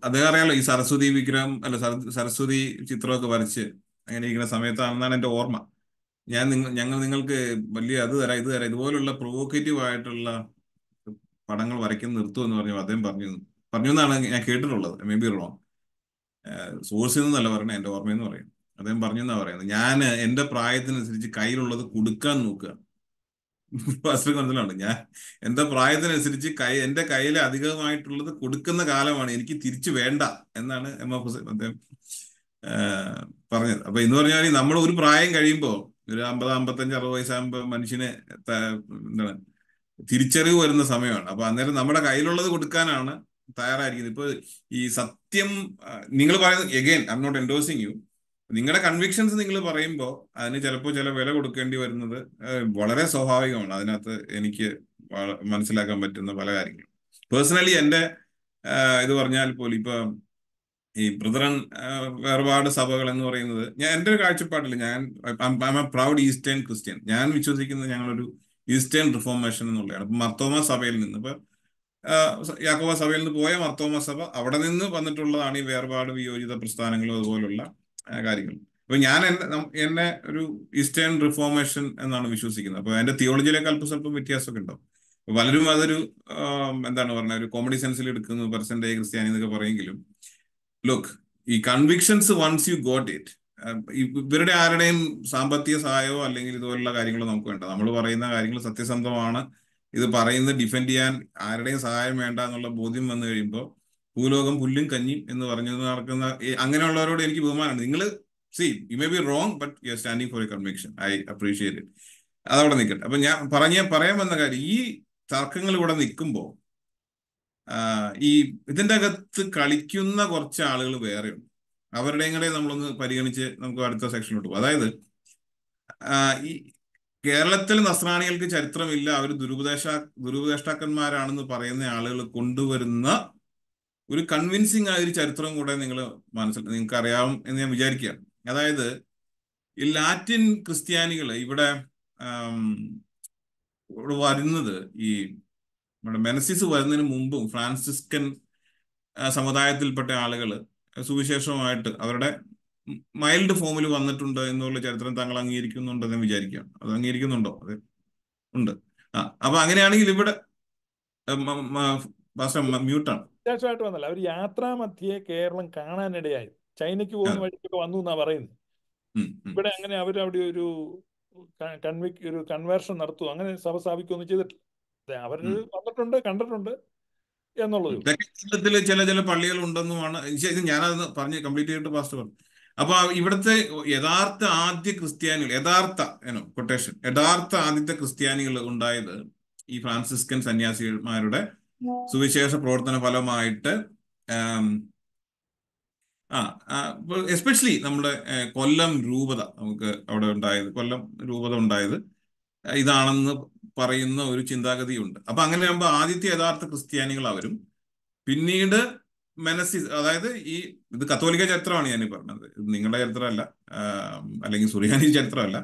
അദ്ദേഹം അറിയാലോ ഈ സരസ്വതി വിഗ്രഹം അല്ല സരസ്വതി ചിത്രമൊക്കെ വരച്ച് അങ്ങനെ ഇരിക്കുന്ന സമയത്താണെന്നാണ് എന്റെ ഓർമ്മ ഞാൻ നിങ്ങൾ ഞങ്ങൾ നിങ്ങൾക്ക് വലിയ അത് തരാം ഇത് തരാം ഇതുപോലുള്ള പ്രൊവോക്കേറ്റീവ് ആയിട്ടുള്ള പടങ്ങൾ വരയ്ക്കുന്ന നിർത്തു എന്ന് പറഞ്ഞു അദ്ദേഹം പറഞ്ഞു പറഞ്ഞു എന്നാണ് ഞാൻ കേട്ടിട്ടുള്ളത് മേ ബി റോങ് സോഴ്സിൽ നിന്നല്ല പറയണേ എൻ്റെ ഓർമ്മയെന്ന് പറയുന്നത് അദ്ദേഹം പറഞ്ഞു എന്നാ പറയുന്നത് ഞാൻ എൻ്റെ പ്രായത്തിനനുസരിച്ച് കയ്യിലുള്ളത് കൊടുക്കാൻ നോക്കുക വാസ്തവത്തിലുണ്ട് ഞാൻ എന്റെ പ്രായത്തിനനുസരിച്ച് കൈ എന്റെ കയ്യിൽ അധികമായിട്ടുള്ളത് കൊടുക്കുന്ന കാലമാണ് എനിക്ക് തിരിച്ചു വേണ്ട എന്നാണ് എം എഫ് ഹുസൈൻ അദ്ദേഹം പറഞ്ഞത് അപ്പൊ എന്ന് പറഞ്ഞാൽ നമ്മൾ ഒരു പ്രായം കഴിയുമ്പോൾ ഒരു അമ്പത് അമ്പത്തഞ്ച് അറുപത് വയസ്സാകുമ്പോൾ മനുഷ്യന് എന്താണ് തിരിച്ചറിവ് വരുന്ന സമയമാണ് അപ്പൊ അന്നേരം നമ്മുടെ കയ്യിലുള്ളത് കൊടുക്കാനാണ് തയ്യാറായിരിക്കുന്നത് ഇപ്പൊ ഈ സത്യം നിങ്ങൾ പറയുന്നത് again I not endorsing you നിങ്ങളുടെ കൺവിക്ഷൻസ് നിങ്ങൾ പറയുമ്പോൾ അതിന് ചിലപ്പോൾ ചില വില കൊടുക്കേണ്ടി വരുന്നത് വളരെ സ്വാഭാവികമാണ് അതിനകത്ത് എനിക്ക് മനസ്സിലാക്കാൻ പറ്റുന്ന പല കാര്യങ്ങളും പേഴ്സണലി എൻ്റെ ഇത് പറഞ്ഞാൽ പോലും ഇപ്പൊ ഈ ബ്രദറൻ വേർപാട് സഭകൾ എന്ന് പറയുന്നത് ഞാൻ എൻ്റെ ഒരു കാഴ്ചപ്പാടിൽ ഞാൻ പ്രൗഡ് ഈസ്റ്റേൺ ക്രിസ്ത്യൻ ഞാൻ വിശ്വസിക്കുന്നത് ഞങ്ങളൊരു ഈസ്റ്റേൺ റിഫോർമേഷൻ എന്നുള്ളതാണ് ഇപ്പൊ മർത്തോമ സഭയിൽ നിന്ന് ഇപ്പൊ യാക്കോബ സഭയിൽ നിന്ന് പോയ മർത്തോമ സഭ അവിടെ നിന്ന് വന്നിട്ടുള്ളതാണ് ഈ വേർപാട് വിയോജിത പ്രസ്ഥാനങ്ങളും അതുപോലുള്ള കാര്യങ്ങൾ അപ്പൊ ഞാൻ എന്നെ ഒരു ഈസ്റ്റേൺ റിഫോർമേഷൻ എന്നാണ് വിശ്വസിക്കുന്നത് അപ്പൊ എന്റെ തിയോളജിയിലേക്ക് അല്പം സ്വല്പം വ്യത്യാസമൊക്കെ ഉണ്ടാവും പലരും അതൊരു എന്താണ് പറഞ്ഞ ഒരു കോമഡി സെൻസിൽ എടുക്കുന്നു പെർസെന്റ് ക്രിസ്ത്യാനി എന്നൊക്കെ പറയെങ്കിലും ലുക്ക് ഈ convictions once you got it ഇവരുടെ ആരുടെയും സാമ്പത്തിക സഹായമോ അല്ലെങ്കിൽ ഇതുപോലുള്ള കാര്യങ്ങളോ നമുക്ക് വേണ്ട നമ്മൾ പറയുന്ന കാര്യങ്ങൾ സത്യസന്ധമാണ് ഇത് പറയുന്നത് ഡിഫെൻഡ് ചെയ്യാൻ ആരുടെയും സഹായം വേണ്ട എന്നുള്ള ബോധ്യം വന്നു കഴിയുമ്പോൾ ഭൂലോകം പുല്ലും കഞ്ഞിയും എന്ന് പറഞ്ഞത് നടക്കുന്ന അങ്ങനെയുള്ളവരോട് എനിക്ക് ബഹുമാനമാണ് നിങ്ങൾ see you may be wrong but you are standing for you conviction I appreciate it അതവിടെ നിൽക്കട്ടെ അപ്പൊ ഞാൻ പറഞ്ഞ പറയാൻ വന്ന കാര്യം ഈ തർക്കങ്ങൾ ഇവിടെ നിൽക്കുമ്പോൾ ഈ ഇതിന്റെ അകത്ത് കളിക്കുന്ന കുറച്ച് ആളുകൾ വേറെയുണ്ട് അവരുടെയും കൂടെ നമ്മളൊന്ന് പരിഗണിച്ച് നമുക്ക് അടുത്ത സെക്ഷനിലോട്ട് പോകും അതായത് ഈ കേരളത്തിൽ നസ്രാണികൾക്ക് ചരിത്രമില്ല അവർ ദുരുപദേശ ദുരുപദേഷ്ടാക്കന്മാരാണെന്ന് പറയുന്ന ആളുകൾ കൊണ്ടുവരുന്ന ഒരു കൺവിൻസിങ് ആയ ഒരു ചരിത്രം കൂടെ നിങ്ങൾ മനസ്സിൽ നിങ്ങൾക്ക് അറിയാവും എന്ന് ഞാൻ വിചാരിക്കുകയാണ് അതായത് ഈ ലാറ്റിൻ ക്രിസ്ത്യാനികൾ ഇവിടെ ഇവിടെ വരുന്നത് ഈ നമ്മുടെ മെനസിസ് വരുന്നതിന് മുമ്പും ഫ്രാൻസിസ്കൻ സമുദായത്തിൽപ്പെട്ട ആളുകൾ സുവിശേഷവുമായിട്ട് അവരുടെ മൈൽഡ് ഫോമിൽ വന്നിട്ടുണ്ട് എന്നുള്ള ചരിത്രം താങ്കൾ എന്ന് വിചാരിക്കുകയാണ് അത് അംഗീകരിക്കുന്നുണ്ടോ അതെ ഉണ്ട് ആ അപ്പൊ അങ്ങനെയാണെങ്കിൽ ഇവിടെ മ്യൂട്ടാണ് പ്രത്യക്ഷമായിട്ട് വന്നല്ല അവർ യാത്രാമധ്യേ കേരളം കാണാനിടയായി ചൈനയ്ക്ക് പോകുന്ന വഴിക്കൊക്കെ വന്നു എന്നാ പറയുന്നത് ഇവിടെ അങ്ങനെ അവർ അവിടെ ഒരു കൺവിക് ഒരു കൺവേർഷൻ നടത്തുമോ അങ്ങനെ സഭ സ്ഥാപിക്കുകയൊന്നും ചെയ്തിട്ടില്ല അവർ വന്നിട്ടുണ്ട് കണ്ടിട്ടുണ്ട് എന്നുള്ളത് ചില ചില പള്ളികൾ ഉണ്ടെന്നുമാണ് ഞാനത് പറഞ്ഞ് കംപ്ലീറ്റ് ചെയ്തിട്ട് പാസ്റ്റ് പറഞ്ഞു അപ്പൊ ഇവിടുത്തെ യഥാർത്ഥ ആദ്യ ക്രിസ്ത്യാനികൾ യഥാർത്ഥ ഏനോ കൊട്ടേഷൻ യഥാർത്ഥ ആദ്യത്തെ ക്രിസ്ത്യാനികൾ ഉണ്ടായത് ഈ ഫ്രാൻസിസ്കൻ സന്യാസിമാരുടെ സുവിശേഷ പ്രവർത്തന ഫലമായിട്ട് ആ എസ്പെഷ്യലി നമ്മുടെ കൊല്ലം രൂപത നമുക്ക് അവിടെ ഉണ്ടായത് കൊല്ലം രൂപത ഉണ്ടായത് ഇതാണെന്ന് പറയുന്ന ഒരു ചിന്താഗതിയുണ്ട് അപ്പൊ അങ്ങനെ ആകുമ്പോൾ ആദ്യത്തെ യഥാർത്ഥ ക്രിസ്ത്യാനികൾ അവരും പിന്നീട് മെനസിസ് അതായത് ഈ ഇത് കത്തോലിക്ക ചരിത്രമാണ് ഞാൻ പറഞ്ഞത് ഇത് നിങ്ങളുടെ ചരിത്രമല്ല അല്ലെങ്കിൽ സുറിയാനി ചരിത്രമല്ല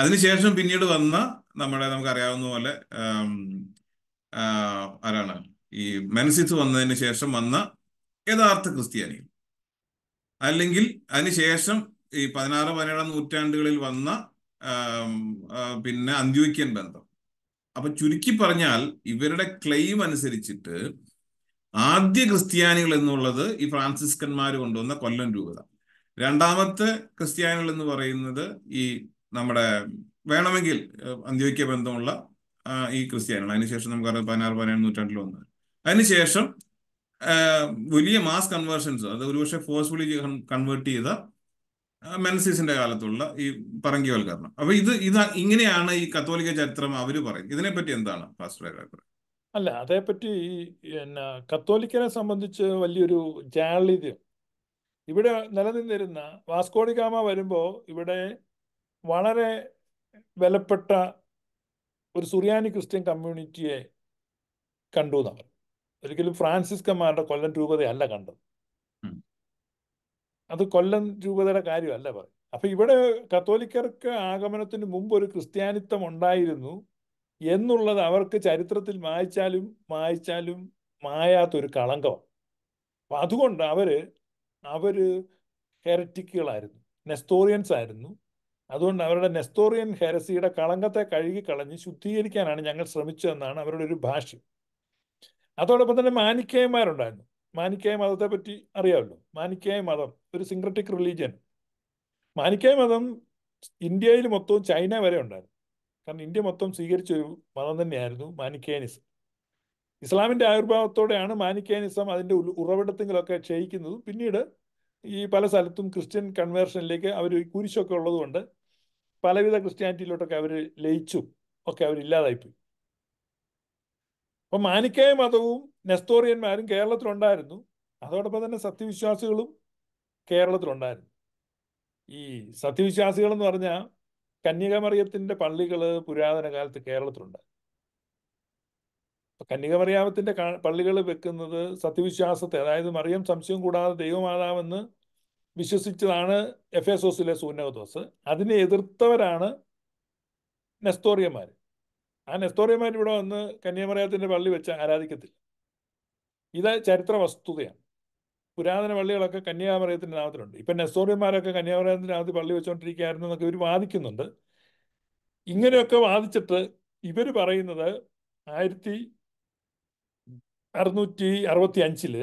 അതിനുശേഷം പിന്നീട് വന്ന നമ്മുടെ നമുക്കറിയാവുന്ന പോലെ ആരാണ് ഈ മെനസിസ് വന്നതിന് ശേഷം വന്ന യഥാർത്ഥ ക്രിസ്ത്യാനികൾ അല്ലെങ്കിൽ അതിനുശേഷം ഈ പതിനാറ് പതിനേഴാം നൂറ്റാണ്ടുകളിൽ വന്ന പിന്നെ അന്ത്യോക്യൻ ബന്ധം അപ്പൊ ചുരുക്കി പറഞ്ഞാൽ ഇവരുടെ ക്ലെയിം അനുസരിച്ചിട്ട് ആദ്യ ക്രിസ്ത്യാനികൾ എന്നുള്ളത് ഈ ഫ്രാൻസിസ്കന്മാർ കൊണ്ടുവന്ന കൊല്ലം രൂപത രണ്ടാമത്തെ ക്രിസ്ത്യാനികൾ എന്ന് പറയുന്നത് ഈ നമ്മുടെ വേണമെങ്കിൽ അന്ത്യോക്യ ബന്ധമുള്ള ഈ ക്രിസ്ത്യാനികൾ അതിനുശേഷം നമുക്കറിയാം പതിനാറ് പതിനേഴ് നൂറ്റാണ്ടിൽ വന്നത് അതിനുശേഷം വലിയ മാസ് കൺവേർഷൻസ് അത് ഒരുപക്ഷെ ഫോഴ്സ്ഫുള്ളി കൺവേർട്ട് ചെയ്ത മെൻസിസിന്റെ കാലത്തുള്ള ഈ പറങ്കിവൽക്കരണം അപ്പൊ ഇത് ഇത് ഇങ്ങനെയാണ് ഈ കത്തോലിക്ക ചരിത്രം അവർ പറയുന്നത് ഇതിനെപ്പറ്റി എന്താണ് ഫാസ്റ്റ് അല്ല അതേപ്പറ്റി ഈ പിന്നെ കത്തോലിക്കനെ സംബന്ധിച്ച് വലിയൊരു ജാളിത്യം ഇവിടെ നിലനിന്നിരുന്ന വാസ്കോഡിഗാമ വരുമ്പോൾ ഇവിടെ വളരെ വിലപ്പെട്ട ഒരു സുറിയാനി ക്രിസ്ത്യൻ കമ്മ്യൂണിറ്റിയെ കണ്ടു എന്ന് ഒരിക്കലും ഫ്രാൻസിസ്കന്മാരുടെ കൊല്ലം രൂപതയല്ല കണ്ടത് അത് കൊല്ലം രൂപതയുടെ കാര്യമല്ല പറയും അപ്പൊ ഇവിടെ കത്തോലിക്കർക്ക് ആഗമനത്തിന് മുമ്പ് ഒരു ക്രിസ്ത്യാനിത്വം ഉണ്ടായിരുന്നു എന്നുള്ളത് അവർക്ക് ചരിത്രത്തിൽ മായിച്ചാലും മായിച്ചാലും മായാത്തൊരു കളങ്കമാണ് അപ്പൊ അതുകൊണ്ട് അവര് അവര് ഹെററ്റിക്കുകളായിരുന്നു നെസ്തോറിയൻസ് ആയിരുന്നു അതുകൊണ്ട് അവരുടെ നെസ്തോറിയൻ ഹെരസിയുടെ കളങ്കത്തെ കഴുകി കളഞ്ഞ് ശുദ്ധീകരിക്കാനാണ് ഞങ്ങൾ ശ്രമിച്ചതെന്നാണ് അവരുടെ ഒരു ഭാഷ്യം അതോടൊപ്പം തന്നെ മാനിക്കേയന്മാരുണ്ടായിരുന്നു മാനിക്കേയ മതത്തെ പറ്റി അറിയാമല്ലോ മാനിക്കേയ മതം ഒരു സിംഗ്രറ്റിക് റിലീജിയൻ മാനിക്കേയ മതം ഇന്ത്യയിൽ മൊത്തവും ചൈന വരെ ഉണ്ടായിരുന്നു കാരണം ഇന്ത്യ മൊത്തം സ്വീകരിച്ച ഒരു മതം തന്നെയായിരുന്നു മാനിക്കേനിസം ഇസ്ലാമിൻ്റെ ആവിർഭാവത്തോടെയാണ് മാനിക്കേനിസം അതിൻ്റെ ഉറവിടത്തെങ്കിലൊക്കെ ക്ഷയിക്കുന്നത് പിന്നീട് ഈ പല സ്ഥലത്തും ക്രിസ്ത്യൻ കൺവേർഷനിലേക്ക് അവർ കുരിശൊക്കെ ഉള്ളതുകൊണ്ട് പലവിധ ക്രിസ്ത്യാനിറ്റിയിലോട്ടൊക്കെ അവർ ലയിച്ചു ഒക്കെ അവരില്ലാതായിപ്പോയി അപ്പം മാനിക്കായ മതവും നെസ്തോറിയന്മാരും കേരളത്തിലുണ്ടായിരുന്നു അതോടൊപ്പം തന്നെ സത്യവിശ്വാസികളും കേരളത്തിലുണ്ടായിരുന്നു ഈ സത്യവിശ്വാസികൾ എന്ന് പറഞ്ഞാൽ കന്യകമറിയത്തിൻ്റെ പള്ളികൾ പുരാതന കാലത്ത് കേരളത്തിലുണ്ട് കന്യകമറിയാമത്തിൻ്റെ പള്ളികൾ വെക്കുന്നത് സത്യവിശ്വാസത്തെ അതായത് മറിയം സംശയം കൂടാതെ ദൈവമാതാവെന്ന് വിശ്വസിച്ചതാണ് എഫ് എസോസിലെ സോസിലെ അതിനെ എതിർത്തവരാണ് നെസ്തോറിയന്മാർ ആ നെസ്തോറിയന്മാർ ഇവിടെ വന്ന് കന്യാമറിയത്തിൻ്റെ പള്ളി വെച്ച് ആരാധിക്കത്തില്ല ഇത് ചരിത്ര വസ്തുതയാണ് പുരാതന പള്ളികളൊക്കെ കന്യാമറിയത്തിൻ്റെ നാമത്തിലുണ്ട് ഇപ്പം നെസ്തോറിയന്മാരൊക്കെ കന്യാമറിയത്തിൻ്റെ നാമത്തിൽ പള്ളി വെച്ചുകൊണ്ടിരിക്കുകയായിരുന്നു എന്നൊക്കെ ഇവർ വാദിക്കുന്നുണ്ട് ഇങ്ങനെയൊക്കെ വാദിച്ചിട്ട് ഇവർ പറയുന്നത് ആയിരത്തി അറുന്നൂറ്റി അറുപത്തി അഞ്ചില്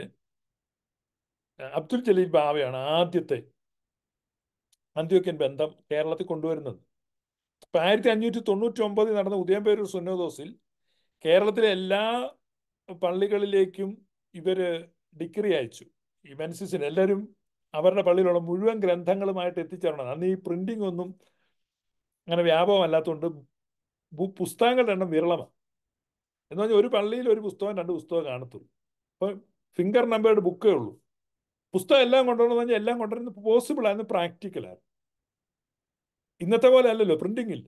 അബ്ദുൽ ജലീൽ ബാവയാണ് ആദ്യത്തെ അന്ത്യോക്യൻ ബന്ധം കേരളത്തിൽ കൊണ്ടുവരുന്നത് ഇപ്പം ആയിരത്തി അഞ്ഞൂറ്റി തൊണ്ണൂറ്റി ഒമ്പതിൽ നടന്ന ഉദയംപേരൂർ സുന്നദോസിൽ കേരളത്തിലെ എല്ലാ പള്ളികളിലേക്കും ഇവർ ഡിഗ്രി അയച്ചു ഈ മെൻസിസിന് എല്ലാവരും അവരുടെ പള്ളിയിലുള്ള മുഴുവൻ ഗ്രന്ഥങ്ങളുമായിട്ട് എത്തിച്ചേരണം അന്ന് ഈ പ്രിന്റിംഗ് ഒന്നും അങ്ങനെ വ്യാപകമല്ലാത്തതുകൊണ്ട് പുസ്തകങ്ങളുടെ എണ്ണം വിരളമാണ് എന്ന് പറഞ്ഞാൽ ഒരു പള്ളിയിൽ ഒരു പുസ്തകം രണ്ട് പുസ്തകം കാണത്തുള്ളൂ അപ്പം ഫിംഗർ നമ്പേർഡ് ബുക്കേ ഉള്ളൂ പുസ്തകം എല്ലാം കൊണ്ടുവരണം പറഞ്ഞാൽ എല്ലാം കൊണ്ടുവരുന്ന പോസിബിൾ ആയിരുന്നു ആയിരുന്നു ഇന്നത്തെ പോലെ അല്ലല്ലോ പ്രിന്റിംഗിൽ ഇല്ല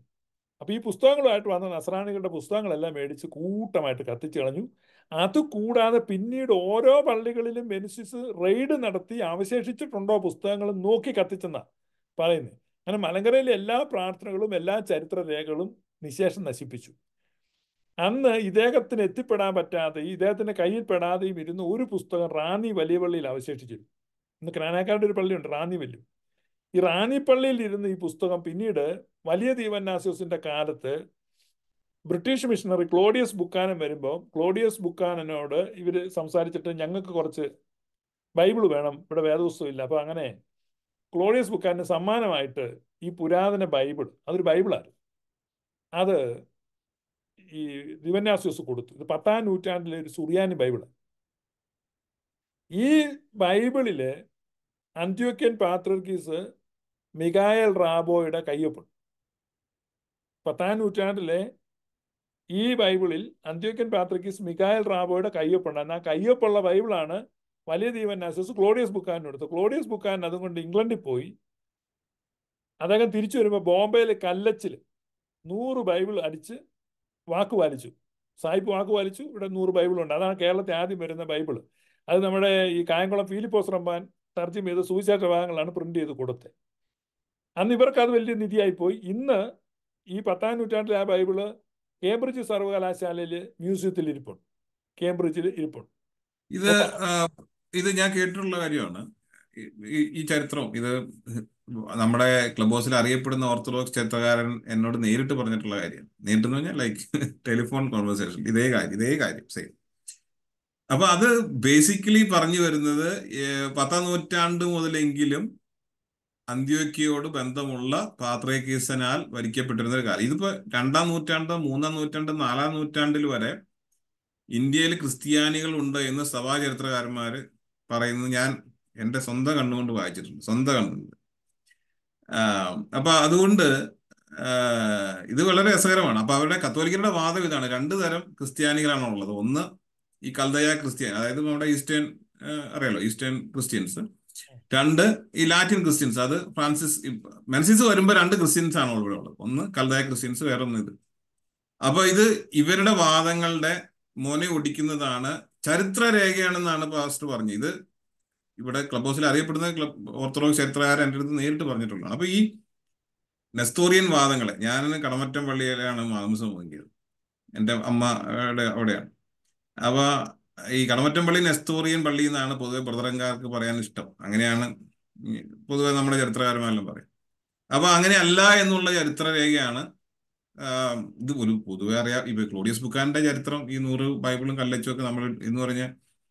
അപ്പോൾ ഈ പുസ്തകങ്ങളുമായിട്ട് വന്ന നസ്രാണികളുടെ പുസ്തകങ്ങളെല്ലാം മേടിച്ച് കൂട്ടമായിട്ട് കത്തിച്ചു കളഞ്ഞു അതുകൂടാതെ പിന്നീട് ഓരോ പള്ളികളിലും ബെനിസിസ് റെയ്ഡ് നടത്തി അവശേഷിച്ചിട്ടുണ്ടോ പുസ്തകങ്ങൾ നോക്കി കത്തിച്ചെന്നാണ് പറയുന്നത് അങ്ങനെ മലങ്കരയിലെ എല്ലാ പ്രാർത്ഥനകളും എല്ലാ ചരിത്ര രേഖകളും നിശേഷം നശിപ്പിച്ചു അന്ന് ഇദ്ദേഹത്തിന് എത്തിപ്പെടാൻ പറ്റാതെ ഇദ്ദേഹത്തിന്റെ കയ്യിൽ പെടാതെയും ഇരുന്ന് ഒരു പുസ്തകം റാന്നി വലിയ പള്ളിയിൽ അവശേഷിച്ചിരുന്നു ഇന്ന് ക്രാനാക്കാരുടെ ഒരു പള്ളിയുണ്ട് റാന്നിവല്ലു ഈ റാന്നിപ്പള്ളിയിൽ ഇരുന്ന് ഈ പുസ്തകം പിന്നീട് വലിയ ദീപന്നാസ്യൂസിന്റെ കാലത്ത് ബ്രിട്ടീഷ് മിഷണറി ക്ലോഡിയസ് ബുക്കാനൻ വരുമ്പോൾ ക്ലോഡിയസ് ബുക്കാനനോട് ഇവർ സംസാരിച്ചിട്ട് ഞങ്ങൾക്ക് കുറച്ച് ബൈബിൾ വേണം ഇവിടെ വേദപുസ്തകം ഇല്ല അപ്പോൾ അങ്ങനെ ക്ലോഡിയസ് ബുക്കാനന് സമ്മാനമായിട്ട് ഈ പുരാതന ബൈബിൾ അതൊരു ബൈബിളാണ് അത് ഈ ദിവന്യാസ്യൂസ് കൊടുത്തു ഇത് പത്താം നൂറ്റാണ്ടിലെ ഒരു സുറിയാനി ബൈബിളാണ് ഈ ബൈബിളിൽ അന്ത്യോക്യൻ പാത്രർക്കീസ് മികായൽ റാബോയുടെ കയ്യൊപ്പുണ്ട് പത്താം നൂറ്റാണ്ടിലെ ഈ ബൈബിളിൽ അന്ത്യോക്യൻ പാത്രക്കീസ് മികായൽ റാബോയുടെ കയ്യൊപ്പുണ്ട് എന്നാൽ കയ്യൊപ്പുള്ള ബൈബിളാണ് വലിയ ദീപൻ നാസസ് ക്ലോഡിയസ് ബുക്കാനും എടുത്തു ക്ലോഡിയസ് ബുക്കാൻ അതുകൊണ്ട് ഇംഗ്ലണ്ടിൽ പോയി അദ്ദേഹം തിരിച്ചു വരുമ്പോൾ ബോംബെയിലെ കല്ലച്ചിൽ നൂറ് ബൈബിൾ അടിച്ച് വാക്ക് വലിച്ചു സായിപ്പ് വാക്ക് വലിച്ചു ഇവിടെ നൂറ് ബൈബിളുണ്ട് അതാണ് കേരളത്തിൽ ആദ്യം വരുന്ന ബൈബിൾ അത് നമ്മുടെ ഈ കായംകുളം ഫീലിപ്പോസ് റമ്പാൻ തർജ്ജം ചെയ്ത് സൂയിസൈഡ് ഭാഗങ്ങളാണ് പ്രിന്റ് ചെയ്ത് കൊടുത്തത് അന്ന് ഇവർക്ക് അത് വലിയ നിധിയായിപ്പോയി ഇന്ന് ഈ പത്താം നൂറ്റാണ്ടിലെ ആ ബൈബിള് കേംബ്രിഡ്ജ് സർവകലാശാലയിൽ മ്യൂസിയത്തിൽ ഇരിപ്പുണ്ട് കേംബ്രിഡ്ജിൽ ഇരിപ്പുണ്ട് ഇത് ഇത് ഞാൻ കേട്ടിട്ടുള്ള കാര്യമാണ് ഈ ചരിത്രം ഇത് നമ്മുടെ ക്ലബ് ഹൗസിൽ അറിയപ്പെടുന്ന ഓർത്തഡോക്സ് ചരിത്രകാരൻ എന്നോട് നേരിട്ട് പറഞ്ഞിട്ടുള്ള കാര്യമാണ് നേരിട്ടെന്ന് പറഞ്ഞാൽ ലൈക്ക് ടെലിഫോൺ കോൺവെർസേഷൻ ഇതേ കാര്യം ഇതേ കാര്യം സെയിം അപ്പൊ അത് ബേസിക്കലി പറഞ്ഞു വരുന്നത് പത്താം നൂറ്റാണ്ട് മുതലെങ്കിലും അന്ത്യോക്കിയോട് ബന്ധമുള്ള പാത്രേക്കീസനാൽ ഭരിക്കപ്പെട്ടിരുന്ന ഒരു കാലം ഇതിപ്പോ രണ്ടാം നൂറ്റാണ്ടോ മൂന്നാം നൂറ്റാണ്ടോ നാലാം നൂറ്റാണ്ടിൽ വരെ ഇന്ത്യയിൽ ക്രിസ്ത്യാനികൾ ഉണ്ട് എന്ന് സഭാചരിത്രകാരന്മാർ പറയുന്നത് ഞാൻ എൻ്റെ സ്വന്തം കണ്ണുകൊണ്ട് വായിച്ചിട്ടുണ്ട് സ്വന്തം കണ്ണുകൊണ്ട് അപ്പൊ അതുകൊണ്ട് ഇത് വളരെ രസകരമാണ് അപ്പൊ അവരുടെ കത്തോലിക്കരുടെ വാദം ഇതാണ് രണ്ടു തരം ക്രിസ്ത്യാനികളാണുള്ളത് ഒന്ന് ഈ കൽതയ ക്രിസ്ത്യൻ അതായത് നമ്മുടെ ഈസ്റ്റേൺ അറിയാലോ ഈസ്റ്റേൺ ക്രിസ്ത്യൻസ് രണ്ട് ഈ ലാറ്റിൻ ക്രിസ്ത്യൻസ് അത് ഫ്രാൻസിസ് മെൻസിസ് വരുമ്പോൾ രണ്ട് ക്രിസ്ത്യൻസ് ആണ് ഇവിടെ ഉള്ളത് ഒന്ന് കൽതായ ക്രിസ്ത്യൻസ് വേറെ ഒന്ന് ഇത് അപ്പൊ ഇത് ഇവരുടെ വാദങ്ങളുടെ മോനെ ഒടിക്കുന്നതാണ് രേഖയാണെന്നാണ് പാസ്റ്റർ പറഞ്ഞത് ഇത് ഇവിടെ ക്ലബ് ഹൗസിൽ അറിയപ്പെടുന്ന ക്ലബ് ഓർത്തഡോക്സ് ചരിത്രകാരൻ എൻ്റെ അടുത്ത് നേരിട്ട് പറഞ്ഞിട്ടുള്ളതാണ് അപ്പൊ ഈ നെസ്തോറിയൻ വാദങ്ങളെ ഞാൻ കടമറ്റം പള്ളിയിലാണ് മാംസം വാങ്ങിയത് എൻ്റെ അമ്മയുടെ അവിടെയാണ് അപ്പൊ ഈ പള്ളി നെസ്തോറിയൻ പള്ളി എന്നാണ് പൊതുവെ ബ്രദറങ്കാർക്ക് പറയാൻ ഇഷ്ടം അങ്ങനെയാണ് പൊതുവെ നമ്മുടെ ചരിത്രകാരന്മാരെല്ലാം പറയും അപ്പൊ അങ്ങനെയല്ല എന്നുള്ള ചരിത്രരേഖയാണ് ഇത് ഒരു പൊതുവെ അറിയാം ഇപ്പൊ ക്ലോഡിയസ് ബുക്കാന്റെ ചരിത്രം ഈ നൂറ് ബൈബിളും കല്ലച്ചും ഒക്കെ നമ്മൾ എന്ന് പറഞ്ഞ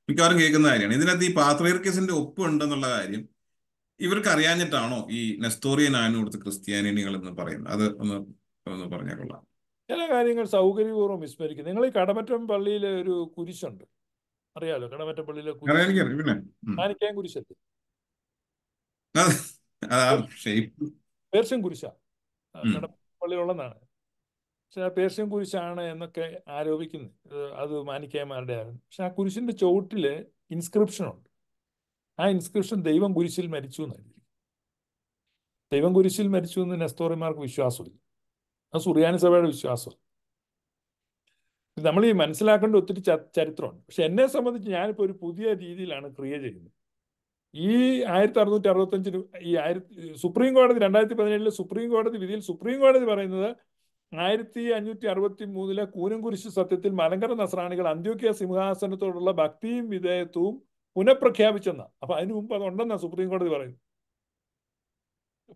മിക്കവാറും കേൾക്കുന്ന കാര്യമാണ് ഇതിനകത്ത് ഈ പാത്രേർക്കസിന്റെ ഒപ്പുണ്ടെന്നുള്ള കാര്യം ഇവർക്ക് അറിയാഞ്ഞിട്ടാണോ ഈ നെസ്തോറിയൻ ആണ് ഇവിടുത്തെ ക്രിസ്ത്യാനികൾ എന്ന് പറയുന്നത് അത് ഒന്ന് ഒന്ന് പറഞ്ഞാൽ കൊള്ളാം ചില കാര്യങ്ങൾ സൗകര്യപൂർവ്വം വിസ്മരിക്കും നിങ്ങൾ ഈ കടമറ്റം പള്ളിയിലെ ഒരു കുരിശുണ്ട് അറിയാലോ കടമറ്റം പള്ളിയിലെ കുരിശ് കാണിക്കാൻ കുരിശല്ലേ പേർഷ്യൻ കുരിശ പള്ളിയിലുള്ളതാണ് പക്ഷെ ആ പേർഷ്യം കുരിശാണ് എന്നൊക്കെ ആരോപിക്കുന്നത് അത് മാനിക്കായമാരുടെ ആയിരുന്നു പക്ഷെ ആ കുരിശിന്റെ ചുവട്ടിൽ ഇൻസ്ക്രിപ്ഷൻ ഉണ്ട് ആ ഇൻസ്ക്രിപ്ഷൻ ദൈവം കുരിശിൽ മരിച്ചു എന്നായിരിക്കും ദൈവം കുരിശിൽ മരിച്ചു എന്ന് നെസ്തോറിമാർക്ക് വിശ്വാസമില്ല അത് സുറിയാനി സഭയുടെ വിശ്വാസം നമ്മൾ ഈ മനസ്സിലാക്കേണ്ട ഒത്തിരി ചരിത്രമുണ്ട് പക്ഷെ എന്നെ സംബന്ധിച്ച് ഞാനിപ്പോൾ ഒരു പുതിയ രീതിയിലാണ് ക്രിയ ചെയ്യുന്നത് ഈ ആയിരത്തി അറുന്നൂറ്റി അറുപത്തഞ്ചിന് ഈ ആയിരത്തി സുപ്രീം കോടതി രണ്ടായിരത്തി പതിനേഴിലെ സുപ്രീം കോടതി വിധിയിൽ സുപ്രീം കോടതി പറയുന്നത് ആയിരത്തി അഞ്ഞൂറ്റി അറുപത്തി മൂന്നിലെ കൂനംകുരിശ് സത്യത്തിൽ മലങ്കര നസ്രാണികൾ അന്ത്യോക്യ സിംഹാസനത്തോടുള്ള ഭക്തിയും വിധേയത്വവും പുനഃപ്രഖ്യാപിച്ചെന്നാണ് അപ്പം അതിനു മുമ്പ് അതുണ്ടെന്നാണ് സുപ്രീം കോടതി പറയുന്നത്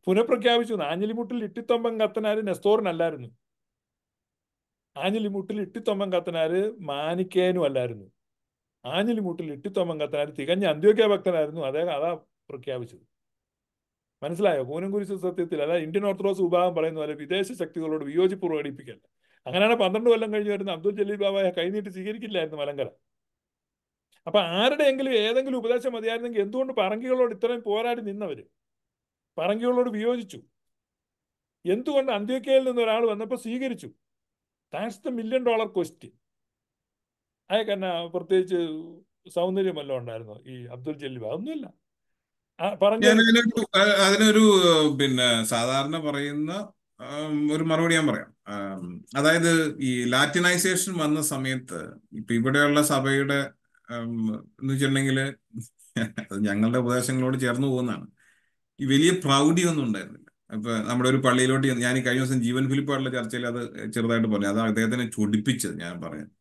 പുനഃപ്രഖ്യാപിച്ചു ആഞ്ഞലിമുട്ടിൽ ഇട്ടിത്തൊമ്പൻ കത്തനാര് നെസ്തോറിനല്ലായിരുന്നു ആഞ്ഞലിമുട്ടിൽ ഇട്ടിത്തൊമ്പൻ കത്തനാര് മാനിക്കേനും അല്ലായിരുന്നു ആഞ്ഞലിമുട്ടിൽ ഇട്ടിത്തൊമ്പൻ കത്തനാര് തികഞ്ഞ അന്ത്യോക്യ ഭക്തനായിരുന്നു അദ്ദേഹം അതാ പ്രഖ്യാപിച്ചത് മനസ്സിലായോ കുരിശ് സത്യത്തിൽ അതായത് ഇന്ത്യൻ ഓർത്തഡോക്സ് വിഭാഗം പറയുന്ന പോലെ വിദേശ ശക്തികളോട് വിയോജിപ്പ് പ്രകടിപ്പിക്കല്ല അങ്ങനെയാണ് പന്ത്രണ്ട് കൊല്ലം കഴിഞ്ഞ് വരുന്ന അബ്ദുൽ ജലീൽ ബാബായ കൈനീട്ട് സ്വീകരിക്കില്ലായിരുന്നു മലങ്കര അപ്പൊ ആരുടെയെങ്കിലും ഏതെങ്കിലും ഉപദേശം മതിയായിരുന്നെങ്കിൽ എന്തുകൊണ്ട് പറങ്കികളോട് ഇത്രയും പോരാടി നിന്നവര് പറങ്കികളോട് വിയോജിച്ചു എന്തുകൊണ്ട് അന്ത്യക്കയിൽ നിന്ന് ഒരാൾ വന്നപ്പോൾ സ്വീകരിച്ചു that's the million dollar question അയാൾക്ക് എന്നാ പ്രത്യേകിച്ച് സൗന്ദര്യമല്ല ഉണ്ടായിരുന്നു ഈ അബ്ദുൽ ജലീബ് അതൊന്നുമില്ല അതിനൊരു പിന്നെ സാധാരണ പറയുന്ന ഒരു മറുപടി ഞാൻ പറയാം അതായത് ഈ ലാറ്റിനൈസേഷൻ വന്ന സമയത്ത് ഇപ്പൊ ഇവിടെയുള്ള സഭയുടെ എന്ന് വെച്ചിട്ടുണ്ടെങ്കിൽ ഞങ്ങളുടെ ഉപദേശങ്ങളോട് ചേർന്ന് പോകുന്നതാണ് ഈ വലിയ പ്രൗഢി ഒന്നും ഉണ്ടായിരുന്നില്ല അപ്പൊ നമ്മുടെ ഒരു പള്ളിയിലോട്ട് ഞാൻ കഴിഞ്ഞ ദിവസം ജീവൻ ഫിലിപ്പാടുള്ള ചർച്ചയിൽ അത് ചെറുതായിട്ട് പറഞ്ഞു അത് അദ്ദേഹത്തിനെ ചൊടിപ്പിച്ചത് ഞാൻ പറഞ്ഞത്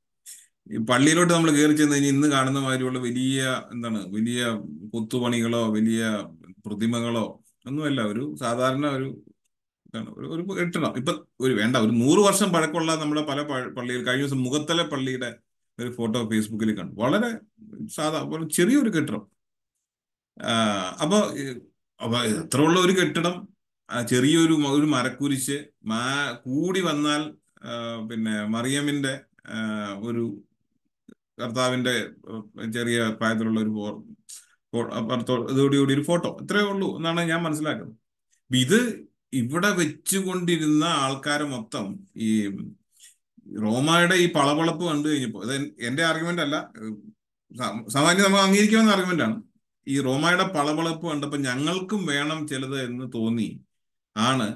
ഈ പള്ളിയിലോട്ട് നമ്മൾ കയറി ചെന്ന് കഴിഞ്ഞാൽ ഇന്ന് കാണുന്ന മാതിരിയുള്ള വലിയ എന്താണ് വലിയ കൊത്തുപണികളോ വലിയ പ്രതിമകളോ ഒന്നുമല്ല ഒരു സാധാരണ ഒരു ഒരു ഒരു ഇപ്പൊ ഒരു വേണ്ട ഒരു നൂറ് വർഷം പഴക്കമുള്ള നമ്മുടെ പല പള്ളിയിൽ കഴിഞ്ഞ ദിവസം മുഖത്തല പള്ളിയുടെ ഒരു ഫോട്ടോ ഫേസ്ബുക്കിൽ കണ്ടു വളരെ സാധാ ചെറിയൊരു കെട്ടിടം അപ്പോൾ അപ്പൊ എത്ര ഉള്ള ഒരു കെട്ടിടം ചെറിയൊരു ഒരു മരക്കുരിശ് മാ കൂടി വന്നാൽ പിന്നെ മറിയമിന്റെ ഒരു കർത്താവിന്റെ ചെറിയ പ്രായത്തിലുള്ള ഒരു ഇതോടുകൂടി ഒരു ഫോട്ടോ ഇത്രയേ ഉള്ളൂ എന്നാണ് ഞാൻ മനസ്സിലാക്കുന്നത് ഇത് ഇവിടെ വെച്ചുകൊണ്ടിരുന്ന ആൾക്കാരെ മൊത്തം ഈ റോമയുടെ ഈ പളവളപ്പ് കണ്ടു കഴിഞ്ഞപ്പോൾ ഇത് എന്റെ ആർഗ്യുമെന്റ് അല്ല സാമാന്യം നമ്മൾ അംഗീകരിക്കാവുന്ന ആർഗ്യുമെന്റ് ആണ് ഈ റോമയുടെ പളവളപ്പ് കണ്ടപ്പോൾ ഞങ്ങൾക്കും വേണം ചിലത് എന്ന് തോന്നി ആണ്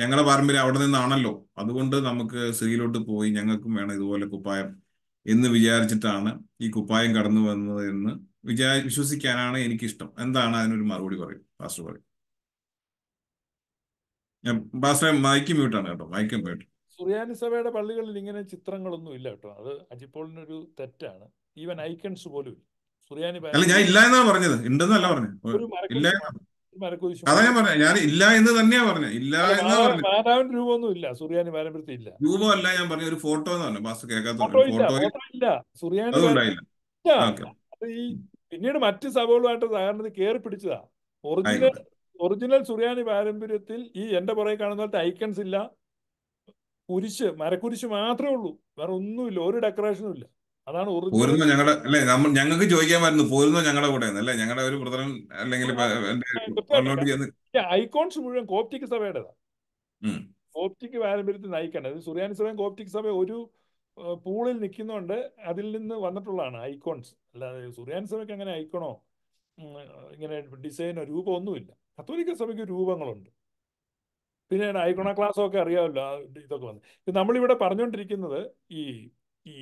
ഞങ്ങളുടെ പാരമ്പര്യം അവിടെ നിന്നാണല്ലോ അതുകൊണ്ട് നമുക്ക് സ്ത്രീയിലോട്ട് പോയി ഞങ്ങൾക്കും വേണം ഇതുപോലെ കുപ്പായം എന്ന് വിചാരിച്ചിട്ടാണ് ഈ കുപ്പായം കടന്നു വന്നത് എന്ന് വിചാ വിശ്വസിക്കാനാണ് എനിക്കിഷ്ടം എന്താണ് അതിനൊരു മറുപടി പറയും പാസ്റ്റർ പറയും മൈക്ക് മ്യൂട്ടാണ് മൈക്ക് മ്യൂട്ട് സുറിയാനി സഭയുടെ പള്ളികളിൽ ഇങ്ങനെ ചിത്രങ്ങളൊന്നും ഇല്ല കേട്ടോ അത് അജിപ്പോളിനൊരു തെറ്റാണ് ഈവൻ ഐക്കൺസ് പോലും ഇല്ല സുറിയാനി അല്ല ഞാൻ ഇല്ല എന്നാ പറഞ്ഞത് ഉണ്ടെന്നല്ല പറഞ്ഞത് ഇല്ല അതാ ഞാൻ പറഞ്ഞ ഞാൻ ഇല്ല എന്ന് തന്നെയാ പറഞ്ഞ ഇല്ല എന്നാ പറഞ്ഞു മാതാവിന്റെ സുറിയാനി പാരമ്പര്യത്തിൽ ഇല്ല രൂപമല്ല ഞാൻ പറഞ്ഞ ഒരു ഫോട്ടോ എന്നല്ല പാസ് കേൾക്കാത്ത ഫോട്ടോ ഇല്ല പിന്നീട് മറ്റ് സഭകളുമായിട്ട് സഹകരണത്തിൽ കയറി പിടിച്ചതാ ഒറിജിനൽ ഒറിജിനൽ സുറിയാനി പാരമ്പര്യത്തിൽ ഈ എന്റെ പുറകെ കാണുന്ന ഐക്കൺസ് ഇല്ല കുരിശ് മരക്കുരിശ് മാത്രമേ ഉള്ളൂ വേറെ ഒന്നുമില്ല ഒരു ഡെക്കറേഷനും ഇല്ല അതാണ് പോരുന്നോ ഞങ്ങളെ അല്ലെ നമ്മൾ ഞങ്ങൾക്ക് ചോദിക്കാമായിരുന്നു പോരുന്നോ ഞങ്ങളെ കൂടെ അല്ലെ ഞങ്ങളുടെ ഒരു ബ്രദറൻ അല്ലെങ്കിൽ ഐക്കോൺസ് മുഴുവൻ കോപ്റ്റിക് സഭയുടേതാണ് കോപ്റ്റിക് പാരമ്പര്യത്തിൽ നയിക്കേണ്ടത് സുറിയാനി സഭയും കോപ്റ്റിക് സഭ ഒരു പൂളിൽ നിൽക്കുന്നുണ്ട് അതിൽ നിന്ന് വന്നിട്ടുള്ളതാണ് ഐക്കോൺസ് അല്ലാതെ സുറിയാനി സഭയ്ക്ക് അങ്ങനെ ഐക്കണോ ഇങ്ങനെ ഡിസൈനോ രൂപം ഒന്നുമില്ല കത്തോലിക്ക സഭയ്ക്ക് രൂപങ്ങളുണ്ട് പിന്നെ ഐക്കോണ ക്ലാസ്സൊക്കെ ഒക്കെ അറിയാമല്ലോ ഇതൊക്കെ വന്ന് നമ്മളിവിടെ പറഞ്ഞുകൊണ്ടിരിക്കുന്നത് ഈ ഈ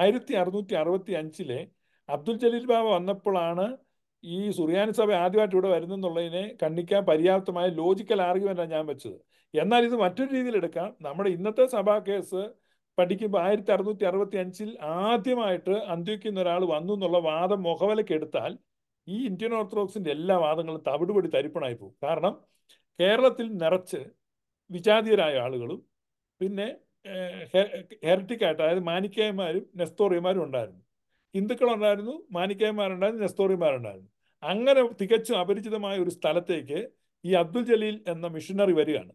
ആയിരത്തി അറുന്നൂറ്റി അറുപത്തി അഞ്ചിലെ അബ്ദുൽ ജലീൽ ബാബ വന്നപ്പോഴാണ് ഈ സുറിയാനി സഭ ആദ്യമായിട്ട് ഇവിടെ വരുന്നെന്നുള്ളതിനെ കണ്ണിക്കാൻ പര്യാപ്തമായ ലോജിക്കൽ ആർഗ്യുമെൻറ്റാണ് ഞാൻ വെച്ചത് എന്നാൽ ഇത് മറ്റൊരു രീതിയിൽ എടുക്കാം നമ്മുടെ ഇന്നത്തെ സഭാ കേസ് പഠിക്കുമ്പോൾ ആയിരത്തി അറുന്നൂറ്റി അറുപത്തി അഞ്ചിൽ ആദ്യമായിട്ട് അന്ത്യക്കുന്ന ഒരാൾ വന്നു എന്നുള്ള വാദം മുഖവലക്കെടുത്താൽ ഈ ഇന്ത്യൻ ഓർത്തഡോക്സിന്റെ എല്ലാ വാദങ്ങളും തവിടുപടി തരിപ്പണായി പോകും കാരണം കേരളത്തിൽ നിറച്ച് വിജാതീയരായ ആളുകളും പിന്നെ ഹെറിറ്റിക്കായിട്ട് അതായത് മാനിക്കായന്മാരും നെസ്തോറിയന്മാരും ഉണ്ടായിരുന്നു ഹിന്ദുക്കളുണ്ടായിരുന്നു മാനിക്കായന്മാരുണ്ടായിരുന്നു നെസ്തോറിയന്മാരുണ്ടായിരുന്നു അങ്ങനെ തികച്ചും അപരിചിതമായ ഒരു സ്ഥലത്തേക്ക് ഈ അബ്ദുൽ ജലീൽ എന്ന മിഷനറി വരികയാണ്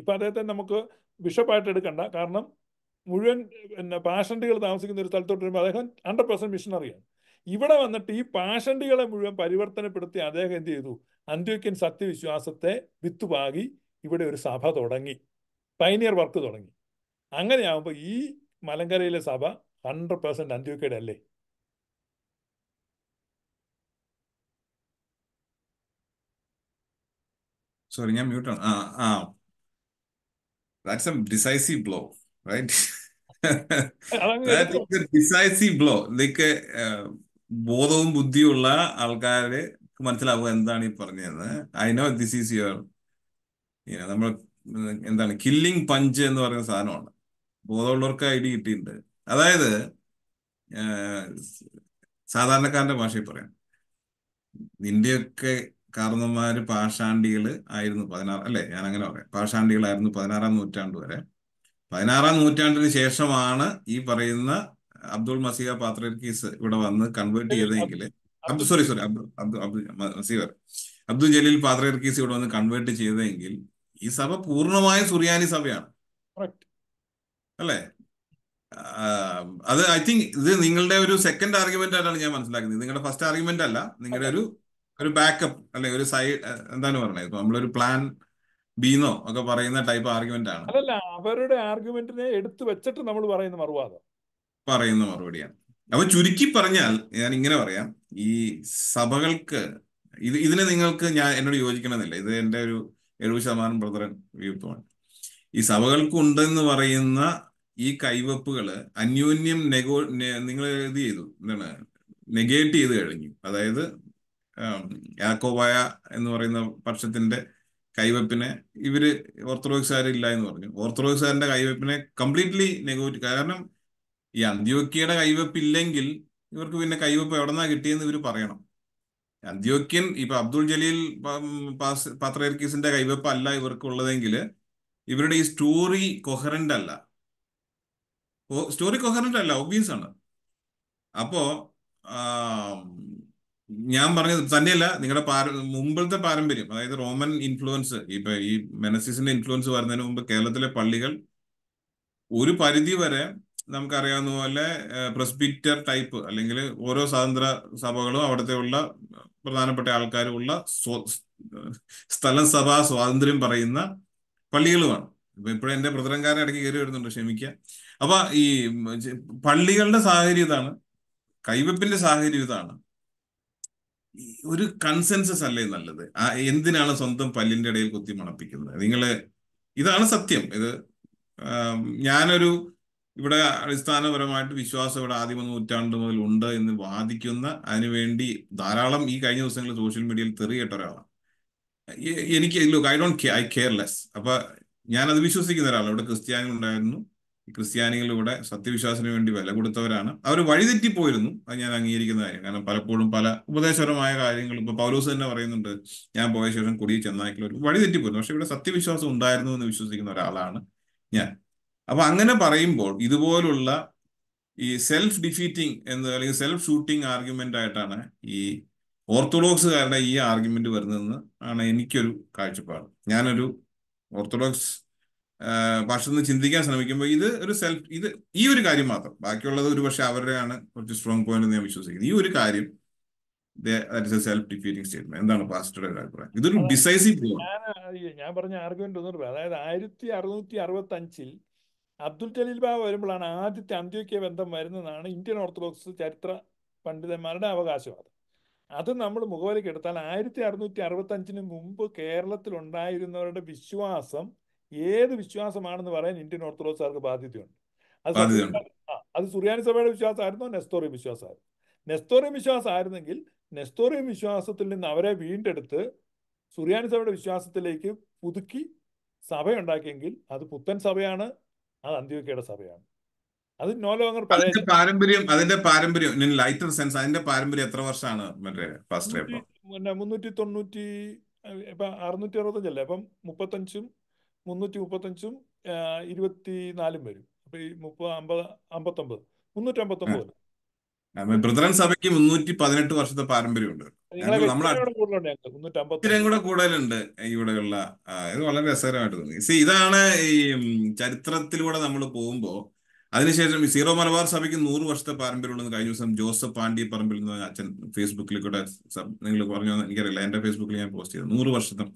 ഇപ്പം അദ്ദേഹത്തെ നമുക്ക് ബിഷപ്പായിട്ട് എടുക്കണ്ട കാരണം മുഴുവൻ പിന്നെ പാഷൻറ്റുകൾ താമസിക്കുന്ന ഒരു സ്ഥലത്തോട്ട് വരുമ്പോൾ അദ്ദേഹം ഹൺഡ്രഡ് പെർസെൻറ്റ് മിഷനറിയാണ് ഇവിടെ വന്നിട്ട് ഈ പാഷൻറ്റുകളെ മുഴുവൻ പരിവർത്തനപ്പെടുത്തി അദ്ദേഹം എന്ത് ചെയ്തു അന്ത്യോക്യൻ സത്യവിശ്വാസത്തെ വിത്തുപാകി ഇവിടെ ഒരു സഭ തുടങ്ങി പൈനിയർ വർക്ക് തുടങ്ങി അങ്ങനെയാകുമ്പോൾ ഈ മലങ്കരയിലെ സഭ ഹൺഡ്രഡ് പേഴ്സെന്റ് അന്ത്യോക്കയുടെ അല്ലേ സോറി ഞാൻ മ്യൂട്ടാണ് ആ ആ that's a decisive blow right decisive blow like ബോധവും ബുദ്ധിയുള്ള ആൾക്കാര് മനസ്സിലാവുക എന്താണ് ഈ പറഞ്ഞത് I know this is your നമ്മൾ എന്താണ് കില്ലിംഗ് പഞ്ച് എന്ന് പറയുന്ന സാധനമാണ് ബോധമുള്ളവർക്ക് ഐ ഡി കിട്ടിയിട്ടുണ്ട് അതായത് സാധാരണക്കാരന്റെ ഭാഷയിൽ പറയാം നിന്റെയൊക്കെ കാർന്നന്മാര് പാഷാണ്ടികൾ ആയിരുന്നു പതിനാറ് അല്ലേ ഞാൻ അങ്ങനെ പറയാം പാഷാണ്ടികളായിരുന്നു പതിനാറാം നൂറ്റാണ്ട് വരെ പതിനാറാം നൂറ്റാണ്ടിന് ശേഷമാണ് ഈ പറയുന്ന അബ്ദുൾ മസീഹ പാത്ര ഇവിടെ വന്ന് കൺവേർട്ട് ചെയ്തതെങ്കിൽ അബ്ദു സോറി സോറി അബ്ദു അബ്ദു അബ്ദു മസീവർ അബ്ദുൽ ജലീൽ പാത്രക്കീസ് ഇവിടെ വന്ന് കൺവേർട്ട് ചെയ്തതെങ്കിൽ ഈ സഭ പൂർണ്ണമായും സുറിയാനി സഭയാണ് അല്ലേ അത് ഐ തിങ്ക് ഇത് നിങ്ങളുടെ ഒരു സെക്കൻഡ് ആർഗ്യുമെന്റ് ആയിട്ടാണ് ഞാൻ മനസ്സിലാക്കുന്നത് നിങ്ങളുടെ ഫസ്റ്റ് ആർഗ്യുമെന്റ് അല്ല നിങ്ങളുടെ ഒരു ഒരു ബാക്കപ്പ് അല്ലെ ഒരു സൈഡ് എന്താണ് പറഞ്ഞത് ഇപ്പൊ നമ്മളൊരു പ്ലാൻ ബീന്നോ ഒക്കെ പറയുന്ന ടൈപ്പ് ആർഗ്യുമെന്റ് ആണ് അതല്ല അവരുടെ ആർഗ്യുമെന്റിനെ എടുത്തു വെച്ചിട്ട് നമ്മൾ പറയുന്ന മറുവാദം പറയുന്ന മറുപടിയാണ് അപ്പൊ ചുരുക്കി പറഞ്ഞാൽ ഞാൻ ഇങ്ങനെ പറയാം ഈ സഭകൾക്ക് ഇത് ഇതിനെ നിങ്ങൾക്ക് ഞാൻ എന്നോട് യോജിക്കണമെന്നില്ല ഇത് എന്റെ ഒരു എഴുപത് ശതമാനം ബ്രദറൻ വ്യൂ പോയിന്റ് ഈ സഭകൾക്കുണ്ടെന്ന് പറയുന്ന ഈ കൈവപ്പുകൾ അന്യോന്യം നെഗോ നിങ്ങൾ ഇത് ചെയ്തു എന്താണ് നെഗേറ്റ് ചെയ്ത് കഴിഞ്ഞു അതായത് യാക്കോബായ എന്ന് പറയുന്ന പക്ഷത്തിന്റെ കൈവപ്പിനെ ഇവര് ഓർത്തഡോക്സുകാരില്ല എന്ന് പറഞ്ഞു ഓർത്തഡോക്സുകാരന്റെ കൈവപ്പിനെ കംപ്ലീറ്റ്ലി നെഗോറ്റ് കാരണം ഈ അന്ത്യോക്കിയുടെ കൈവപ്പ് ഇല്ലെങ്കിൽ ഇവർക്ക് പിന്നെ കൈവപ്പ് എവിടെന്നാ കിട്ടിയെന്ന് ഇവർ പറയണം അന്ത്യോക്യൻ ഇപ്പൊ അബ്ദുൾ ജലീൽ പാത്രേർക്കീസിന്റെ കൈവപ്പ് അല്ല ഇവർക്ക് ഉള്ളതെങ്കിൽ ഇവരുടെ ഈ സ്റ്റോറി കൊഹറന്റ് അല്ല സ്റ്റോറി കൊഹറൻ്റ് അല്ല ഒബ്വിയസ് ആണ് അപ്പോ ഞാൻ പറഞ്ഞത് തന്നെയല്ല നിങ്ങളുടെ പാര മുമ്പത്തെ പാരമ്പര്യം അതായത് റോമൻ ഇൻഫ്ലുവൻസ് ഇപ്പൊ ഈ മെനസിസിന്റെ ഇൻഫ്ലുവൻസ് വരുന്നതിന് മുമ്പ് കേരളത്തിലെ പള്ളികൾ ഒരു പരിധി വരെ നമുക്കറിയാവുന്ന പോലെ പ്രസ്ബിറ്റർ ടൈപ്പ് അല്ലെങ്കിൽ ഓരോ സ്വാതന്ത്ര്യ സഭകളും അവിടുത്തെ ഉള്ള പ്രധാനപ്പെട്ട ഉള്ള സ്ഥലം സഭാ സ്വാതന്ത്ര്യം പറയുന്ന പള്ളികളുമാണ് ഇപ്പൊ ഇപ്പോഴും എന്റെ പ്രതരംകാരൻ ഇടയ്ക്ക് കയറി വരുന്നുണ്ട് ക്ഷമിക്കുക അപ്പൊ ഈ പള്ളികളുടെ സാഹചര്യം ഇതാണ് കൈവെപ്പിന്റെ സാഹചര്യം ഇതാണ് ഒരു കൺസെൻസസ് അല്ലേ നല്ലത് എന്തിനാണ് സ്വന്തം പല്ലിന്റെ ഇടയിൽ കുത്തി മണപ്പിക്കുന്നത് നിങ്ങൾ ഇതാണ് സത്യം ഇത് ഞാനൊരു ഇവിടെ അടിസ്ഥാനപരമായിട്ട് വിശ്വാസം ഇവിടെ ആദ്യ നൂറ്റാണ്ട് മുതൽ ഉണ്ട് എന്ന് വാദിക്കുന്ന അതിനുവേണ്ടി ധാരാളം ഈ കഴിഞ്ഞ ദിവസങ്ങളിൽ സോഷ്യൽ മീഡിയയിൽ തെറി ഒരാളാണ് എനിക്ക് look I don't I care less അപ്പൊ ഞാൻ അത് വിശ്വസിക്കുന്ന ഒരാളാണ് ഇവിടെ ക്രിസ്ത്യാനികളുണ്ടായിരുന്നു ക്രിസ്ത്യാനികളിലൂടെ സത്യവിശ്വാസത്തിന് വേണ്ടി വില കൊടുത്തവരാണ് അവർ വഴിതെറ്റിപ്പോയിരുന്നു അത് ഞാൻ അംഗീകരിക്കുന്ന കാര്യം കാരണം പലപ്പോഴും പല ഉപദേശപരമായ കാര്യങ്ങൾ ഇപ്പൊ പൗലോസ് തന്നെ പറയുന്നുണ്ട് ഞാൻ പോയ ശേഷം കുടിയിൽ ചെന്നാക്കിൽ ഒരു വഴിതെറ്റിപ്പോയിരുന്നു പക്ഷെ ഇവിടെ സത്യവിശ്വാസം ഉണ്ടായിരുന്നു എന്ന് വിശ്വസിക്കുന്ന ഒരാളാണ് ഞാൻ അപ്പൊ അങ്ങനെ പറയുമ്പോൾ ഇതുപോലുള്ള ഈ സെൽഫ് ഡിഫീറ്റിംഗ് എന്ന് അല്ലെങ്കിൽ സെൽഫ് ഷൂട്ടിംഗ് ആർഗ്യുമെന്റ് ആയിട്ടാണ് ഈ ഓർത്തഡോക്സുകാരുടെ ഈ ആർഗ്യുമെന്റ് വരുന്നതെന്ന് ആണ് എനിക്കൊരു കാഴ്ചപ്പാട് ഞാനൊരു ഓർത്തഡോക്സ് ഭാഷന്ന് ചിന്തിക്കാൻ ശ്രമിക്കുമ്പോൾ ഇത് ഒരു സെൽഫ് ഇത് ഈ ഒരു കാര്യം മാത്രം ബാക്കിയുള്ളത് ഒരു പക്ഷെ അവരുടെയാണ് കുറച്ച് സ്ട്രോങ് പോയിന്റ് എന്ന് ഞാൻ വിശ്വസിക്കുന്നത് ഈ ഒരു കാര്യം സെൽഫ് ഡിഫീറ്റിംഗ് സ്റ്റേറ്റ്മെന്റ് എന്താണ് ഞാൻ പറഞ്ഞ ആർഗ്യുമെന്റ് ഒന്നും അതായത് ആയിരത്തി അറുനൂറ്റി അറുപത്തി അഞ്ചിൽ അബ്ദുൽ ജലീൽ ബാബ വരുമ്പോഴാണ് ആദ്യത്തെ അന്ത്യോക്യ ബന്ധം വരുന്നതാണ് ഇന്ത്യൻ ഓർത്തഡോക്സ് ചരിത്ര പണ്ഡിതന്മാരുടെ അവകാശവാദം അത് നമ്മൾ മുഖവിലേക്ക് എടുത്താൽ ആയിരത്തി അറുനൂറ്റി അറുപത്തി അഞ്ചിന് മുമ്പ് ഉണ്ടായിരുന്നവരുടെ വിശ്വാസം ഏത് വിശ്വാസമാണെന്ന് പറയാൻ ഇന്ത്യൻ ഓർത്തഡോക്സുകാർക്ക് ബാധ്യതയുണ്ട് അത് അത് സുറിയാനി സഭയുടെ വിശ്വാസമായിരുന്നോ നെസ്തോറിയം വിശ്വാസമായിരുന്നു നെസ്തോറിയം വിശ്വാസമായിരുന്നെങ്കിൽ നെസ്തോറിയം വിശ്വാസത്തിൽ നിന്ന് അവരെ വീണ്ടെടുത്ത് സുറിയാനി സഭയുടെ വിശ്വാസത്തിലേക്ക് പുതുക്കി സഭയുണ്ടാക്കിയെങ്കിൽ അത് പുത്തൻ സഭയാണ് അത് അന്ത്യോക്കയുടെ സഭയാണ് അത് നോലോങ്ങർ ലോങ്ങർ അതിന്റെ പാരമ്പര്യം അതിന്റെ പാരമ്പര്യം ലൈറ്റർ സെൻസ് അതിന്റെ പാരമ്പര്യം എത്ര വർഷമാണ് മറ്റേ മുന്നൂറ്റി തൊണ്ണൂറ്റി ഇപ്പൊ അറുന്നൂറ്റി അറുപത്തഞ്ചല്ലേ അപ്പം മുപ്പത്തഞ്ചും മുന്നൂറ്റി മുപ്പത്തഞ്ചും ഇരുപത്തിനാലും വരും അപ്പൊ ഈ മുപ്പത് അമ്പത് അമ്പത്തൊമ്പത് മുന്നൂറ്റി അമ്പത്തൊമ്പത് ബ്രദറൻ സഭയ്ക്ക് മുന്നൂറ്റി പതിനെട്ട് വർഷത്തെ പാരമ്പര്യമുണ്ട് കൂടെ കൂടുതലുണ്ട് ഇവിടെയുള്ള ഇത് വളരെ രസകരമായിട്ട് തോന്നി ഇതാണ് ഈ ചരിത്രത്തിലൂടെ നമ്മൾ പോകുമ്പോ അതിനുശേഷം ഈ സീറോ മലബാർ സഭയ്ക്ക് നൂറ് വർഷത്തെ പാരമ്പര്യമുള്ളത് കഴിഞ്ഞ ദിവസം ജോസഫ് പാണ്ഡി പറമ്പിൽ നിന്ന് അച്ഛൻ ഫേസ്ബുക്കിൽ കൂടെ നിങ്ങൾ പറഞ്ഞു എനിക്കറിയില്ല എന്റെ ഫേസ്ബുക്കിൽ ഞാൻ പോസ്റ്റ് ചെയ്തു നൂറ് വർഷത്തെ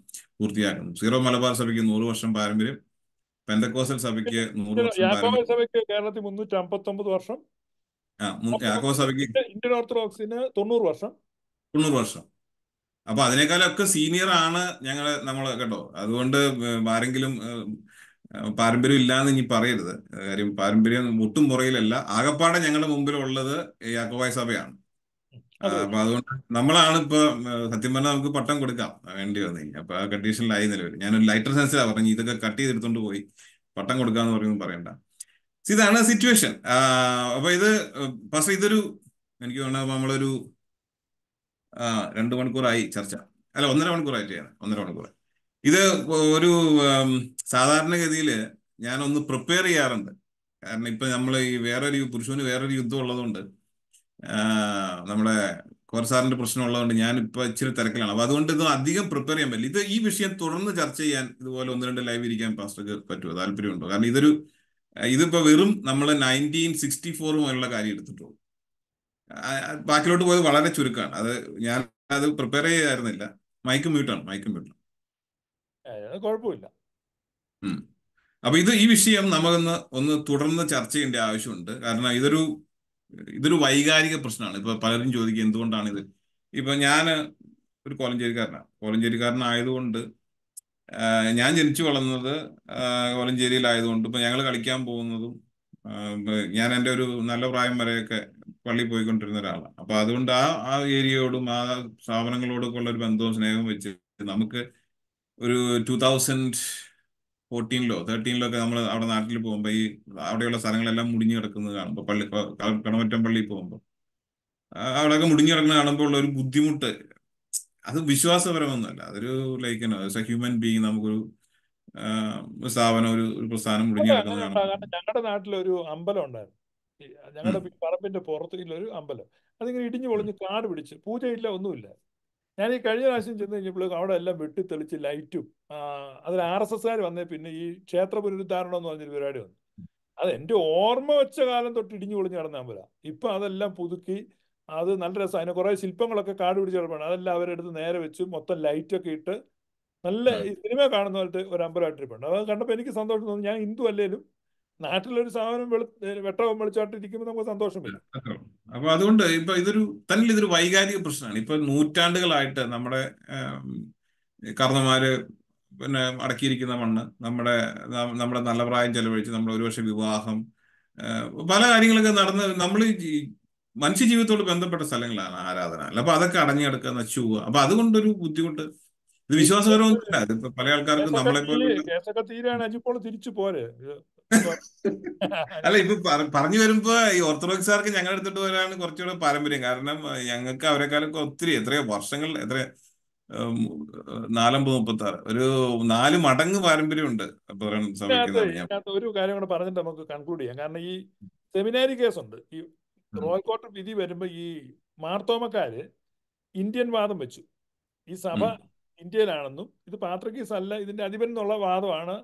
പൂർത്തിയാക്കുന്നു സീറോ മലബാർ സഭയ്ക്ക് നൂറ് വർഷം പാരമ്പര്യം പെന്തക്കോസൽ സഭയ്ക്ക് നൂറ് വർഷം വർഷം തൊണ്ണൂറ് വർഷം അപ്പൊ അതിനേക്കാളൊക്കെ സീനിയർ ആണ് ഞങ്ങള് നമ്മള് കേട്ടോ അതുകൊണ്ട് ആരെങ്കിലും പാരമ്പര്യം ഇല്ലാന്ന് ഇനി പറയരുത് കാര്യം പാരമ്പര്യം ഒട്ടും പുറയിലല്ല ആകപ്പാടെ ഞങ്ങളുടെ ഉള്ളത് യാക്കോബായ സഭയാണ് അപ്പൊ അതുകൊണ്ട് നമ്മളാണ് ഇപ്പൊ സത്യം പറഞ്ഞാൽ നമുക്ക് പട്ടം കൊടുക്കാം വേണ്ടി വന്നു അപ്പൊ ആ കണ്ടീഷനിലായി നിലവിൽ ഞാനൊരു ലൈറ്റർ സെൻസിലാണ് പറഞ്ഞു ഇതൊക്കെ കട്ട് ചെയ്തെടുത്തോണ്ട് പോയി പട്ടം കൊടുക്കാന്ന് പറയുന്നത് പറയണ്ട ഇതാണ് സിറ്റുവേഷൻ അപ്പൊ ഇത് പക്ഷെ ഇതൊരു എനിക്ക് തോന്നുന്നത് നമ്മളൊരു രണ്ട് മണിക്കൂറായി ചർച്ച അല്ല ഒന്നര മണിക്കൂറായി ചെയ്യണം ഒന്നര മണിക്കൂറായി ഇത് ഒരു സാധാരണഗതിയിൽ ഞാനൊന്ന് പ്രിപ്പയർ ചെയ്യാറുണ്ട് കാരണം ഇപ്പൊ നമ്മൾ ഈ വേറൊരു പുരുഷന് വേറൊരു യുദ്ധം ഉള്ളതുകൊണ്ട് നമ്മുടെ കോർസാറിന്റെ പ്രശ്നം ഉള്ളതുകൊണ്ട് ഞാൻ ഇപ്പൊ ഇച്ചിരി തിരക്കിലാണ് അപ്പൊ അതുകൊണ്ട് ഇത് അധികം പ്രിപ്പയർ ചെയ്യാൻ പറ്റില്ല ഇത് ഈ വിഷയം തുടർന്ന് ചർച്ച ചെയ്യാൻ ഇതുപോലെ ഒന്ന് രണ്ട് ലൈവ് ഇരിക്കാൻ പാസ്റ്റർക്ക് പറ്റുമോ താല്പര്യമുണ്ടോ കാരണം ഇതൊരു ഇതിപ്പോ വെറും നമ്മൾ നയൻറ്റീൻ സിക്സ്റ്റി ഫോർ കാര്യം എടുത്തിട്ടുള്ളൂ ബാക്കിലോട്ട് പോയത് വളരെ ചുരുക്കമാണ് അത് ഞാൻ അത് പ്രിപ്പയർ ചെയ്യായിരുന്നില്ല മൈക്ക് മ്യൂട്ടാണ് മൈക്ക് മ്യൂട്ടാണ് കുഴപ്പമില്ല അപ്പൊ ഇത് ഈ വിഷയം നമുക്കൊന്ന് ഒന്ന് തുടർന്ന് ചർച്ച ചെയ്യേണ്ട ആവശ്യമുണ്ട് കാരണം ഇതൊരു ഇതൊരു വൈകാരിക പ്രശ്നമാണ് ഇപ്പൊ പലരും ചോദിക്കുക എന്തുകൊണ്ടാണ് ഇത് ഇപ്പൊ ഞാൻ ഒരു കോലഞ്ചേരിക്കാരനാണ് കോലഞ്ചേരിക്കാരനായതുകൊണ്ട് ഞാൻ ജനിച്ചു വളർന്നത് കോലഞ്ചേരിയിലായതുകൊണ്ട് ഇപ്പൊ ഞങ്ങൾ കളിക്കാൻ പോകുന്നതും ഞാൻ എൻ്റെ ഒരു നല്ല പ്രായം വരെയൊക്കെ പള്ളിയിൽ പോയിക്കൊണ്ടിരുന്ന ഒരാളാണ് അപ്പൊ അതുകൊണ്ട് ആ ആ ഏരിയയോടും ആ സ്ഥാപനങ്ങളോടൊക്കെ ഉള്ള ഒരു ബന്ധവും സ്നേഹവും വെച്ച് നമുക്ക് ഒരു ടു തൗസൻഡ് ഫോർട്ടീനിലോ തേർട്ടീനിലോ ഒക്കെ നമ്മൾ അവിടെ നാട്ടിൽ പോകുമ്പോൾ ഈ അവിടെയുള്ള സ്ഥലങ്ങളെല്ലാം മുടിഞ്ഞു കിടക്കുന്നത് കാണുമ്പോൾ പള്ളി കണമറ്റം പള്ളി പോകുമ്പോൾ അവിടെയൊക്കെ മുടിഞ്ഞു കിടക്കുന്നത് കാണുമ്പോൾ ഉള്ള ഒരു ബുദ്ധിമുട്ട് അത് വിശ്വാസപരമൊന്നുമല്ല അതൊരു ലൈക്ക് ഹ്യൂമൻ ബീങ് നമുക്കൊരു സ്ഥാപനം ഒരു ഒരു പ്രസ്ഥാനം മുടിഞ്ഞു കിടക്കുന്നത് ഞങ്ങളുടെ നാട്ടിലൊരു അമ്പലം ഉണ്ടായിരുന്നു ഞങ്ങളുടെ പറമ്പിന്റെ പുറത്തുള്ള ഒരു അമ്പലം അതിങ്ങനെ ഇടിഞ്ഞു പൊളിഞ്ഞ് കാട് പിടിച്ച് പൂജയില്ല ഒന്നുമില്ല ഞാൻ ഈ കഴിഞ്ഞ പ്രാവശ്യം ചെന്ന് കഴിഞ്ഞപ്പോൾ അവിടെ എല്ലാം വെട്ടി തെളിച്ച് ലൈറ്റും അതിൽ ആർ എസ് എസ്കാർ വന്നേ പിന്നെ ഈ ക്ഷേത്ര പുനരുദ്ധാരണം എന്ന് പറഞ്ഞൊരു പരിപാടി വന്നു അത് എൻ്റെ ഓർമ്മ വെച്ച കാലം തൊട്ട് ഇടിഞ്ഞു പൊളിഞ്ഞ് നടന്നാൽ പോരാ ഇപ്പം അതെല്ലാം പുതുക്കി അത് നല്ല രസം അതിന് കുറേ ശില്പങ്ങളൊക്കെ കാട് പിടിച്ച് കിടപ്പാണ് അതെല്ലാം അവരെടുത്ത് നേരെ വെച്ച് മൊത്തം ലൈറ്റൊക്കെ ഇട്ട് നല്ല ഈ സിനിമ കാണുന്ന പോലത്തെ ഒരു അമ്പലമായിട്ടിരിപ്പുണ്ട് അത് കണ്ടപ്പോൾ എനിക്ക് സന്തോഷം തോന്നുന്നു ഞാൻ ഹിന്ദു അല്ലേലും നാട്ടിലൊരു സാധനം വെട്ടവും വെളിച്ചാട്ടിരിക്കുമ്പോൾ നമുക്ക് സന്തോഷമില്ല അപ്പൊ അതുകൊണ്ട് ഇപ്പൊ ഇതൊരു തന്നെ ഇതൊരു വൈകാരിക പ്രശ്നമാണ് ഇപ്പൊ നൂറ്റാണ്ടുകളായിട്ട് നമ്മുടെ കർണന്മാര് പിന്നെ അടക്കിയിരിക്കുന്ന മണ്ണ് നമ്മുടെ നമ്മുടെ നല്ല പ്രായം ചെലവഴിച്ച് നമ്മൾ ഒരുപക്ഷെ വിവാഹം പല കാര്യങ്ങളൊക്കെ നടന്ന് നമ്മൾ മനുഷ്യ ജീവിതത്തോട് ബന്ധപ്പെട്ട സ്ഥലങ്ങളാണ് ആരാധന അപ്പൊ അതൊക്കെ അടഞ്ഞെടുക്കുക പോവുക അപ്പൊ അതുകൊണ്ടൊരു ബുദ്ധിമുട്ട് ഇത് വിശ്വാസപരമൊന്നുമില്ല ഇതിപ്പോ പല ആൾക്കാർക്കും നമ്മളെ പോലെ തിരിച്ചു പോരെ അല്ല ഇപ്പൊ പറഞ്ഞു വരുമ്പോ ഈ ഓർത്തഡോക്സുകാർക്ക് ഞങ്ങൾ എടുത്തിട്ട് വരാണ് കുറച്ചുകൂടെ പാരമ്പര്യം കാരണം ഞങ്ങൾക്ക് അവരെക്കാളൊക്കെ ഒത്തിരി എത്രയോ വർഷങ്ങൾ എത്ര നാലമ്പത് മുപ്പത്തി ആറ് ഒരു നാല് മടങ്ങ് പാരമ്പര്യമുണ്ട് ഒരു കാര്യം കൂടെ പറഞ്ഞിട്ട് നമുക്ക് കൺക്ലൂഡ് ചെയ്യാം കാരണം ഈ സെമിനാരി കേസ് ഉണ്ട് ഈ റോയൽ കോർട്ട് വിധി വരുമ്പോ ഈ മാർത്തോമക്കാര് ഇന്ത്യൻ വാദം വെച്ചു ഈ സഭ ഇന്ത്യയിലാണെന്നും ഇത് പാത്രക്കീസ് അല്ല ഇതിന്റെ അധിപൻ എന്നുള്ള വാദമാണ്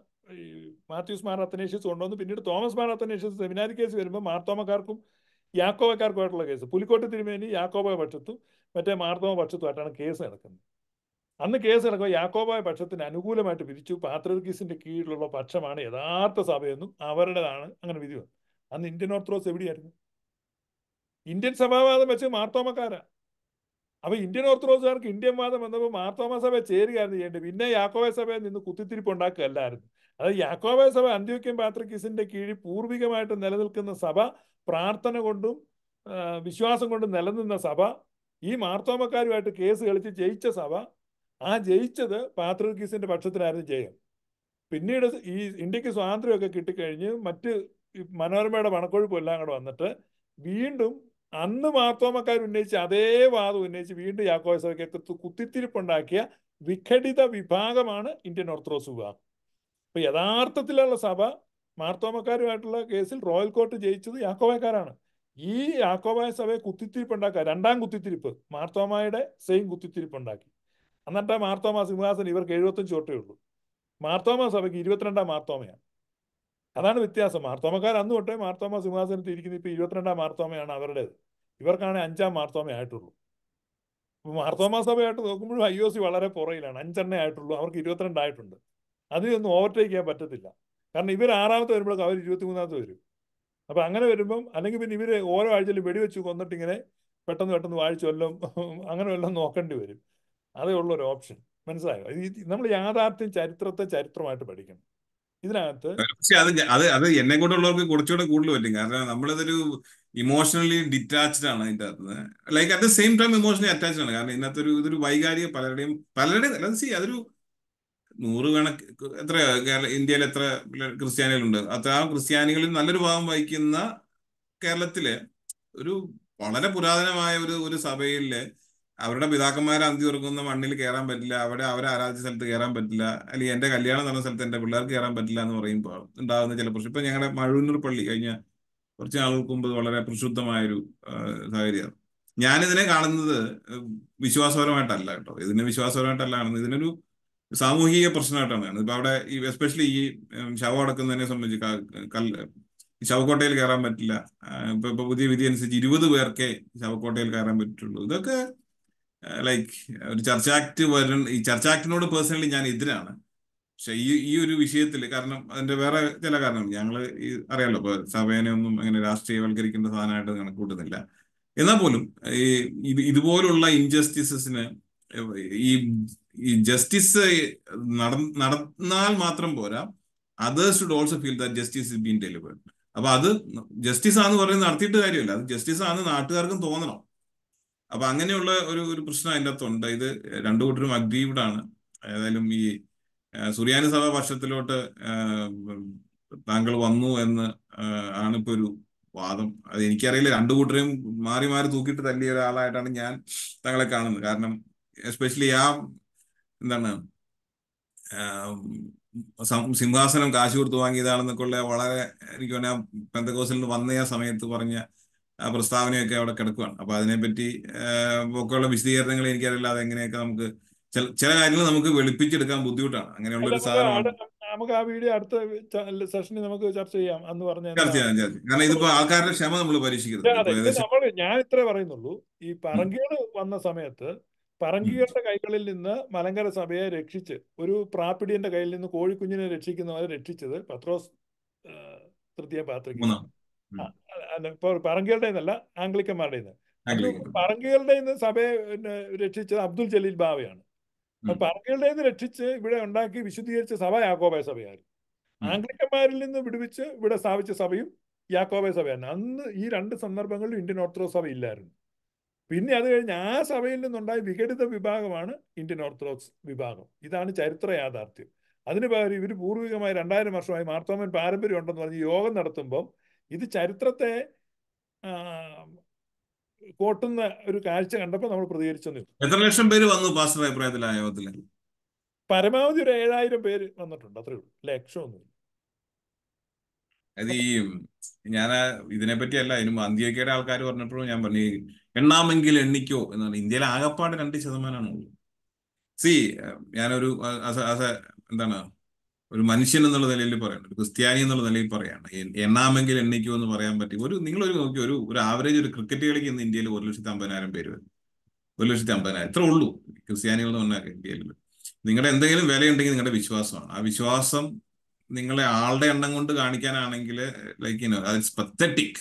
ഈ മാത്യൂസ് മാർ അത്തനേഷ്യസ് കൊണ്ടുവന്ന് പിന്നീട് Thomas Mar Athanasius seminary case വരുമ്പോൾ മാർത്തോമക്കാർക്കും യാക്കോബക്കാർക്കുമായിട്ടുള്ള കേസ് പുലിക്കോട്ട് തിരുമേനി യാക്കോബ പക്ഷത്തും മറ്റേ മാർത്തോമ പക്ഷത്തുമായിട്ടാണ് കേസ് നടക്കുന്നത് അന്ന് കേസ് നടക്കുമ്പോൾ യാക്കോബായ പക്ഷത്തിന് അനുകൂലമായിട്ട് വിധിച്ചു പാത്രീസിന്റെ കീഴിലുള്ള പക്ഷമാണ് യഥാർത്ഥ സഭയെന്നും അവരുടേതാണ് അങ്ങനെ വിധി വന്നു അന്ന് ഇന്ത്യൻ ഓർത്തഡോക്സ് എവിടെയായിരുന്നു ഇന്ത്യൻ സഭാവാദം വെച്ച് മാർത്തോമക്കാരാ അപ്പൊ ഇന്ത്യൻ ഓർത്തഡോക്സുകാർക്ക് ഇന്ത്യൻ വാദം വന്നപ്പോൾ മാർത്തോമ സഭ ചേരുകയായിരുന്നു ചെയ്യേണ്ടത് പിന്നെ യാക്കോബ സഭയിൽ നിന്ന് കുത്തിത്തിരിപ്പ് ഉണ്ടാക്കുകയല്ലായിരുന്നു അത് യാക്കോബ സഭ അന്ത്യോക്യം പാത്രക്കീസിന്റെ കീഴിൽ പൂർവികമായിട്ട് നിലനിൽക്കുന്ന സഭ പ്രാർത്ഥന കൊണ്ടും വിശ്വാസം കൊണ്ടും നിലനിന്ന സഭ ഈ മാർത്തോമക്കാരുമായിട്ട് കേസ് കളിച്ച് ജയിച്ച സഭ ആ ജയിച്ചത് പാത്രക്കീസിന്റെ പക്ഷത്തിലായിരുന്നു ജയം പിന്നീട് ഈ ഇന്ത്യക്ക് സ്വാതന്ത്ര്യമൊക്കെ കിട്ടിക്കഴിഞ്ഞ് മറ്റ് മനോരമയുടെ മണക്കൊഴുപ്പ് എല്ലാം കൂടെ വന്നിട്ട് വീണ്ടും അന്ന് മാർത്തോമക്കാർ ഉന്നയിച്ച അതേ വാദം ഉന്നയിച്ച് വീണ്ടും യാക്കോബ സഭയ്ക്ക് കുത്തിത്തിരിപ്പുണ്ടാക്കിയ വിഘടിത വിഭാഗമാണ് ഇന്ത്യൻ ഓർത്തഡോക്സ് വിഭാഗം അപ്പൊ യഥാർത്ഥത്തിലുള്ള സഭ മാർത്തോമക്കാരുമായിട്ടുള്ള കേസിൽ റോയൽ കോർട്ട് ജയിച്ചത് യാക്കോബായക്കാരാണ് ഈ യാക്കോബായ സഭയെ ഉണ്ടാക്കുക രണ്ടാം കുത്തിത്തിരിപ്പ് മാർത്തോമായുടെ സെയിം ഉണ്ടാക്കി അന്നത്തെ മാർത്തോമ സിംഹാസൻ ഇവർക്ക് എഴുപത്തഞ്ച് ചോട്ടേ ഉള്ളൂ മാർത്തോമ സഭയ്ക്ക് ഇരുപത്തിരണ്ടാം മാർത്തോമയാണ് അതാണ് വ്യത്യാസം മാർത്തോമക്കാർ അന്ന് തൊട്ടേ മാർത്തോമ സിംഹാസനത്തിൽ ഇരിക്കുന്ന ഇപ്പൊ ഇരുപത്തിരണ്ടാം മാർത്തോമയാണ് അവരുടേത് ഇവർക്കാണെങ്കിൽ അഞ്ചാം മാർത്തോമ ആയിട്ടുള്ളൂ മാർത്തോമ സഭയായിട്ട് നോക്കുമ്പോഴും ഐ ഒ സി വളരെ പുറയിലാണ് അഞ്ചെണ്ണ ആയിട്ടുള്ളൂ അവർക്ക് ഇരുപത്തിരണ്ടായിട്ടുണ്ട് അതിനൊന്നും ഓവർടേക്ക് ചെയ്യാൻ പറ്റത്തില്ല കാരണം ഇവർ ആറാമത്തെ വരുമ്പോഴേക്കും അവർ ഇരുപത്തി മൂന്നാമത്തെ വരും അപ്പം അങ്ങനെ വരുമ്പം അല്ലെങ്കിൽ പിന്നെ ഇവർ ഓരോ ആഴ്ചയിലും വെടിവെച്ച് കൊന്നിട്ട് ഇങ്ങനെ പെട്ടെന്ന് പെട്ടെന്ന് വായിച്ചു വല്ലതും അങ്ങനെ വല്ലതും നോക്കേണ്ടി വരും അതേ ഉള്ളൊരു ഓപ്ഷൻ മനസ്സിലായോ നമ്മൾ യാഥാർത്ഥ്യം ചരിത്രത്തെ ചരിത്രമായിട്ട് പഠിക്കണം ഇതിനകത്ത് പക്ഷെ അത് അത് അത് എന്നെ കൊണ്ടുള്ളവർക്ക് കുറച്ചുകൂടെ കൂടുതൽ പറ്റും കാരണം നമ്മളിതൊരു ഇമോഷണലി ഡിറ്റാച്ച്ഡ് ആണ് അതിൻ്റെ അകത്ത് like at the same time emotionally attached ആണ് കാരണം ഇതിനകത്തൊരു ഇതൊരു വൈകാരിക പലരുടെയും പലരുടെയും സി അതൊരു നൂറ് കണക്ക് എത്ര കേരള ഇന്ത്യയിൽ എത്ര ക്രിസ്ത്യാനികളുണ്ട് അത്ര ആ ക്രിസ്ത്യാനികളിൽ നല്ലൊരു ഭാഗം വഹിക്കുന്ന കേരളത്തിലെ ഒരു വളരെ പുരാതനമായ ഒരു ഒരു സഭയിലെ അവരുടെ പിതാക്കന്മാരെ അന്തി ഉറങ്ങുന്ന മണ്ണിൽ കയറാൻ പറ്റില്ല അവിടെ അവരെ ആരാധ്യ സ്ഥലത്ത് കയറാൻ പറ്റില്ല അല്ലെങ്കിൽ എന്റെ കല്യാണം നടന്ന സ്ഥലത്ത് എന്റെ പിള്ളേർക്ക് കയറാൻ പറ്റില്ല എന്ന് പറയുമ്പോൾ ഉണ്ടാകുന്ന ചില പ്രശ്നം ഇപ്പൊ ഞങ്ങളുടെ മഴൂന്നൂർ പള്ളി കഴിഞ്ഞ കുറച്ച് നാളുകൾക്ക് മുമ്പ് വളരെ പ്രശുദ്ധമായൊരു സാഹചര്യമാണ് ഞാനിതിനെ കാണുന്നത് വിശ്വാസപരമായിട്ടല്ല കേട്ടോ ഇതിനെ വിശ്വാസപരമായിട്ടല്ല കാണുന്നത് ഇതിനൊരു സാമൂഹിക പ്രശ്നമായിട്ടാണ് കാണുന്നത് ഇപ്പൊ അവിടെ ഈ എസ്പെഷ്യലി ഈ ശവം അടക്കുന്നതിനെ സംബന്ധിച്ച് കല്ല് ശവക്കോട്ടയിൽ കയറാൻ പറ്റില്ല ഇപ്പൊ ഇപ്പൊ പുതിയ വിധി അനുസരിച്ച് ഇരുപത് പേർക്കേ ശവക്കോട്ടയിൽ കയറാൻ പറ്റുള്ളൂ ഇതൊക്കെ ലൈക്ക് ഒരു ചർച്ച ആക്ട് വരണം ഈ ചർച്ച ആക്ടിനോട് പേഴ്സണലി ഞാൻ എതിരാണ് പക്ഷെ ഈ ഈ ഒരു വിഷയത്തിൽ കാരണം അതിന്റെ വേറെ ചില കാരണം ഞങ്ങൾ ഈ അറിയാലോ ഇപ്പൊ സഭേനെ ഒന്നും അങ്ങനെ രാഷ്ട്രീയവൽക്കരിക്കേണ്ട സാധനമായിട്ട് കണക്കൂട്ടുന്നില്ല എന്നാൽ പോലും ഈ ഇതുപോലുള്ള ഇൻജസ്റ്റിസസിന് ഈ ഈ ജസ്റ്റിസ് നടന്നാൽ മാത്രം പോരാ others should also feel that justice is been delivered അപ്പൊ അത് ജസ്റ്റിസ് ആണെന്ന് പറയുന്നത് നടത്തിയിട്ട് കാര്യമില്ല അത് ജസ്റ്റിസ് ആണെന്ന് നാട്ടുകാർക്കും തോന്നണം അപ്പൊ അങ്ങനെയുള്ള ഒരു ഒരു പ്രശ്നം അതിൻ്റെ അകത്തുണ്ട് ഇത് രണ്ടു കൂട്ടരും അഗ്രീവ്ഡ് ആണ് ഏതായാലും ഈ സുറിയാനി സഭ വർഷത്തിലോട്ട് താങ്കൾ വന്നു എന്ന് ആണിപ്പോ ഒരു വാദം അത് എനിക്കറിയില്ല രണ്ടു കൂട്ടരെയും മാറി മാറി തൂക്കിയിട്ട് തല്ലിയ ഒരാളായിട്ടാണ് ഞാൻ താങ്കളെ കാണുന്നത് കാരണം എസ്പെഷ്യലി ആ എന്താണ് സിംഹാസനം കാശ് കൊടുത്ത് ഉള്ള വളരെ എനിക്ക് പറഞ്ഞാൽ പെന്തകോസിൽ നിന്ന് വന്ന ആ സമയത്ത് പറഞ്ഞ പ്രസ്താവനയൊക്കെ അവിടെ കിടക്കുകയാണ് അപ്പൊ അതിനെപ്പറ്റി ഒക്കെയുള്ള വിശദീകരണങ്ങൾ എനിക്കറിയില്ല അതെങ്ങനെയൊക്കെ നമുക്ക് ചില ചില കാര്യങ്ങൾ നമുക്ക് വെളുപ്പിച്ചെടുക്കാൻ ബുദ്ധിമുട്ടാണ് അങ്ങനെയുള്ള ഒരു സാധനം നമുക്ക് ആ വീഡിയോ അടുത്ത സെഷനിൽ നമുക്ക് ചർച്ച ചെയ്യാം എന്ന് പറഞ്ഞ കാരണം ഇതിപ്പോ ആൾക്കാരുടെ ക്ഷമ നമ്മൾ പരീക്ഷിക്കുന്നത് ഞാൻ ഇത്രേ പറയുന്നുള്ളൂ ഈ പറങ്കിയോട് വന്ന സമയത്ത് പറങ്കിയുടെ കൈകളിൽ നിന്ന് മലങ്കര സഭയെ രക്ഷിച്ച് ഒരു പ്രാപ്പിടിയന്റെ കയ്യിൽ നിന്ന് കോഴിക്കുഞ്ഞിനെ രക്ഷിക്കുന്നവരെ രക്ഷിച്ചത് പത്രോസ് തൃതീയ പാത്രിക പറങ്കികളുടെ അല്ല ആംഗ്ലിക്കന്മാരുടെ പറങ്കികളുടെ സഭയെ രക്ഷിച്ചത് അബ്ദുൽ ജലീൽ ബാവയാണ് പറങ്കികളുടെ രക്ഷിച്ച് ഇവിടെ ഉണ്ടാക്കി വിശുദ്ധീകരിച്ച സഭ യാക്കോബായ സഭയായിരുന്നു ആംഗ്ലിക്കന്മാരിൽ നിന്ന് വിടുവിച്ച് ഇവിടെ സ്ഥാപിച്ച സഭയും യാക്കോബായ സഭയാണ് അന്ന് ഈ രണ്ട് സന്ദർഭങ്ങളിലും ഇന്ത്യൻ ഓർത്തഡോക്സ് സഭ ഇല്ലായിരുന്നു പിന്നെ അത് കഴിഞ്ഞ് ആ സഭയിൽ നിന്നുണ്ടായ വിഘടിത വിഭാഗമാണ് ഇന്ത്യൻ ഓർത്തഡോക്സ് വിഭാഗം ഇതാണ് ചരിത്ര യാഥാർത്ഥ്യം അതിന് പകരം ഇവർ പൂർവികമായി രണ്ടായിരം വർഷമായി മാർത്തോമൻ പാരമ്പര്യം ഉണ്ടെന്ന് പറഞ്ഞ് യോഗം നടത്തുമ്പം ഇത് ചരിത്രത്തെ കോട്ടുന്ന ഒരു കാഴ്ച കണ്ടപ്പോൾ നമ്മൾ പ്രതികരിച്ചു എത്ര ലക്ഷം പേര് വന്നു പാസ്റ്റർ അഭിപ്രായത്തിൽ പരമാവധി ഒരു ഏഴായിരം പേര് വന്നിട്ടുണ്ട് അത്രേ ഉള്ളൂ ലക്ഷമൊന്നുമില്ല അത് ഈ ഞാൻ പറ്റിയല്ല അതിന് അന്ത്യോക്കയുടെ ആൾക്കാർ പറഞ്ഞപ്പോഴും ഞാൻ പറഞ്ഞു എണ്ണാമെങ്കിൽ എണ്ണിക്കോ എന്ന് പറഞ്ഞു ഇന്ത്യയിൽ ആകപ്പാട് രണ്ട് ശതമാനമാണുള്ളൂ സി ഞാനൊരു എന്താണ് ഒരു മനുഷ്യൻ എന്നുള്ള നിലയിൽ പറയണം ഒരു ക്രിസ്ത്യാനി എന്നുള്ള നിലയിൽ പറയാണ് എണ്ണാമെങ്കിൽ എണ്ണിക്കോ എന്ന് പറയാൻ പറ്റും ഒരു നിങ്ങൾ ഒരു നോക്കി ഒരു ഒരു ആവറേജ് ഒരു ക്രിക്കറ്റ് കളിക്ക് ഇന്ന് ഇന്ത്യയിൽ ഒരു ലക്ഷത്തി അമ്പതിനായിരം പേര് വരും ഒരു ലക്ഷത്തി അമ്പതിനായിരം ഇത്ര ഉള്ളൂ ക്രിസ്ത്യാനികൾ എന്ന് പറഞ്ഞാൽ ഇന്ത്യയിൽ നിങ്ങളുടെ എന്തെങ്കിലും വിലയുണ്ടെങ്കിൽ നിങ്ങളുടെ വിശ്വാസമാണ് ആ വിശ്വാസം നിങ്ങളെ ആളുടെ എണ്ണം കൊണ്ട് കാണിക്കാനാണെങ്കിൽ ലൈക്ക് പത്തറ്റിക്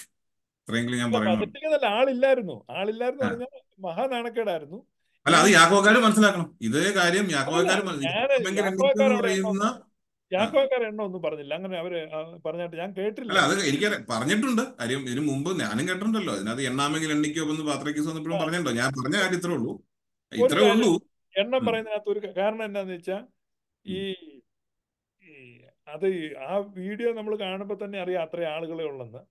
ഇത്രയെങ്കിലും ഞാൻ പറയുന്നു ആളില്ലായിരുന്നു ആളില്ലായിരുന്നു മഹാനാണക്കേടായിരുന്നു അല്ല അത് യാക്കോക്കാര് മനസ്സിലാക്കണം ഇതേ കാര്യം യാക്കോക്കാര് എണ്ണം ഒന്നും പറഞ്ഞില്ല അങ്ങനെ അവര് പറഞ്ഞിട്ട് ഞാൻ കേട്ടില്ല അല്ല അത് എനിക്ക് പറഞ്ഞിട്ടുണ്ട് കാര്യം ഇതിന് മുമ്പ് ഞാനും കേട്ടിട്ടുണ്ടല്ലോ അതിനകത്ത് എണ്ണാമെങ്കിൽ എണ്ണിക്കോ എന്ന് പാത്രക്കീസ് വന്നപ്പോഴും പറഞ്ഞിട്ടുണ്ടോ ഞാൻ പറഞ്ഞ കാര്യം ഇത്രേ ഉള്ളൂ ഇത്രേ ഉള്ളൂ എണ്ണം പറയുന്നതിനകത്ത് ഒരു കാരണം എന്താന്ന് വെച്ചാ ഈ അത് ആ വീഡിയോ നമ്മൾ കാണുമ്പോൾ തന്നെ അറിയാം അത്ര ആളുകളെ ഉള്ളെന്ന്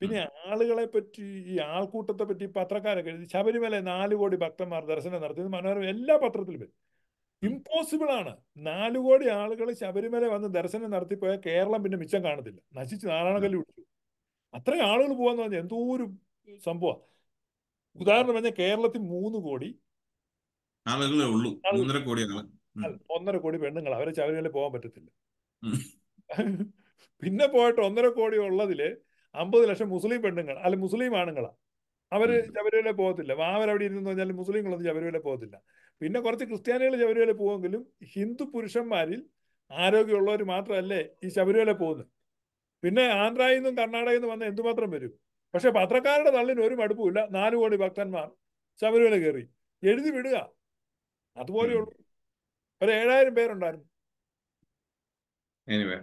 പിന്നെ ആളുകളെ പറ്റി ഈ ആൾക്കൂട്ടത്തെ പറ്റി പത്രക്കാരൊക്കെ എഴുതി ശബരിമല നാല് കോടി ഭക്തന്മാർ ദർശനം നടത്തിയത് മനോരമ എല്ലാ പത്രത്തിലും വരും ഇമ്പോസിബിൾ ആണ് നാലു കോടി ആളുകൾ ശബരിമല വന്ന് ദർശനം നടത്തിപ്പോയ കേരളം പിന്നെ മിച്ചം കാണത്തില്ല നശിച്ച് നാരായണകല്ല് വിളിച്ചു അത്രയും ആളുകൾ പോവാന്ന് പറഞ്ഞാൽ എന്തോ ഒരു സംഭവം ഉദാഹരണം പറഞ്ഞാൽ കേരളത്തിൽ മൂന്ന് കോടി ഉള്ളൂ കോടി ഒന്നര കോടി പെണ്ണുങ്ങൾ അവരെ ശബരിമല പോകാൻ പറ്റത്തില്ല പിന്നെ പോയിട്ട് ഒന്നര കോടി ഉള്ളതില് അമ്പത് ലക്ഷം മുസ്ലിം പെണ്ണുങ്ങൾ അല്ല മുസ്ലിം ആണുങ്ങളാ അവര് ശബരിമല പോകത്തില്ല അവരവിടെ ഇരുന്ന് പറഞ്ഞാൽ മുസ്ലിങ്ങളൊന്നും ശബരിമല പോകത്തില്ല പിന്നെ കുറച്ച് ക്രിസ്ത്യാനികൾ ശബരിമല പോകുമെങ്കിലും ഹിന്ദു പുരുഷന്മാരിൽ ആരോഗ്യമുള്ളവർ മാത്രമല്ലേ ഈ ശബരിമല പോകുന്നത് പിന്നെ ആന്ധ്രയിൽ നിന്നും കർണാടകയിൽ നിന്നും വന്ന എന്തുമാത്രം വരും പക്ഷെ പത്രക്കാരുടെ തള്ളിന് ഒരു മടുപ്പുമില്ല നാലു കോടി ഭക്തന്മാർ ശബരിമല കയറി എഴുതി വിടുക അതുപോലെയുള്ളൂ ഒരു ഏഴായിരം പേരുണ്ടായിരുന്നു എനിവേ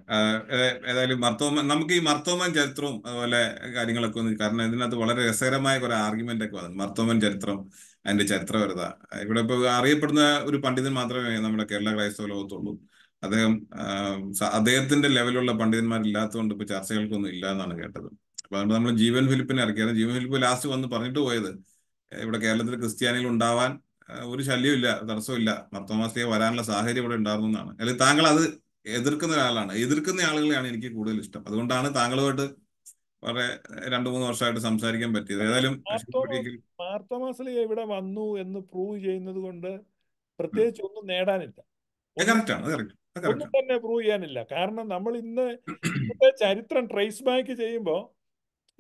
ഏതായാലും മർത്തോമൻ നമുക്ക് ഈ മർത്തോമൻ ചരിത്രവും അതുപോലെ കാര്യങ്ങളൊക്കെ ഒന്ന് കാരണം ഇതിനകത്ത് വളരെ രസകരമായ കുറെ ആർഗ്യുമെന്റ് ഒക്കെ വന്നു മർത്തോമൻ ചരിത്രം അതിന്റെ ചരിത്രപരത ഇവിടെ ഇപ്പൊ അറിയപ്പെടുന്ന ഒരു പണ്ഡിതൻ മാത്രമേ നമ്മുടെ കേരള ക്രൈസ്തവ ലോകത്തുള്ളൂ അദ്ദേഹം അദ്ദേഹത്തിന്റെ ലെവലുള്ള പണ്ഡിതന്മാരില്ലാത്തതുകൊണ്ട് ഇപ്പൊ ചർച്ചകൾക്കൊന്നും ഇല്ല എന്നാണ് കേട്ടത് അപ്പൊ അതുകൊണ്ട് നമ്മൾ ജീവൻ ഫിലിപ്പിനെ ഇറക്കിയായിരുന്നു ജീവൻ ഫിലിപ്പ് ലാസ്റ്റ് വന്ന് പറഞ്ഞിട്ട് പോയത് ഇവിടെ കേരളത്തിൽ ക്രിസ്ത്യാനികൾ ഉണ്ടാവാൻ ഒരു ശല്യമില്ല തടസ്സമില്ല മർത്തോമാസിയെ വരാനുള്ള സാഹചര്യം ഇവിടെ ഉണ്ടായിരുന്നു എന്നാണ് അല്ലെങ്കിൽ താങ്കൾ അത് എതിർക്കുന്ന ഒരാളാണ് എതിർക്കുന്ന ആളുകളെയാണ് എനിക്ക് കൂടുതൽ ഇഷ്ടം അതുകൊണ്ടാണ് താങ്കളുമായിട്ട് വളരെ രണ്ടു മൂന്ന് വർഷമായിട്ട് സംസാരിക്കാൻ പറ്റിയത് ഏതായാലും മാർത്തോമാസിൽ ഇവിടെ വന്നു എന്ന് പ്രൂവ് ചെയ്യുന്നത് കൊണ്ട് പ്രത്യേകിച്ച് ഒന്നും നേടാനില്ല ഒന്നും തന്നെ പ്രൂവ് ചെയ്യാനില്ല കാരണം നമ്മൾ ഇന്ന് ചരിത്രം ട്രേസ് ബാക്ക് ചെയ്യുമ്പോൾ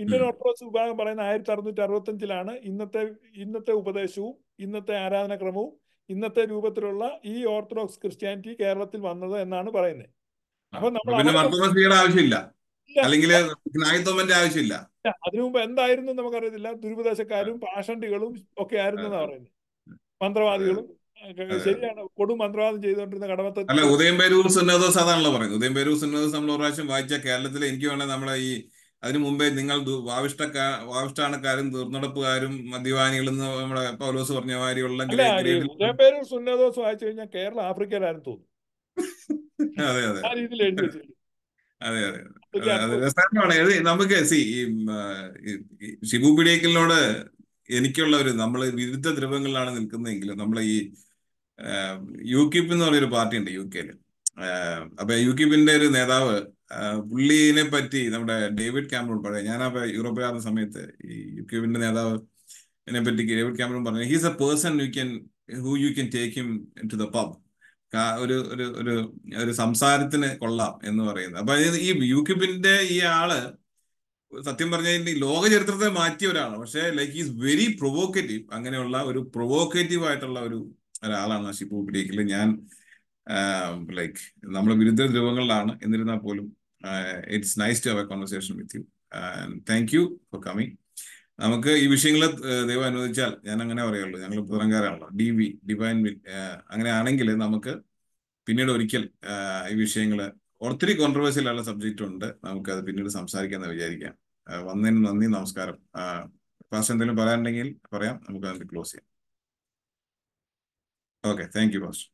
ഇന്ത്യൻ ഓർത്തഡോക്സ് വിഭാഗം പറയുന്ന ആയിരത്തി അറുന്നൂറ്റി അറുപത്തി അഞ്ചിലാണ് ഇന്നത്തെ ഇന്നത്തെ ഉപദേശവും ഇന്നത്തെ ആരാധനക്രമവും ഇന്നത്തെ രൂപത്തിലുള്ള ഈ ഓർത്തഡോക്സ് ക്രിസ്ത്യാനിറ്റി കേരളത്തിൽ വന്നത് എന്നാണ് പറയുന്നത് അപ്പൊ നമ്മൾ ആവശ്യമില്ല അല്ലെങ്കിൽ ആവശ്യമില്ല അതിനു മുമ്പ് എന്തായിരുന്നു നമുക്കറിയത്തില്ല ദുരുപദേശക്കാരും പാഷണ്ടികളും ഒക്കെ ആയിരുന്നു എന്നാ പറയുന്നത് മന്ത്രവാദികളും ശരിയാണ് കൊടും മന്ത്രവാദം ചെയ്തുകൊണ്ടിരുന്ന കടമത്തെ അല്ല ഉദയം പേരൂർ സുന്നദോസ് അതാണല്ലോ പറയുന്നത് ഉദയം പേരൂർ സുന്നദോസ് നമ്മൾ പ്രാവശ്യം വായിച്ച കേരളത്തിലെ എനിക്ക് വേണേ നമ്മളെ ഈ അതിനു മുമ്പേ നിങ്ങൾ വാവിഷ്ടക്കാ വാവിഷ്ടാണക്കാരും ദുർനടപ്പുകാരും മദ്യപാനികളും നമ്മുടെ പൗലോസ് പറഞ്ഞ മാതിരിയുള്ള ഉദയപേരും വായിച്ചു കഴിഞ്ഞാൽ കേരള ആഫ്രിക്കയിലായിരുന്നു തോന്നുന്നു അതെ അതെ അതെ നമുക്ക് സി ശിബു പിടിയേക്കലിനോട് എനിക്കുള്ള ഒരു നമ്മൾ വിരുദ്ധ ദ്രവങ്ങളിലാണ് നിൽക്കുന്നതെങ്കിലും നമ്മൾ ഈ യു കിപ്പ് എന്ന് ഒരു പാർട്ടി ഉണ്ട് യു കെയില് അപ്പൊ യു കിപ്പിന്റെ ഒരു നേതാവ് പുള്ളിനെ പറ്റി നമ്മുടെ ഡേവിഡ് ക്യാമറൂൺ പറയാം ഞാൻ അപ്പോൾ യൂറോപ്പിലായിരുന്ന സമയത്ത് ഈ യു ക്യൂബിന്റെ നേതാവ് എന്നെ പറ്റി ഡേവിഡ് ക്യാമറൂൺ പറഞ്ഞു he's a person you can who you can take him to the pub ഒരു ഒരു ഒരു ഒരു സംസാരത്തിന് കൊള്ളാം എന്ന് പറയുന്നത് അപ്പൊ ഈ യു ക്യൂബിന്റെ ഈ ആള് സത്യം പറഞ്ഞാൽ ലോക ചരിത്രത്തെ മാറ്റിയ ഒരാളാണ് പക്ഷേ ലൈക്ക് ഈസ് വെരി പ്രൊവോക്കേറ്റീവ് അങ്ങനെയുള്ള ഒരു പ്രൊവോക്കേറ്റീവ് ആയിട്ടുള്ള ഒരു ഒരാളാണ് ഷിപ്പു പിടിക്കൽ ഞാൻ ലൈക്ക് നമ്മുടെ വിരുദ്ധ ധ്രുവങ്ങളിലാണ് എന്നിരുന്നാൽ പോലും uh, it's nice to have a conversation with you. And thank you for coming. നമുക്ക് ഈ വിഷയങ്ങൾ ദൈവം അനുവദിച്ചാൽ ഞാൻ അങ്ങനെ പറയുള്ളൂ ഞങ്ങൾ പുറങ്കാരാണല്ലോ ഡി വി ഡിവൈൻ വിൽ അങ്ങനെ ആണെങ്കിൽ നമുക്ക് പിന്നീട് ഒരിക്കൽ ഈ വിഷയങ്ങൾ ഒത്തിരി കോൺട്രവേഴ്സിയൽ കോൺട്രവേഴ്സിയിലുള്ള സബ്ജക്റ്റ് ഉണ്ട് നമുക്ക് അത് പിന്നീട് സംസാരിക്കാമെന്ന് വിചാരിക്കാം വന്നതിന് നന്ദി നമസ്കാരം ഫാസ്റ്റ് എന്തെങ്കിലും പറയാനുണ്ടെങ്കിൽ പറയാം നമുക്ക് അതിന് ക്ലോസ് ചെയ്യാം ഓക്കെ താങ്ക് യു ഫാസ്റ്റ്